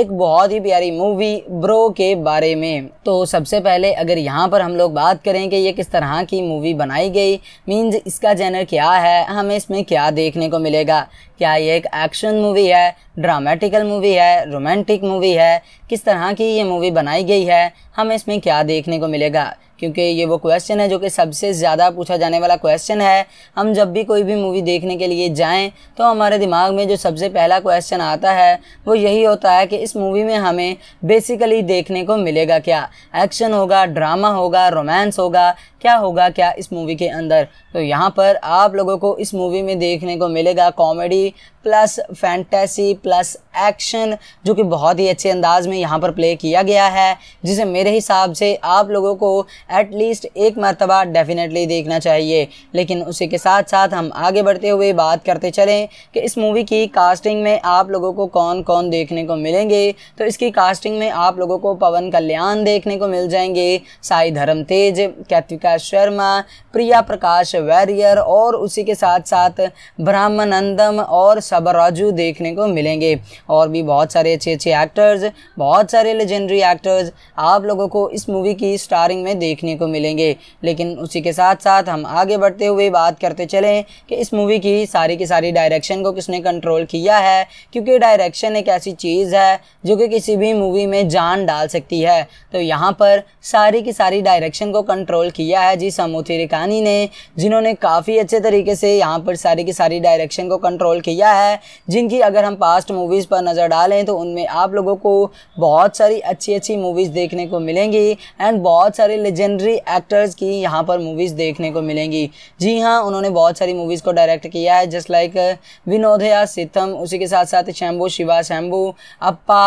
एक बहुत ही प्यारी मूवी ब्रो के बारे में तो सबसे पहले अगर यहाँ पर हम लोग बात करें कि ये किस तरह की मूवी बनाई गई मीन्स इसका जेनर क्या है हमें इसमें क्या देखने को मिलेगा क्या ये एक एक्शन मूवी है ड्रामेटिकल मूवी है रोमांटिक मूवी है किस तरह की ये मूवी बनाई गई है हमें इसमें क्या देखने को मिलेगा क्योंकि ये वो क्वेश्चन है जो कि सबसे ज़्यादा पूछा जाने वाला क्वेश्चन है हम जब भी कोई भी मूवी देखने के लिए जाएं तो हमारे दिमाग में जो सबसे पहला क्वेश्चन आता है वो यही होता है कि इस मूवी में हमें बेसिकली देखने को मिलेगा क्या एक्शन होगा ड्रामा होगा रोमांस होगा क्या होगा क्या इस मूवी के अंदर तो यहाँ पर आप लोगों को इस मूवी में देखने को मिलेगा comedy plus fantasy plus action जो कि बहुत ही अच्छे अंदाज में यहाँ पर प्ले किया गया है जिसे मेरे हिसाब से आप लोगों को एटलीस्ट एक मरतबा डेफिनेटली देखना चाहिए लेकिन उसी के साथ साथ हम आगे बढ़ते हुए बात करते चलें कि इस मूवी की कास्टिंग में आप लोगों को कौन कौन देखने को मिलेंगे तो इसकी कास्टिंग में आप लोगों को पवन कल्याण देखने को मिल जाएंगे साई धर्म तेज कैतिका शर्मा प्रिया प्रकाश वैरियर और उसी के साथ साथ ब्राह्मणंदम और सबराजू देखने को मिलेंगे और भी बहुत सारे अच्छे अच्छे एक्टर्स बहुत सारे लेजेंडरी एक्टर्स आप लोगों को इस मूवी की स्टारिंग में देखने को मिलेंगे लेकिन उसी के साथ साथ हम आगे बढ़ते हुए बात करते चलें कि इस मूवी की सारी की सारी डायरेक्शन को किसने कंट्रोल किया है क्योंकि डायरेक्शन एक ऐसी चीज़ है जो कि किसी भी मूवी में जान डाल सकती है तो यहाँ पर सारी की सारी डायरेक्शन को कंट्रोल किया है जी समोथी रिकानी ने जिन्होंने काफ़ी अच्छे तरीके से यहाँ पर सारी की सारी डायरेक्शन को कंट्रोल किया है जिनकी अगर हम पास्ट मूवीज़ पर पर नज़र डालें तो उनमें आप लोगों को बहुत सारी अच्छी अच्छी मूवीज़ देखने को मिलेंगी एंड बहुत सारे लेजेंडरी एक्टर्स की यहाँ पर मूवीज़ देखने को मिलेंगी जी हाँ उन्होंने बहुत सारी मूवीज़ को डायरेक्ट किया है जस्ट लाइक विनोदया सितम उसी के साथ साथ शैम्बू शिवा शैम्बू अप्पा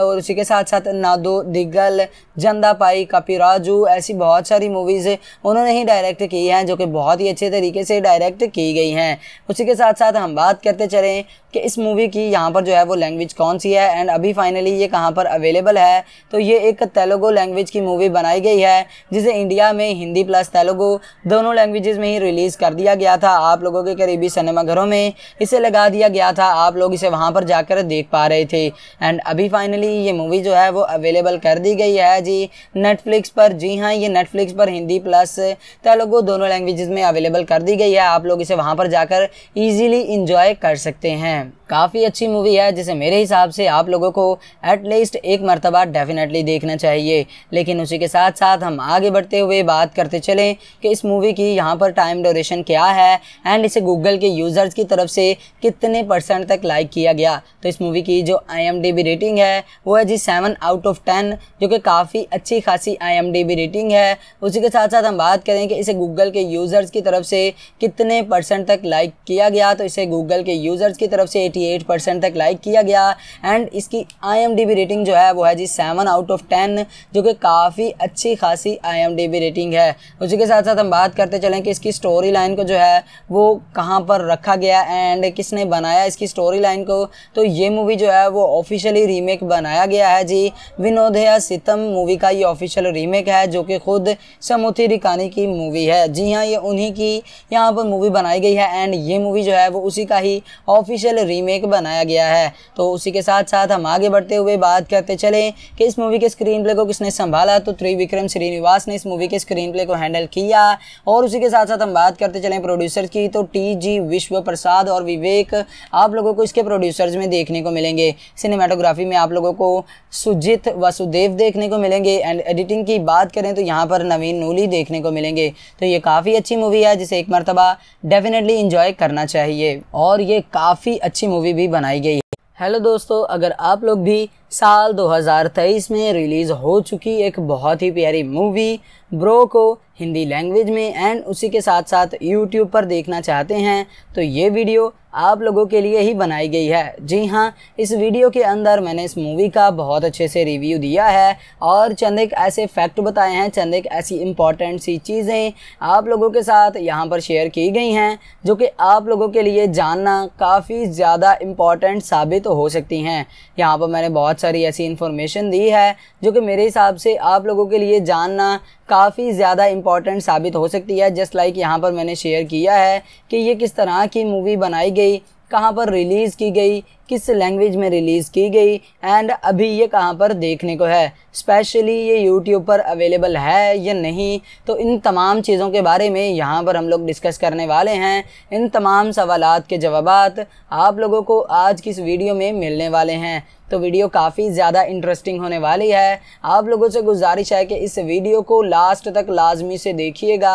और उसी के साथ साथ नादो दिग्गल जंदा पाई राजू ऐसी बहुत सारी मूवीज़ उन्होंने ही डायरेक्ट की हैं जो कि बहुत ही अच्छे तरीके से डायरेक्ट की गई हैं उसी के साथ साथ हम बात करते चलें कि इस मूवी की यहाँ पर जो है वो लैंग्वेज कौन सी है एंड अभी फाइनली ये कहाँ पर अवेलेबल है तो ये एक तेलुगु लैंग्वेज की मूवी बनाई गई है जिसे इंडिया में हिंदी प्लस तेलुगु दोनों लैंग्वेजेस में ही रिलीज़ कर दिया गया था आप लोगों के करीबी सिनेमाघरों में इसे लगा दिया गया था आप लोग इसे वहाँ पर जाकर देख पा रहे थे एंड अभी फाइनली फाइनली ये मूवी जो है वो अवेलेबल कर दी गई है जी नेटफ्लिक्स पर जी हाँ ये नेटफ्लिक्स पर हिंदी प्लस तेलुगु दोनों लैंग्वेजेस में अवेलेबल कर दी गई है आप लोग इसे वहाँ पर जाकर ईजिली इंजॉय कर सकते हैं काफ़ी अच्छी मूवी है जिसे मेरे हिसाब से आप लोगों को एटलीस्ट एक मरतबा डेफिनेटली देखना चाहिए लेकिन उसी के साथ साथ हम आगे बढ़ते हुए बात करते चलें कि इस मूवी की यहाँ पर टाइम डोरेशन क्या है एंड इसे गूगल के यूज़र्स की तरफ से कितने परसेंट तक लाइक किया गया तो इस मूवी की जो आई रेटिंग है वो है जी सेवन आउट ऑफ टेन जो कि काफ़ी अच्छी खासी आई रेटिंग है उसी के साथ साथ हम बात करें कि इसे गूगल के यूज़र्स की तरफ से कितने परसेंट तक लाइक किया गया तो इसे गूगल के यूज़र्स की तरफ से 88 परसेंट तक लाइक किया गया एंड इसकी आई रेटिंग जो है वो है जी सेवन आउट ऑफ टेन जो कि काफ़ी अच्छी खासी आई रेटिंग है उसी के साथ साथ हम बात करते चलें कि इसकी स्टोरी लाइन को जो है वो कहाँ पर रखा गया एंड किसने बनाया इसकी स्टोरी लाइन को तो ये मूवी जो है वो ऑफिशियली रीमेक बनाया गया है जी विनोदया सितम मूवी का ये ऑफिशियल रीमेक है जो कि खुद समुथी रिकानी की मूवी है जी हाँ ये उन्हीं की यहाँ पर मूवी बनाई गई है एंड ये मूवी जो है वो उसी का ही ऑफिशियल रीमेक रीमेक बनाया गया है तो उसी के साथ साथ हम आगे बढ़ते हुए बात करते चले कि इस मूवी के स्क्रीन प्ले को किसने संभाला तो त्रिविक्रम श्रीनिवास ने इस मूवी के स्क्रीन प्ले को हैंडल किया और उसी के साथ साथ हम बात करते चले प्रोड्यूसर की तो टी जी विश्व प्रसाद और विवेक आप लोगों को इसके प्रोड्यूसर्स में देखने को मिलेंगे सिनेमाटोग्राफी में आप लोगों को सुजीत वसुदेव देखने को मिलेंगे एंड एडिटिंग की बात करें तो यहाँ पर नवीन नूली देखने को मिलेंगे तो ये काफ़ी अच्छी मूवी है जिसे एक मरतबा डेफिनेटली इंजॉय करना चाहिए और ये काफ़ी अच्छी मूवी भी बनाई गई है हेलो दोस्तों अगर आप लोग भी साल 2023 में रिलीज हो चुकी एक बहुत ही प्यारी मूवी ब्रो को हिंदी लैंग्वेज में एंड उसी के साथ साथ यूट्यूब पर देखना चाहते हैं तो ये वीडियो आप लोगों के लिए ही बनाई गई है जी हाँ इस वीडियो के अंदर मैंने इस मूवी का बहुत अच्छे से रिव्यू दिया है और चंद एक ऐसे फैक्ट बताए हैं चंद एक ऐसी इम्पॉर्टेंट सी चीज़ें आप लोगों के साथ यहाँ पर शेयर की गई हैं जो कि आप लोगों के लिए जानना काफ़ी ज़्यादा इम्पॉर्टेंट साबित हो सकती हैं यहाँ पर मैंने बहुत बहुत सारी ऐसी इन्फॉर्मेशन दी है जो कि मेरे हिसाब से आप लोगों के लिए जानना काफ़ी ज़्यादा इंपॉर्टेंट साबित हो सकती है जस्ट लाइक यहाँ पर मैंने शेयर किया है कि ये किस तरह की मूवी बनाई गई कहाँ पर रिलीज़ की गई किस लैंग्वेज में रिलीज़ की गई एंड अभी ये कहाँ पर देखने को है स्पेशली ये यूट्यूब पर अवेलेबल है या नहीं तो इन तमाम चीज़ों के बारे में यहाँ पर हम लोग डिस्कस करने वाले हैं इन तमाम सवाल के जवाब आप लोगों को आज की इस वीडियो में मिलने वाले हैं तो वीडियो काफ़ी ज़्यादा इंटरेस्टिंग होने वाली है आप लोगों से गुजारिश है कि इस वीडियो को लास्ट तक लाजमी से देखिएगा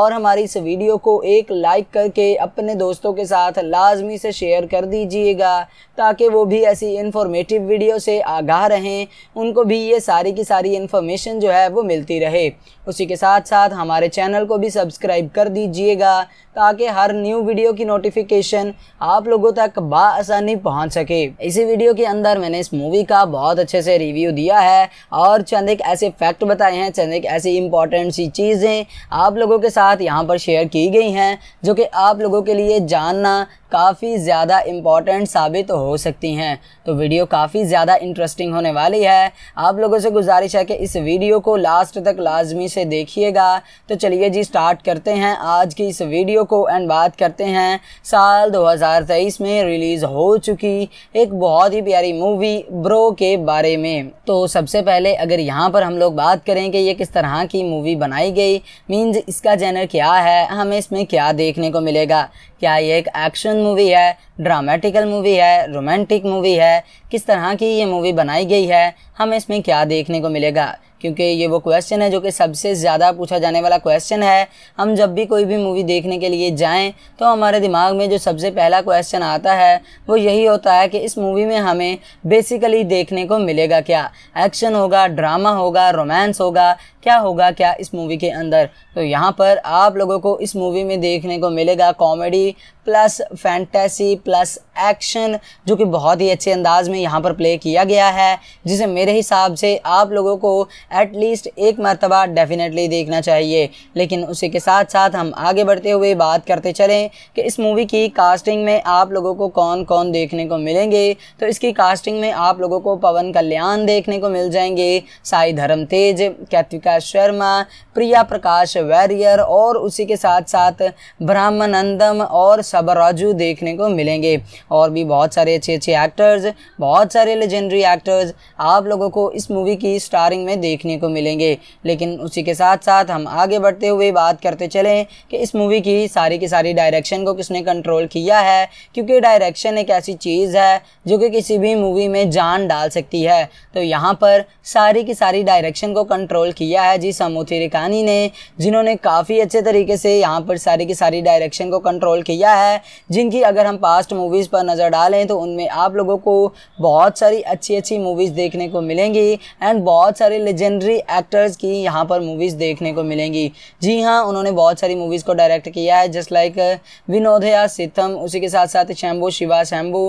और हमारी इस वीडियो को एक लाइक करके अपने दोस्तों के साथ लाजमी से शेयर कर दीजिएगा ताकि वो भी ऐसी इन्फॉर्मेटिव वीडियो से आगाह रहें उनको भी ये सारी की सारी इन्फॉर्मेशन जो है वो मिलती रहे उसी के साथ साथ हमारे चैनल को भी सब्सक्राइब कर दीजिएगा ताकि हर न्यू वीडियो की नोटिफिकेशन आप लोगों तक बसानी पहुँच सके इसी वीडियो के अंदर मैंने इस मूवी का बहुत अच्छे से रिव्यू दिया है और चंद एक ऐसे फैक्ट बताए हैं चंद एक ऐसी इंपॉर्टेंट सी चीज़ें आप लोगों के साथ यहाँ पर शेयर की गई हैं जो कि आप लोगों के लिए जानना काफ़ी ज़्यादा इम्पॉर्टेंट साबित हो सकती हैं तो वीडियो काफ़ी ज़्यादा इंटरेस्टिंग होने वाली है आप लोगों से गुजारिश है कि इस वीडियो को लास्ट तक लाजमी से देखिएगा तो चलिए जी स्टार्ट करते हैं आज की इस वीडियो को एंड बात करते हैं साल 2023 में रिलीज़ हो चुकी एक बहुत ही प्यारी मूवी ब्रो के बारे में तो सबसे पहले अगर यहाँ पर हम लोग बात करें कि ये किस तरह की मूवी बनाई गई मीन्स इसका जैनर क्या है हमें इसमें क्या देखने को मिलेगा क्या ये एक एक्शन मूवी है ड्रामेटिकल मूवी है रोमांटिक मूवी है किस तरह की ये मूवी बनाई गई है हमें इसमें क्या देखने को मिलेगा क्योंकि ये वो क्वेश्चन है जो कि सबसे ज़्यादा पूछा जाने वाला क्वेश्चन है हम जब भी कोई भी मूवी देखने के लिए जाएं तो हमारे दिमाग में जो सबसे पहला क्वेश्चन आता है वो यही होता है कि इस मूवी में हमें बेसिकली देखने को मिलेगा क्या एक्शन होगा ड्रामा होगा रोमांस होगा क्या होगा क्या इस मूवी के अंदर तो यहाँ पर आप लोगों को इस मूवी में देखने को मिलेगा comedy plus fantasy plus action जो कि बहुत ही अच्छे अंदाज में यहाँ पर प्ले किया गया है जिसे मेरे हिसाब से आप लोगों को एटलीस्ट एक मरतबा डेफिनेटली देखना चाहिए लेकिन उसी के साथ साथ हम आगे बढ़ते हुए बात करते चलें कि इस मूवी की कास्टिंग में आप लोगों को कौन कौन देखने को मिलेंगे तो इसकी कास्टिंग में आप लोगों को पवन कल्याण देखने को मिल जाएंगे साई धर्म तेज कैतिका शर्मा प्रिया प्रकाश वैरियर और उसी के साथ साथ ब्राह्मणंदम और सबराजू देखने को मिलेंगे और भी बहुत सारे अच्छे अच्छे एक्टर्स बहुत सारे लेजेंडरी एक्टर्स आप लोगों को इस मूवी की स्टारिंग में देखने को मिलेंगे लेकिन उसी के साथ साथ हम आगे बढ़ते हुए बात करते चलें कि इस मूवी की सारी की सारी डायरेक्शन को किसने कंट्रोल किया है क्योंकि डायरेक्शन एक ऐसी चीज़ है जो कि किसी भी मूवी में जान डाल सकती है तो यहाँ पर सारी की सारी डायरेक्शन को कंट्रोल किया है जी समूथी रिकानी ने जिन्होंने काफ़ी अच्छे तरीके से यहाँ पर सारी की सारी डायरेक्शन को कंट्रोल किया है जिनकी अगर हम पास्ट मूवीज़ पर पर नज़र डालें तो उनमें आप लोगों को बहुत सारी अच्छी अच्छी मूवीज़ देखने को मिलेंगी एंड बहुत सारे लेजेंडरी एक्टर्स की यहाँ पर मूवीज़ देखने को मिलेंगी जी हाँ उन्होंने बहुत सारी मूवीज़ को डायरेक्ट किया है जस्ट लाइक uh, विनोदया सितम उसी के साथ साथ शैम्बू शिवा शैम्बू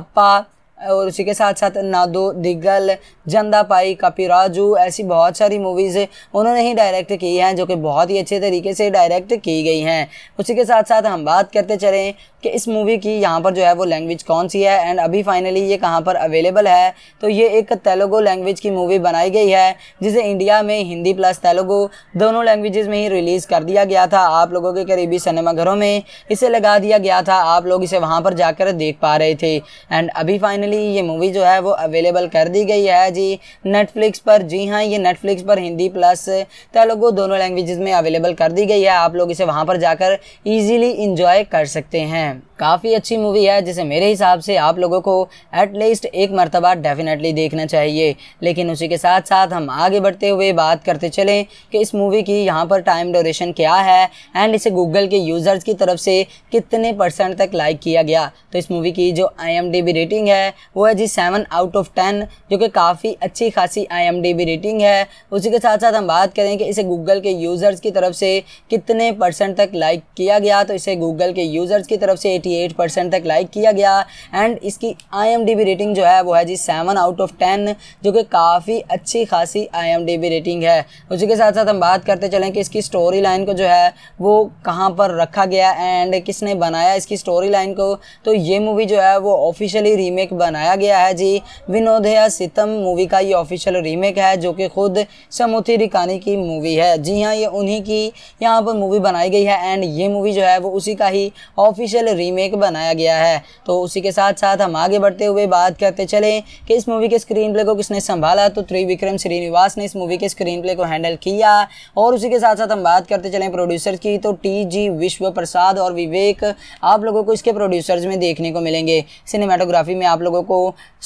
अप्पा और उसी के साथ साथ नादो दिग्गल जंदा पाई कपी राजू ऐसी बहुत सारी मूवीज़ उन्होंने ही डायरेक्ट की हैं जो कि बहुत ही अच्छे तरीके से डायरेक्ट की गई हैं उसी के साथ साथ हम बात करते चलें कि इस मूवी की यहाँ पर जो है वो लैंग्वेज कौन सी है एंड अभी फाइनली ये कहाँ पर अवेलेबल है तो ये एक तेलुगु लैंग्वेज की मूवी बनाई गई है जिसे इंडिया में हिंदी प्लस तेलुगु दोनों लैंग्वेजेस में ही रिलीज़ कर दिया गया था आप लोगों के करीबी सिनेमाघरों में इसे लगा दिया गया था आप लोग इसे वहाँ पर जाकर देख पा रहे थे एंड अभी फाइनली ये मूवी जो है वो अवेलेबल कर दी गई है जी नेटफ्लिक्स पर जी हाँ ये नेटफ्लिक्स पर हिंदी प्लस तेलुगु दोनों लैंग्वेज में अवेलेबल कर दी गई है आप लोग इसे वहाँ पर जाकर ईजीली इंजॉय कर सकते हैं हैं काफ़ी अच्छी मूवी है जिसे मेरे हिसाब से आप लोगों को एटलीस्ट एक मरतबा डेफिनेटली देखना चाहिए लेकिन उसी के साथ साथ हम आगे बढ़ते हुए बात करते चलें कि इस मूवी की यहाँ पर टाइम डोरेशन क्या है एंड इसे गूगल के यूज़र्स की तरफ से कितने परसेंट तक लाइक किया गया तो इस मूवी की जो आई रेटिंग है वो है जी सेवन आउट ऑफ टेन जो कि काफ़ी अच्छी खासी आई रेटिंग है उसी के साथ साथ हम बात करें कि इसे गूगल के यूज़र्स की तरफ से कितने परसेंट तक लाइक किया गया तो इसे गूगल के यूज़र्स की तरफ तरफ से 88 परसेंट तक लाइक किया गया एंड इसकी आई रेटिंग जो है वो है जी सेवन आउट ऑफ टेन जो कि काफ़ी अच्छी खासी आई रेटिंग है उसी के साथ साथ हम बात करते चलें कि इसकी स्टोरी लाइन को जो है वो कहाँ पर रखा गया एंड किसने बनाया इसकी स्टोरी लाइन को तो ये मूवी जो है वो ऑफिशियली रीमेक बनाया गया है जी विनोदया सितम मूवी का ये ऑफिशियल रीमेक है जो कि खुद समुथी रिकानी की मूवी है जी हाँ ये उन्हीं की यहाँ पर मूवी बनाई गई है एंड ये मूवी जो है वो उसी का ही ऑफिशियल वर्ल्ड रीमेक बनाया गया है तो उसी के साथ साथ हम आगे बढ़ते हुए बात करते चले कि इस मूवी के स्क्रीन प्ले को किसने संभाला तो त्रिविक्रम श्रीनिवास ने इस मूवी के स्क्रीन प्ले को हैंडल किया और उसी के साथ साथ हम बात करते चले प्रोड्यूसर की तो टी जी विश्व प्रसाद और विवेक आप लोगों को इसके प्रोड्यूसर्स में देखने को मिलेंगे सिनेमाटोग्राफी में आप लोगों को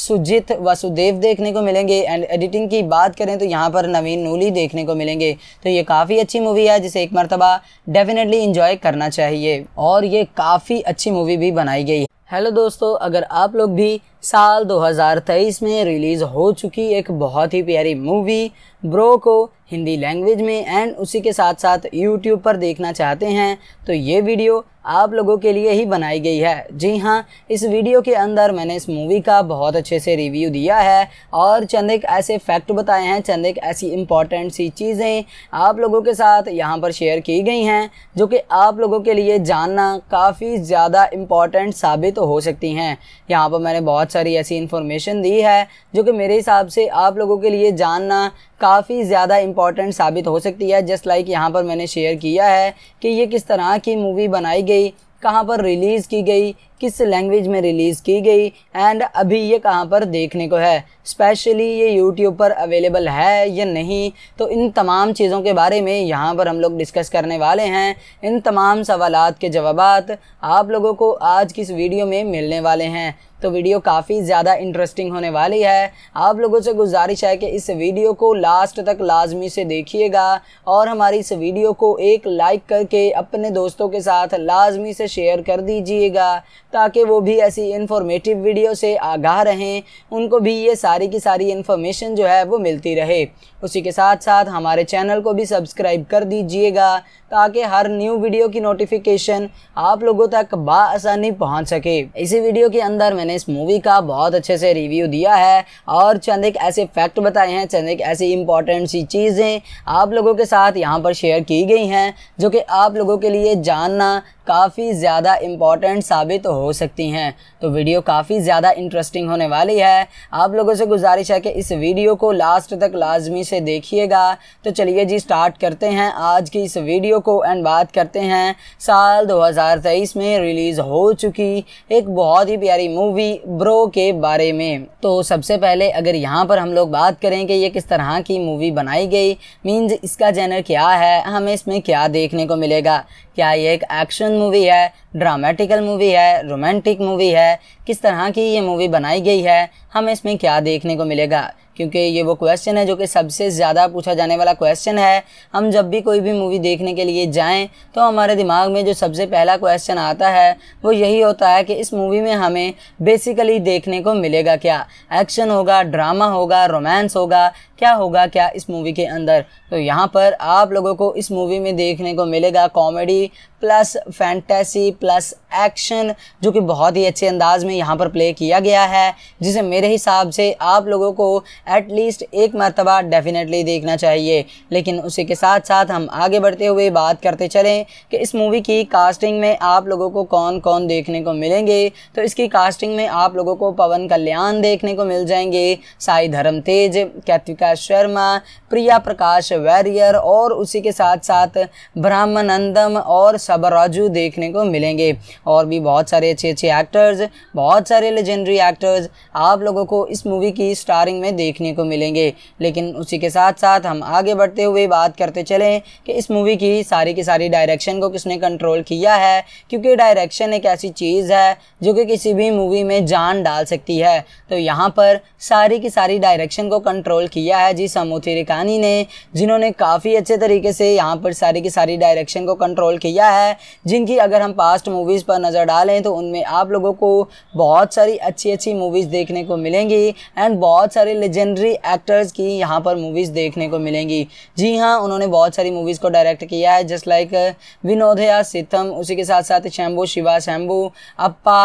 सुजीत वसुदेव देखने को मिलेंगे एंड एडिटिंग की बात करें तो यहाँ पर नवीन नूली देखने को मिलेंगे तो ये काफ़ी अच्छी मूवी है जिसे एक मरतबा डेफिनेटली इंजॉय करना चाहिए और ये काफ़ी अच्छी मूवी भी बनाई गई है हेलो दोस्तों अगर आप लोग भी साल 2023 में रिलीज़ हो चुकी एक बहुत ही प्यारी मूवी ब्रो को हिंदी लैंग्वेज में एंड उसी के साथ साथ यूट्यूब पर देखना चाहते हैं तो ये वीडियो आप लोगों के लिए ही बनाई गई है जी हाँ इस वीडियो के अंदर मैंने इस मूवी का बहुत अच्छे से रिव्यू दिया है और चंद एक ऐसे फैक्ट बताए हैं चंद एक ऐसी इम्पॉर्टेंट सी चीज़ें आप लोगों के साथ यहाँ पर शेयर की गई हैं जो कि आप लोगों के लिए जानना काफ़ी ज़्यादा इम्पॉर्टेंट साबित हो सकती हैं यहाँ पर मैंने बहुत सारी ऐसी इन्फॉर्मेशन दी है जो कि मेरे हिसाब से आप लोगों के लिए जानना काफ़ी ज़्यादा इंपॉर्टेंट साबित हो सकती है जस्ट लाइक यहाँ पर मैंने शेयर किया है कि ये किस तरह की मूवी बनाई गई कहाँ पर रिलीज़ की गई किस लैंग्वेज में रिलीज़ की गई एंड अभी ये कहाँ पर देखने को है स्पेशली ये यूट्यूब पर अवेलेबल है या नहीं तो इन तमाम चीज़ों के बारे में यहाँ पर हम लोग डिस्कस करने वाले हैं इन तमाम सवाल के जवाब आप लोगों को आज की इस वीडियो में मिलने वाले हैं तो वीडियो काफ़ी ज़्यादा इंटरेस्टिंग होने वाली है आप लोगों से गुजारिश है कि इस वीडियो को लास्ट तक लाजमी से देखिएगा और हमारी इस वीडियो को एक लाइक करके अपने दोस्तों के साथ लाजमी से शेयर कर दीजिएगा ताकि वो भी ऐसी इन्फॉर्मेटिव वीडियो से आगाह रहें उनको भी ये सारी की सारी इन्फॉर्मेशन जो है वो मिलती रहे उसी के साथ साथ हमारे चैनल को भी सब्सक्राइब कर दीजिएगा ताकि हर न्यू वीडियो की नोटिफिकेशन आप लोगों तक बसानी पहुंच सके इसी वीडियो के अंदर मैंने इस मूवी का बहुत अच्छे से रिव्यू दिया है और चंद एक ऐसे फैक्ट बताए हैं चंद एक ऐसी इंपॉर्टेंट सी चीज़ें आप लोगों के साथ यहाँ पर शेयर की गई हैं जो कि आप लोगों के लिए जानना काफ़ी ज़्यादा इम्पॉर्टेंट साबित हो सकती हैं तो वीडियो काफ़ी ज़्यादा इंटरेस्टिंग होने वाली है आप लोगों से गुजारिश है कि इस वीडियो को लास्ट तक लाजमी से देखिएगा तो चलिए जी स्टार्ट करते हैं आज की इस वीडियो को एंड बात करते हैं साल 2023 में रिलीज़ हो चुकी एक बहुत ही प्यारी मूवी ब्रो के बारे में तो सबसे पहले अगर यहाँ पर हम लोग बात करें कि ये किस तरह की मूवी बनाई गई मीन्स इसका जेनर क्या है हमें इसमें क्या देखने को मिलेगा क्या ये एक एक्शन मूवी है ड्रामेटिकल मूवी है रोमांटिक मूवी है किस तरह की ये मूवी बनाई गई है हमें इसमें क्या देखने को मिलेगा क्योंकि ये वो क्वेश्चन है जो कि सबसे ज़्यादा पूछा जाने वाला क्वेश्चन है हम जब भी कोई भी मूवी देखने के लिए जाएं तो हमारे दिमाग में जो सबसे पहला क्वेश्चन आता है वो यही होता है कि इस मूवी में हमें बेसिकली देखने को मिलेगा क्या एक्शन होगा ड्रामा होगा रोमांस होगा क्या होगा क्या इस मूवी के अंदर तो यहाँ पर आप लोगों को इस मूवी में देखने को मिलेगा comedy plus fantasy plus action जो कि बहुत ही अच्छे अंदाज में यहाँ पर प्ले किया गया है जिसे मेरे हिसाब से आप लोगों को एटलीस्ट एक मरतबा डेफिनेटली देखना चाहिए लेकिन उसी के साथ साथ हम आगे बढ़ते हुए बात करते चलें कि इस मूवी की कास्टिंग में आप लोगों को कौन कौन देखने को मिलेंगे तो इसकी कास्टिंग में आप लोगों को पवन कल्याण देखने को मिल जाएंगे साई धर्म तेज कैतिका शर्मा प्रिया प्रकाश वैरियर और उसी के साथ साथ ब्राह्मणंदम और सबराजू देखने को मिलेंगे और भी बहुत सारे अच्छे अच्छे एक्टर्स बहुत सारे लेजेंडरी एक्टर्स आप लोगों को इस मूवी की स्टारिंग में देखने को मिलेंगे लेकिन उसी के साथ साथ हम आगे बढ़ते हुए बात करते चलें कि इस मूवी की सारी की सारी डायरेक्शन को किसने कंट्रोल किया है क्योंकि डायरेक्शन एक ऐसी चीज़ है जो कि किसी भी मूवी में जान डाल सकती है तो यहाँ पर सारी की सारी डायरेक्शन को कंट्रोल किया है जी समोथी रिकानी ने जिन्होंने काफ़ी अच्छे तरीके से यहाँ पर सारी की सारी डायरेक्शन को कंट्रोल किया है जिनकी अगर हम पास्ट मूवीज़ पर नज़र डालें तो उनमें आप लोगों को बहुत सारी अच्छी अच्छी मूवीज़ देखने को मिलेंगी एंड बहुत सारे लेजेंडरी एक्टर्स की यहाँ पर मूवीज़ देखने को मिलेंगी जी हाँ उन्होंने बहुत सारी मूवीज़ को डायरेक्ट किया है जस्ट लाइक विनोदया सितम उसी के साथ साथ शैम्बू शिवा शैम्बू अप्पा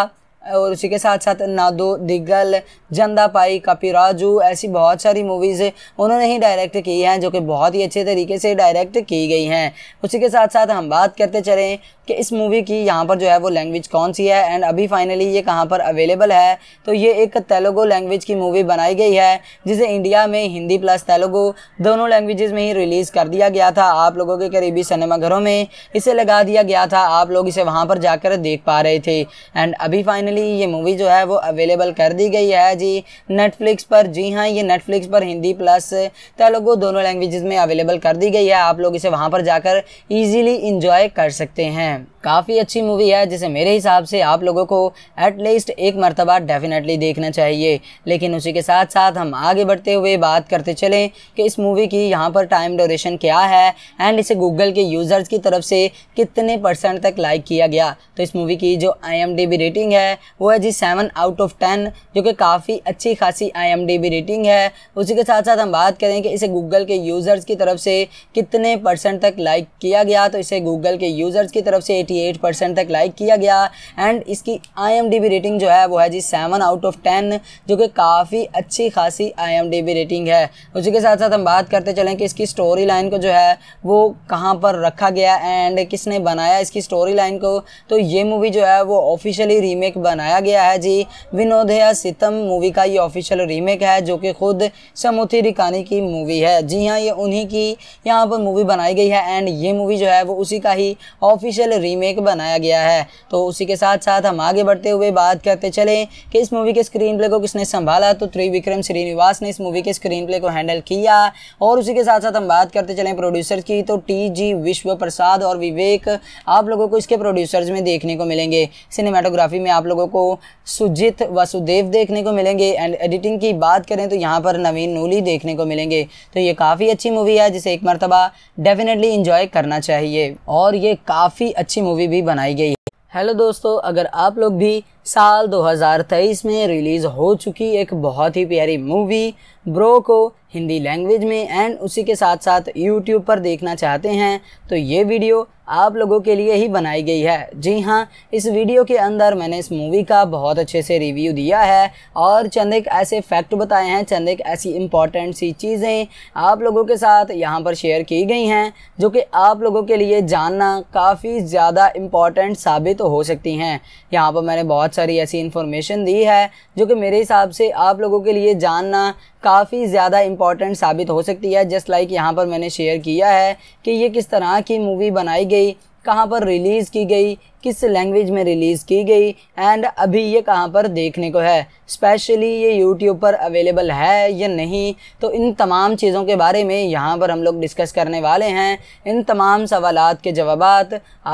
और उसी के साथ साथ नादो दिग्गल जंदा पाई कपी राजू ऐसी बहुत सारी मूवीज़ उन्होंने ही डायरेक्ट की हैं जो कि बहुत ही अच्छे तरीके से डायरेक्ट की गई हैं उसी के साथ साथ हम बात करते चलें कि इस मूवी की यहाँ पर जो है वो लैंग्वेज कौन सी है एंड अभी फाइनली ये कहाँ पर अवेलेबल है तो ये एक तेलुगु लैंग्वेज की मूवी बनाई गई है जिसे इंडिया में हिंदी प्लस तेलुगु दोनों लैंग्वेजेस में ही रिलीज़ कर दिया गया था आप लोगों के करीबी सिनेमाघरों में इसे लगा दिया गया था आप लोग इसे वहाँ पर जाकर देख पा रहे थे एंड अभी फाइनली फाइनली ये मूवी जो है वो अवेलेबल कर दी गई है जी नेटफ्लिक्स पर जी हाँ ये नेटफ्लिक्स पर हिंदी प्लस तेलुगु दोनों लैंग्वेज में अवेलेबल कर दी गई है आप लोग इसे वहाँ पर जाकर ईजिली इंजॉय कर सकते हैं काफ़ी अच्छी मूवी है जिसे मेरे हिसाब से आप लोगों को एटलीस्ट एक मरतबा डेफिनेटली देखना चाहिए लेकिन उसी के साथ साथ हम आगे बढ़ते हुए बात करते चलें कि इस मूवी की यहाँ पर टाइम डोरेशन क्या है एंड इसे गूगल के यूज़र्स की तरफ से कितने परसेंट तक लाइक किया गया तो इस मूवी की जो आई रेटिंग है वो है जी सेवन आउट ऑफ टेन जो कि काफ़ी अच्छी खासी आई रेटिंग है उसी के साथ साथ हम बात करें कि इसे गूगल के यूज़र्स की तरफ से कितने परसेंट तक लाइक किया गया तो इसे गूगल के यूज़र्स की तरफ से एटी 98 परसेंट तक लाइक किया गया एंड इसकी आई रेटिंग जो है वो है जी सेवन आउट ऑफ टेन जो कि काफ़ी अच्छी खासी आई रेटिंग है उसी के साथ साथ हम बात करते चलें कि इसकी स्टोरी लाइन को जो है वो कहाँ पर रखा गया एंड किसने बनाया इसकी स्टोरी लाइन को तो ये मूवी जो है वो ऑफिशियली रीमेक बनाया गया है जी विनोदया सितम मूवी का ये ऑफिशियल रीमेक है जो कि खुद समुथी रिकानी की मूवी है जी हाँ ये उन्हीं की यहाँ पर मूवी बनाई गई है एंड ये मूवी जो है वो उसी का ही ऑफिशियल रीमेक रीमेक बनाया गया है तो उसी के साथ साथ हम आगे बढ़ते हुए बात करते चले कि इस मूवी के स्क्रीन प्ले को किसने संभाला तो त्रिविक्रम श्रीनिवास ने इस मूवी के स्क्रीन प्ले को हैंडल किया और उसी के साथ साथ हम बात करते चले प्रोड्यूसर की तो टी जी विश्व प्रसाद और विवेक आप लोगों को इसके प्रोड्यूसर्स में देखने को मिलेंगे सिनेमाटोग्राफी में आप लोगों को सुजित वासुदेव देखने को मिलेंगे एंड एडिटिंग की बात करें तो यहाँ पर नवीन नूली देखने को मिलेंगे तो ये काफ़ी अच्छी मूवी है जिसे एक मरतबा डेफिनेटली इंजॉय करना चाहिए और ये काफ़ी अच्छी मूवी भी बनाई गई है हेलो दोस्तों अगर आप लोग भी साल 2023 में रिलीज हो चुकी एक बहुत ही प्यारी मूवी ब्रो को हिंदी लैंग्वेज में एंड उसी के साथ साथ यूट्यूब पर देखना चाहते हैं तो ये वीडियो आप लोगों के लिए ही बनाई गई है जी हाँ इस वीडियो के अंदर मैंने इस मूवी का बहुत अच्छे से रिव्यू दिया है और चंद एक ऐसे फैक्ट बताए हैं चंद एक ऐसी इम्पॉर्टेंट सी चीज़ें आप लोगों के साथ यहाँ पर शेयर की गई हैं जो कि आप लोगों के लिए जानना काफ़ी ज़्यादा इम्पॉर्टेंट साबित हो सकती हैं यहाँ पर मैंने बहुत सारी ऐसी इन्फॉर्मेशन दी है जो कि मेरे हिसाब से आप लोगों के लिए जानना काफ़ी ज़्यादा इम्पॉर्टेंट साबित हो सकती है जस्ट लाइक यहाँ पर मैंने शेयर किया है कि ये किस तरह की मूवी बनाई गई कहाँ पर रिलीज़ की गई किस लैंग्वेज में रिलीज़ की गई एंड अभी ये कहाँ पर देखने को है स्पेशली ये यूट्यूब पर अवेलेबल है या नहीं तो इन तमाम चीज़ों के बारे में यहाँ पर हम लोग डिस्कस करने वाले हैं इन तमाम सवाल के जवाब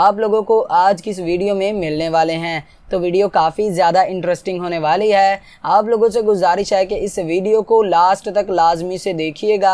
आप लोगों को आज की इस वीडियो में मिलने वाले हैं तो वीडियो काफ़ी ज़्यादा इंटरेस्टिंग होने वाली है आप लोगों से गुजारिश है कि इस वीडियो को लास्ट तक लाजमी से देखिएगा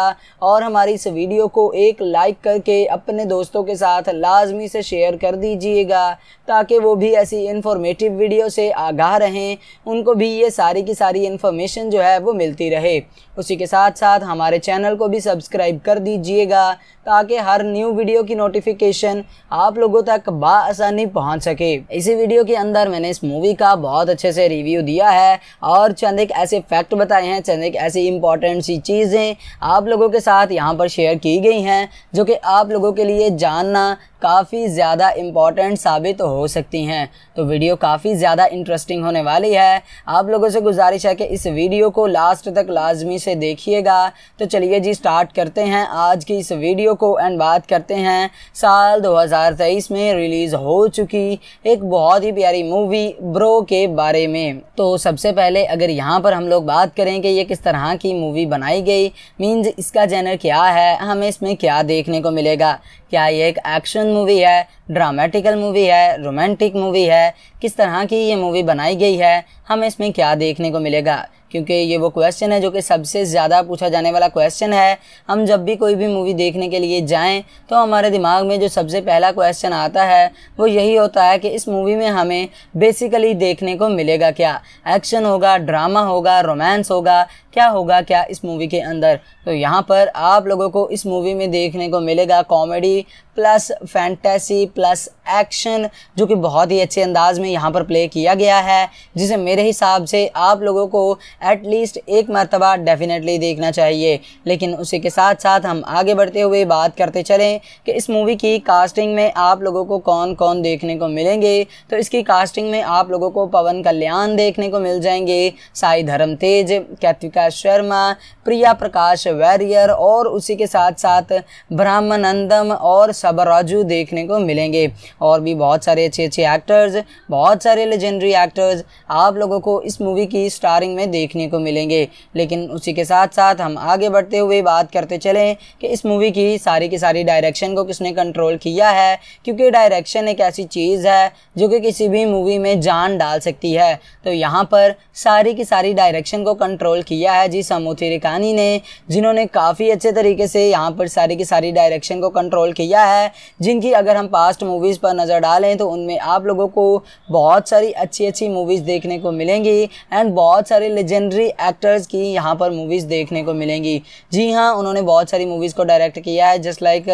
और हमारी इस वीडियो को एक लाइक करके अपने दोस्तों के साथ लाजमी से शेयर कर दीजिएगा ताकि वो भी ऐसी इन्फॉर्मेटिव वीडियो से आगाह रहें उनको भी ये सारी की सारी इन्फॉर्मेशन जो है वो मिलती रहे उसी के साथ साथ हमारे चैनल को भी सब्सक्राइब कर दीजिएगा ताकि हर न्यू वीडियो की नोटिफिकेशन आप लोगों तक बसानी पहुँच सके इसी वीडियो के अंदर मैंने इस मूवी का बहुत अच्छे से रिव्यू दिया है और चंद एक ऐसे फैक्ट बताए हैं चंद एक ऐसी इंपॉर्टेंट सी चीज़ें आप लोगों के साथ यहाँ पर शेयर की गई हैं जो कि आप लोगों के लिए जानना काफ़ी ज़्यादा इम्पॉर्टेंट साबित हो सकती हैं तो वीडियो काफ़ी ज़्यादा इंटरेस्टिंग होने वाली है आप लोगों से गुजारिश है कि इस वीडियो को लास्ट तक लाजमी से देखिएगा तो चलिए जी स्टार्ट करते हैं आज की इस वीडियो को एंड बात करते हैं साल 2023 में रिलीज़ हो चुकी एक बहुत ही प्यारी मूवी ब्रो के बारे में तो सबसे पहले अगर यहाँ पर हम लोग बात करें कि ये किस तरह की मूवी बनाई गई मीन्स इसका जैनर क्या है हमें इसमें क्या देखने को मिलेगा क्या ये एक एक्शन मूवी है ड्रामेटिकल मूवी है रोमांटिक मूवी है किस तरह की ये मूवी बनाई गई है हमें इसमें क्या देखने को मिलेगा क्योंकि ये वो क्वेश्चन है जो कि सबसे ज़्यादा पूछा जाने वाला क्वेश्चन है हम जब भी कोई भी मूवी देखने के लिए जाएं तो हमारे दिमाग में जो सबसे पहला क्वेश्चन आता है वो यही होता है कि इस मूवी में हमें बेसिकली देखने को मिलेगा क्या एक्शन होगा ड्रामा होगा रोमांस होगा क्या होगा क्या इस मूवी के अंदर तो यहाँ पर आप लोगों को इस मूवी में देखने को मिलेगा comedy plus fantasy plus action जो कि बहुत ही अच्छे अंदाज में यहाँ पर प्ले किया गया है जिसे मेरे हिसाब से आप लोगों को एटलीस्ट एक मरतबा डेफिनेटली देखना चाहिए लेकिन उसी के साथ साथ हम आगे बढ़ते हुए बात करते चलें कि इस मूवी की कास्टिंग में आप लोगों को कौन कौन देखने को मिलेंगे तो इसकी कास्टिंग में आप लोगों को पवन कल्याण देखने को मिल जाएंगे साई धर्म तेज कैतिका शर्मा प्रिया प्रकाश वैरियर और उसी के साथ साथ ब्राह्मणंदम और सबराजू देखने को मिलेंगे और भी बहुत सारे अच्छे अच्छे एक्टर्स बहुत सारे लेजेंडरी एक्टर्स आप लोगों को इस मूवी की स्टारिंग में देखने को मिलेंगे लेकिन उसी के साथ साथ हम आगे बढ़ते हुए बात करते चलें कि इस मूवी की सारी की सारी डायरेक्शन को किसने कंट्रोल किया है क्योंकि डायरेक्शन एक ऐसी चीज़ है जो कि किसी भी मूवी में जान डाल सकती है तो यहाँ पर सारी की सारी डायरेक्शन को कंट्रोल किया है जी समूथी रिकानी ने जिन्होंने काफ़ी अच्छे तरीके से यहाँ पर सारी की सारी डायरेक्शन को कंट्रोल किया है जिनकी अगर हम पास्ट मूवीज़ पर पर नज़र डालें तो उनमें आप लोगों को बहुत सारी अच्छी अच्छी मूवीज़ देखने को मिलेंगी एंड बहुत सारे लेजेंडरी एक्टर्स की यहाँ पर मूवीज़ देखने को मिलेंगी जी हाँ उन्होंने बहुत सारी मूवीज़ को डायरेक्ट किया है जस्ट लाइक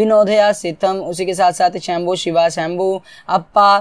विनोदया सितम उसी के साथ साथ शैम्बू शिवा शैम्बू अप्पा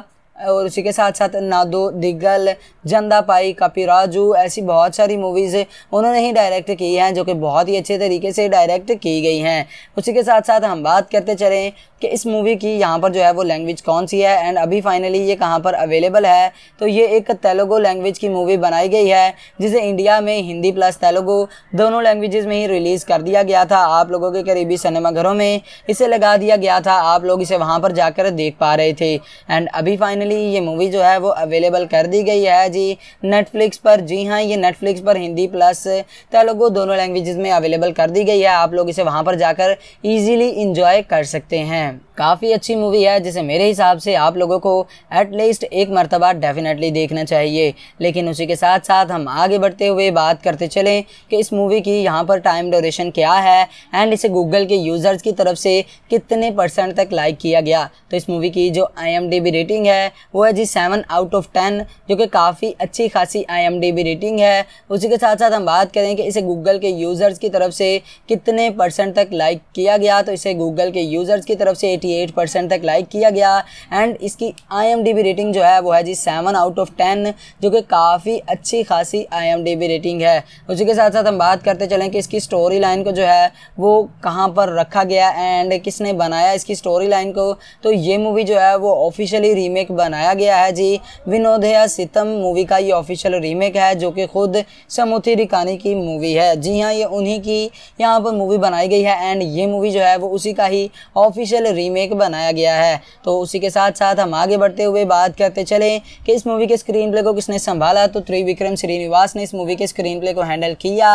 और उसी के साथ साथ नादो दिग्गल जंदा पाई राजू ऐसी बहुत सारी मूवीज़ उन्होंने ही डायरेक्ट की हैं जो कि बहुत ही अच्छे तरीके से डायरेक्ट की गई हैं उसी के साथ साथ हम बात करते चलें कि इस मूवी की यहाँ पर जो है वो लैंग्वेज कौन सी है एंड अभी फाइनली ये कहाँ पर अवेलेबल है तो ये एक तेलुगु लैंग्वेज की मूवी बनाई गई है जिसे इंडिया में हिंदी प्लस तेलुगु दोनों लैंग्वेजेस में ही रिलीज़ कर दिया गया था आप लोगों के करीबी सिनेमाघरों में इसे लगा दिया गया था आप लोग इसे वहाँ पर जाकर देख पा रहे थे एंड अभी फाइनली ये मूवी जो है वो अवेलेबल कर दी गई है जी नेटफ्लिक्स पर जी हाँ ये नेटफ्लिक्स पर हिंदी प्लस तेलुगु दोनों लैंग्वेजेस में अवेलेबल कर दी गई है आप लोग इसे वहाँ पर जाकर ईजिली इंजॉय कर सकते हैं Amen. काफ़ी अच्छी मूवी है जिसे मेरे हिसाब से आप लोगों को एटलीस्ट एक मरतबा डेफिनेटली देखना चाहिए लेकिन उसी के साथ साथ हम आगे बढ़ते हुए बात करते चलें कि इस मूवी की यहाँ पर टाइम डोरेशन क्या है एंड इसे गूगल के यूज़र्स की तरफ से कितने परसेंट तक लाइक किया गया तो इस मूवी की जो आई रेटिंग है वो है जी सेवन आउट ऑफ टेन जो कि काफ़ी अच्छी खासी आई रेटिंग है उसी के साथ साथ हम बात करें कि इसे गूगल के यूज़र्स की तरफ से कितने परसेंट तक लाइक किया गया तो इसे गूगल के यूज़र्स की तरफ से 98 परसेंट तक लाइक किया गया एंड इसकी आई रेटिंग जो है वो है जी सेवन आउट ऑफ टेन जो कि काफ़ी अच्छी खासी आई रेटिंग है उसी के साथ साथ हम बात करते चलें कि इसकी स्टोरी लाइन को जो है वो कहाँ पर रखा गया एंड किसने बनाया इसकी स्टोरी लाइन को तो ये मूवी जो है वो ऑफिशियली रीमेक बनाया गया है जी विनोदया सितम मूवी का ये ऑफिशियल रीमेक है जो कि खुद समुथी रिकानी की मूवी है जी हाँ ये उन्हीं की यहाँ पर मूवी बनाई गई है एंड ये मूवी जो है वो उसी का ही ऑफिशियल रीमेक रीमेक बनाया गया है तो उसी के साथ साथ हम आगे बढ़ते हुए बात करते चलें कि इस मूवी के स्क्रीन प्ले को किसने संभाला तो त्रिविक्रम श्रीनिवास ने इस मूवी के स्क्रीन प्ले को हैंडल किया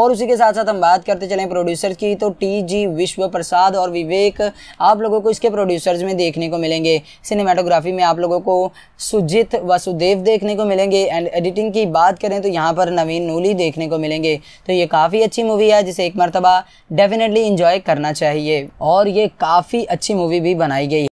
और उसी के साथ साथ हम बात करते चलें प्रोड्यूसर की तो टी जी विश्व प्रसाद और विवेक आप लोगों को इसके प्रोड्यूसर्स में देखने को मिलेंगे सिनेमाटोग्राफी में आप लोगों को सुजित वसुदेव देखने को मिलेंगे एंड एडिटिंग की बात करें तो यहाँ पर नवीन नूली देखने को मिलेंगे तो ये काफ़ी अच्छी मूवी है जिसे एक मरतबा डेफिनेटली इंजॉय करना चाहिए और ये काफ़ी अच्छी मूवी भी बनाई गई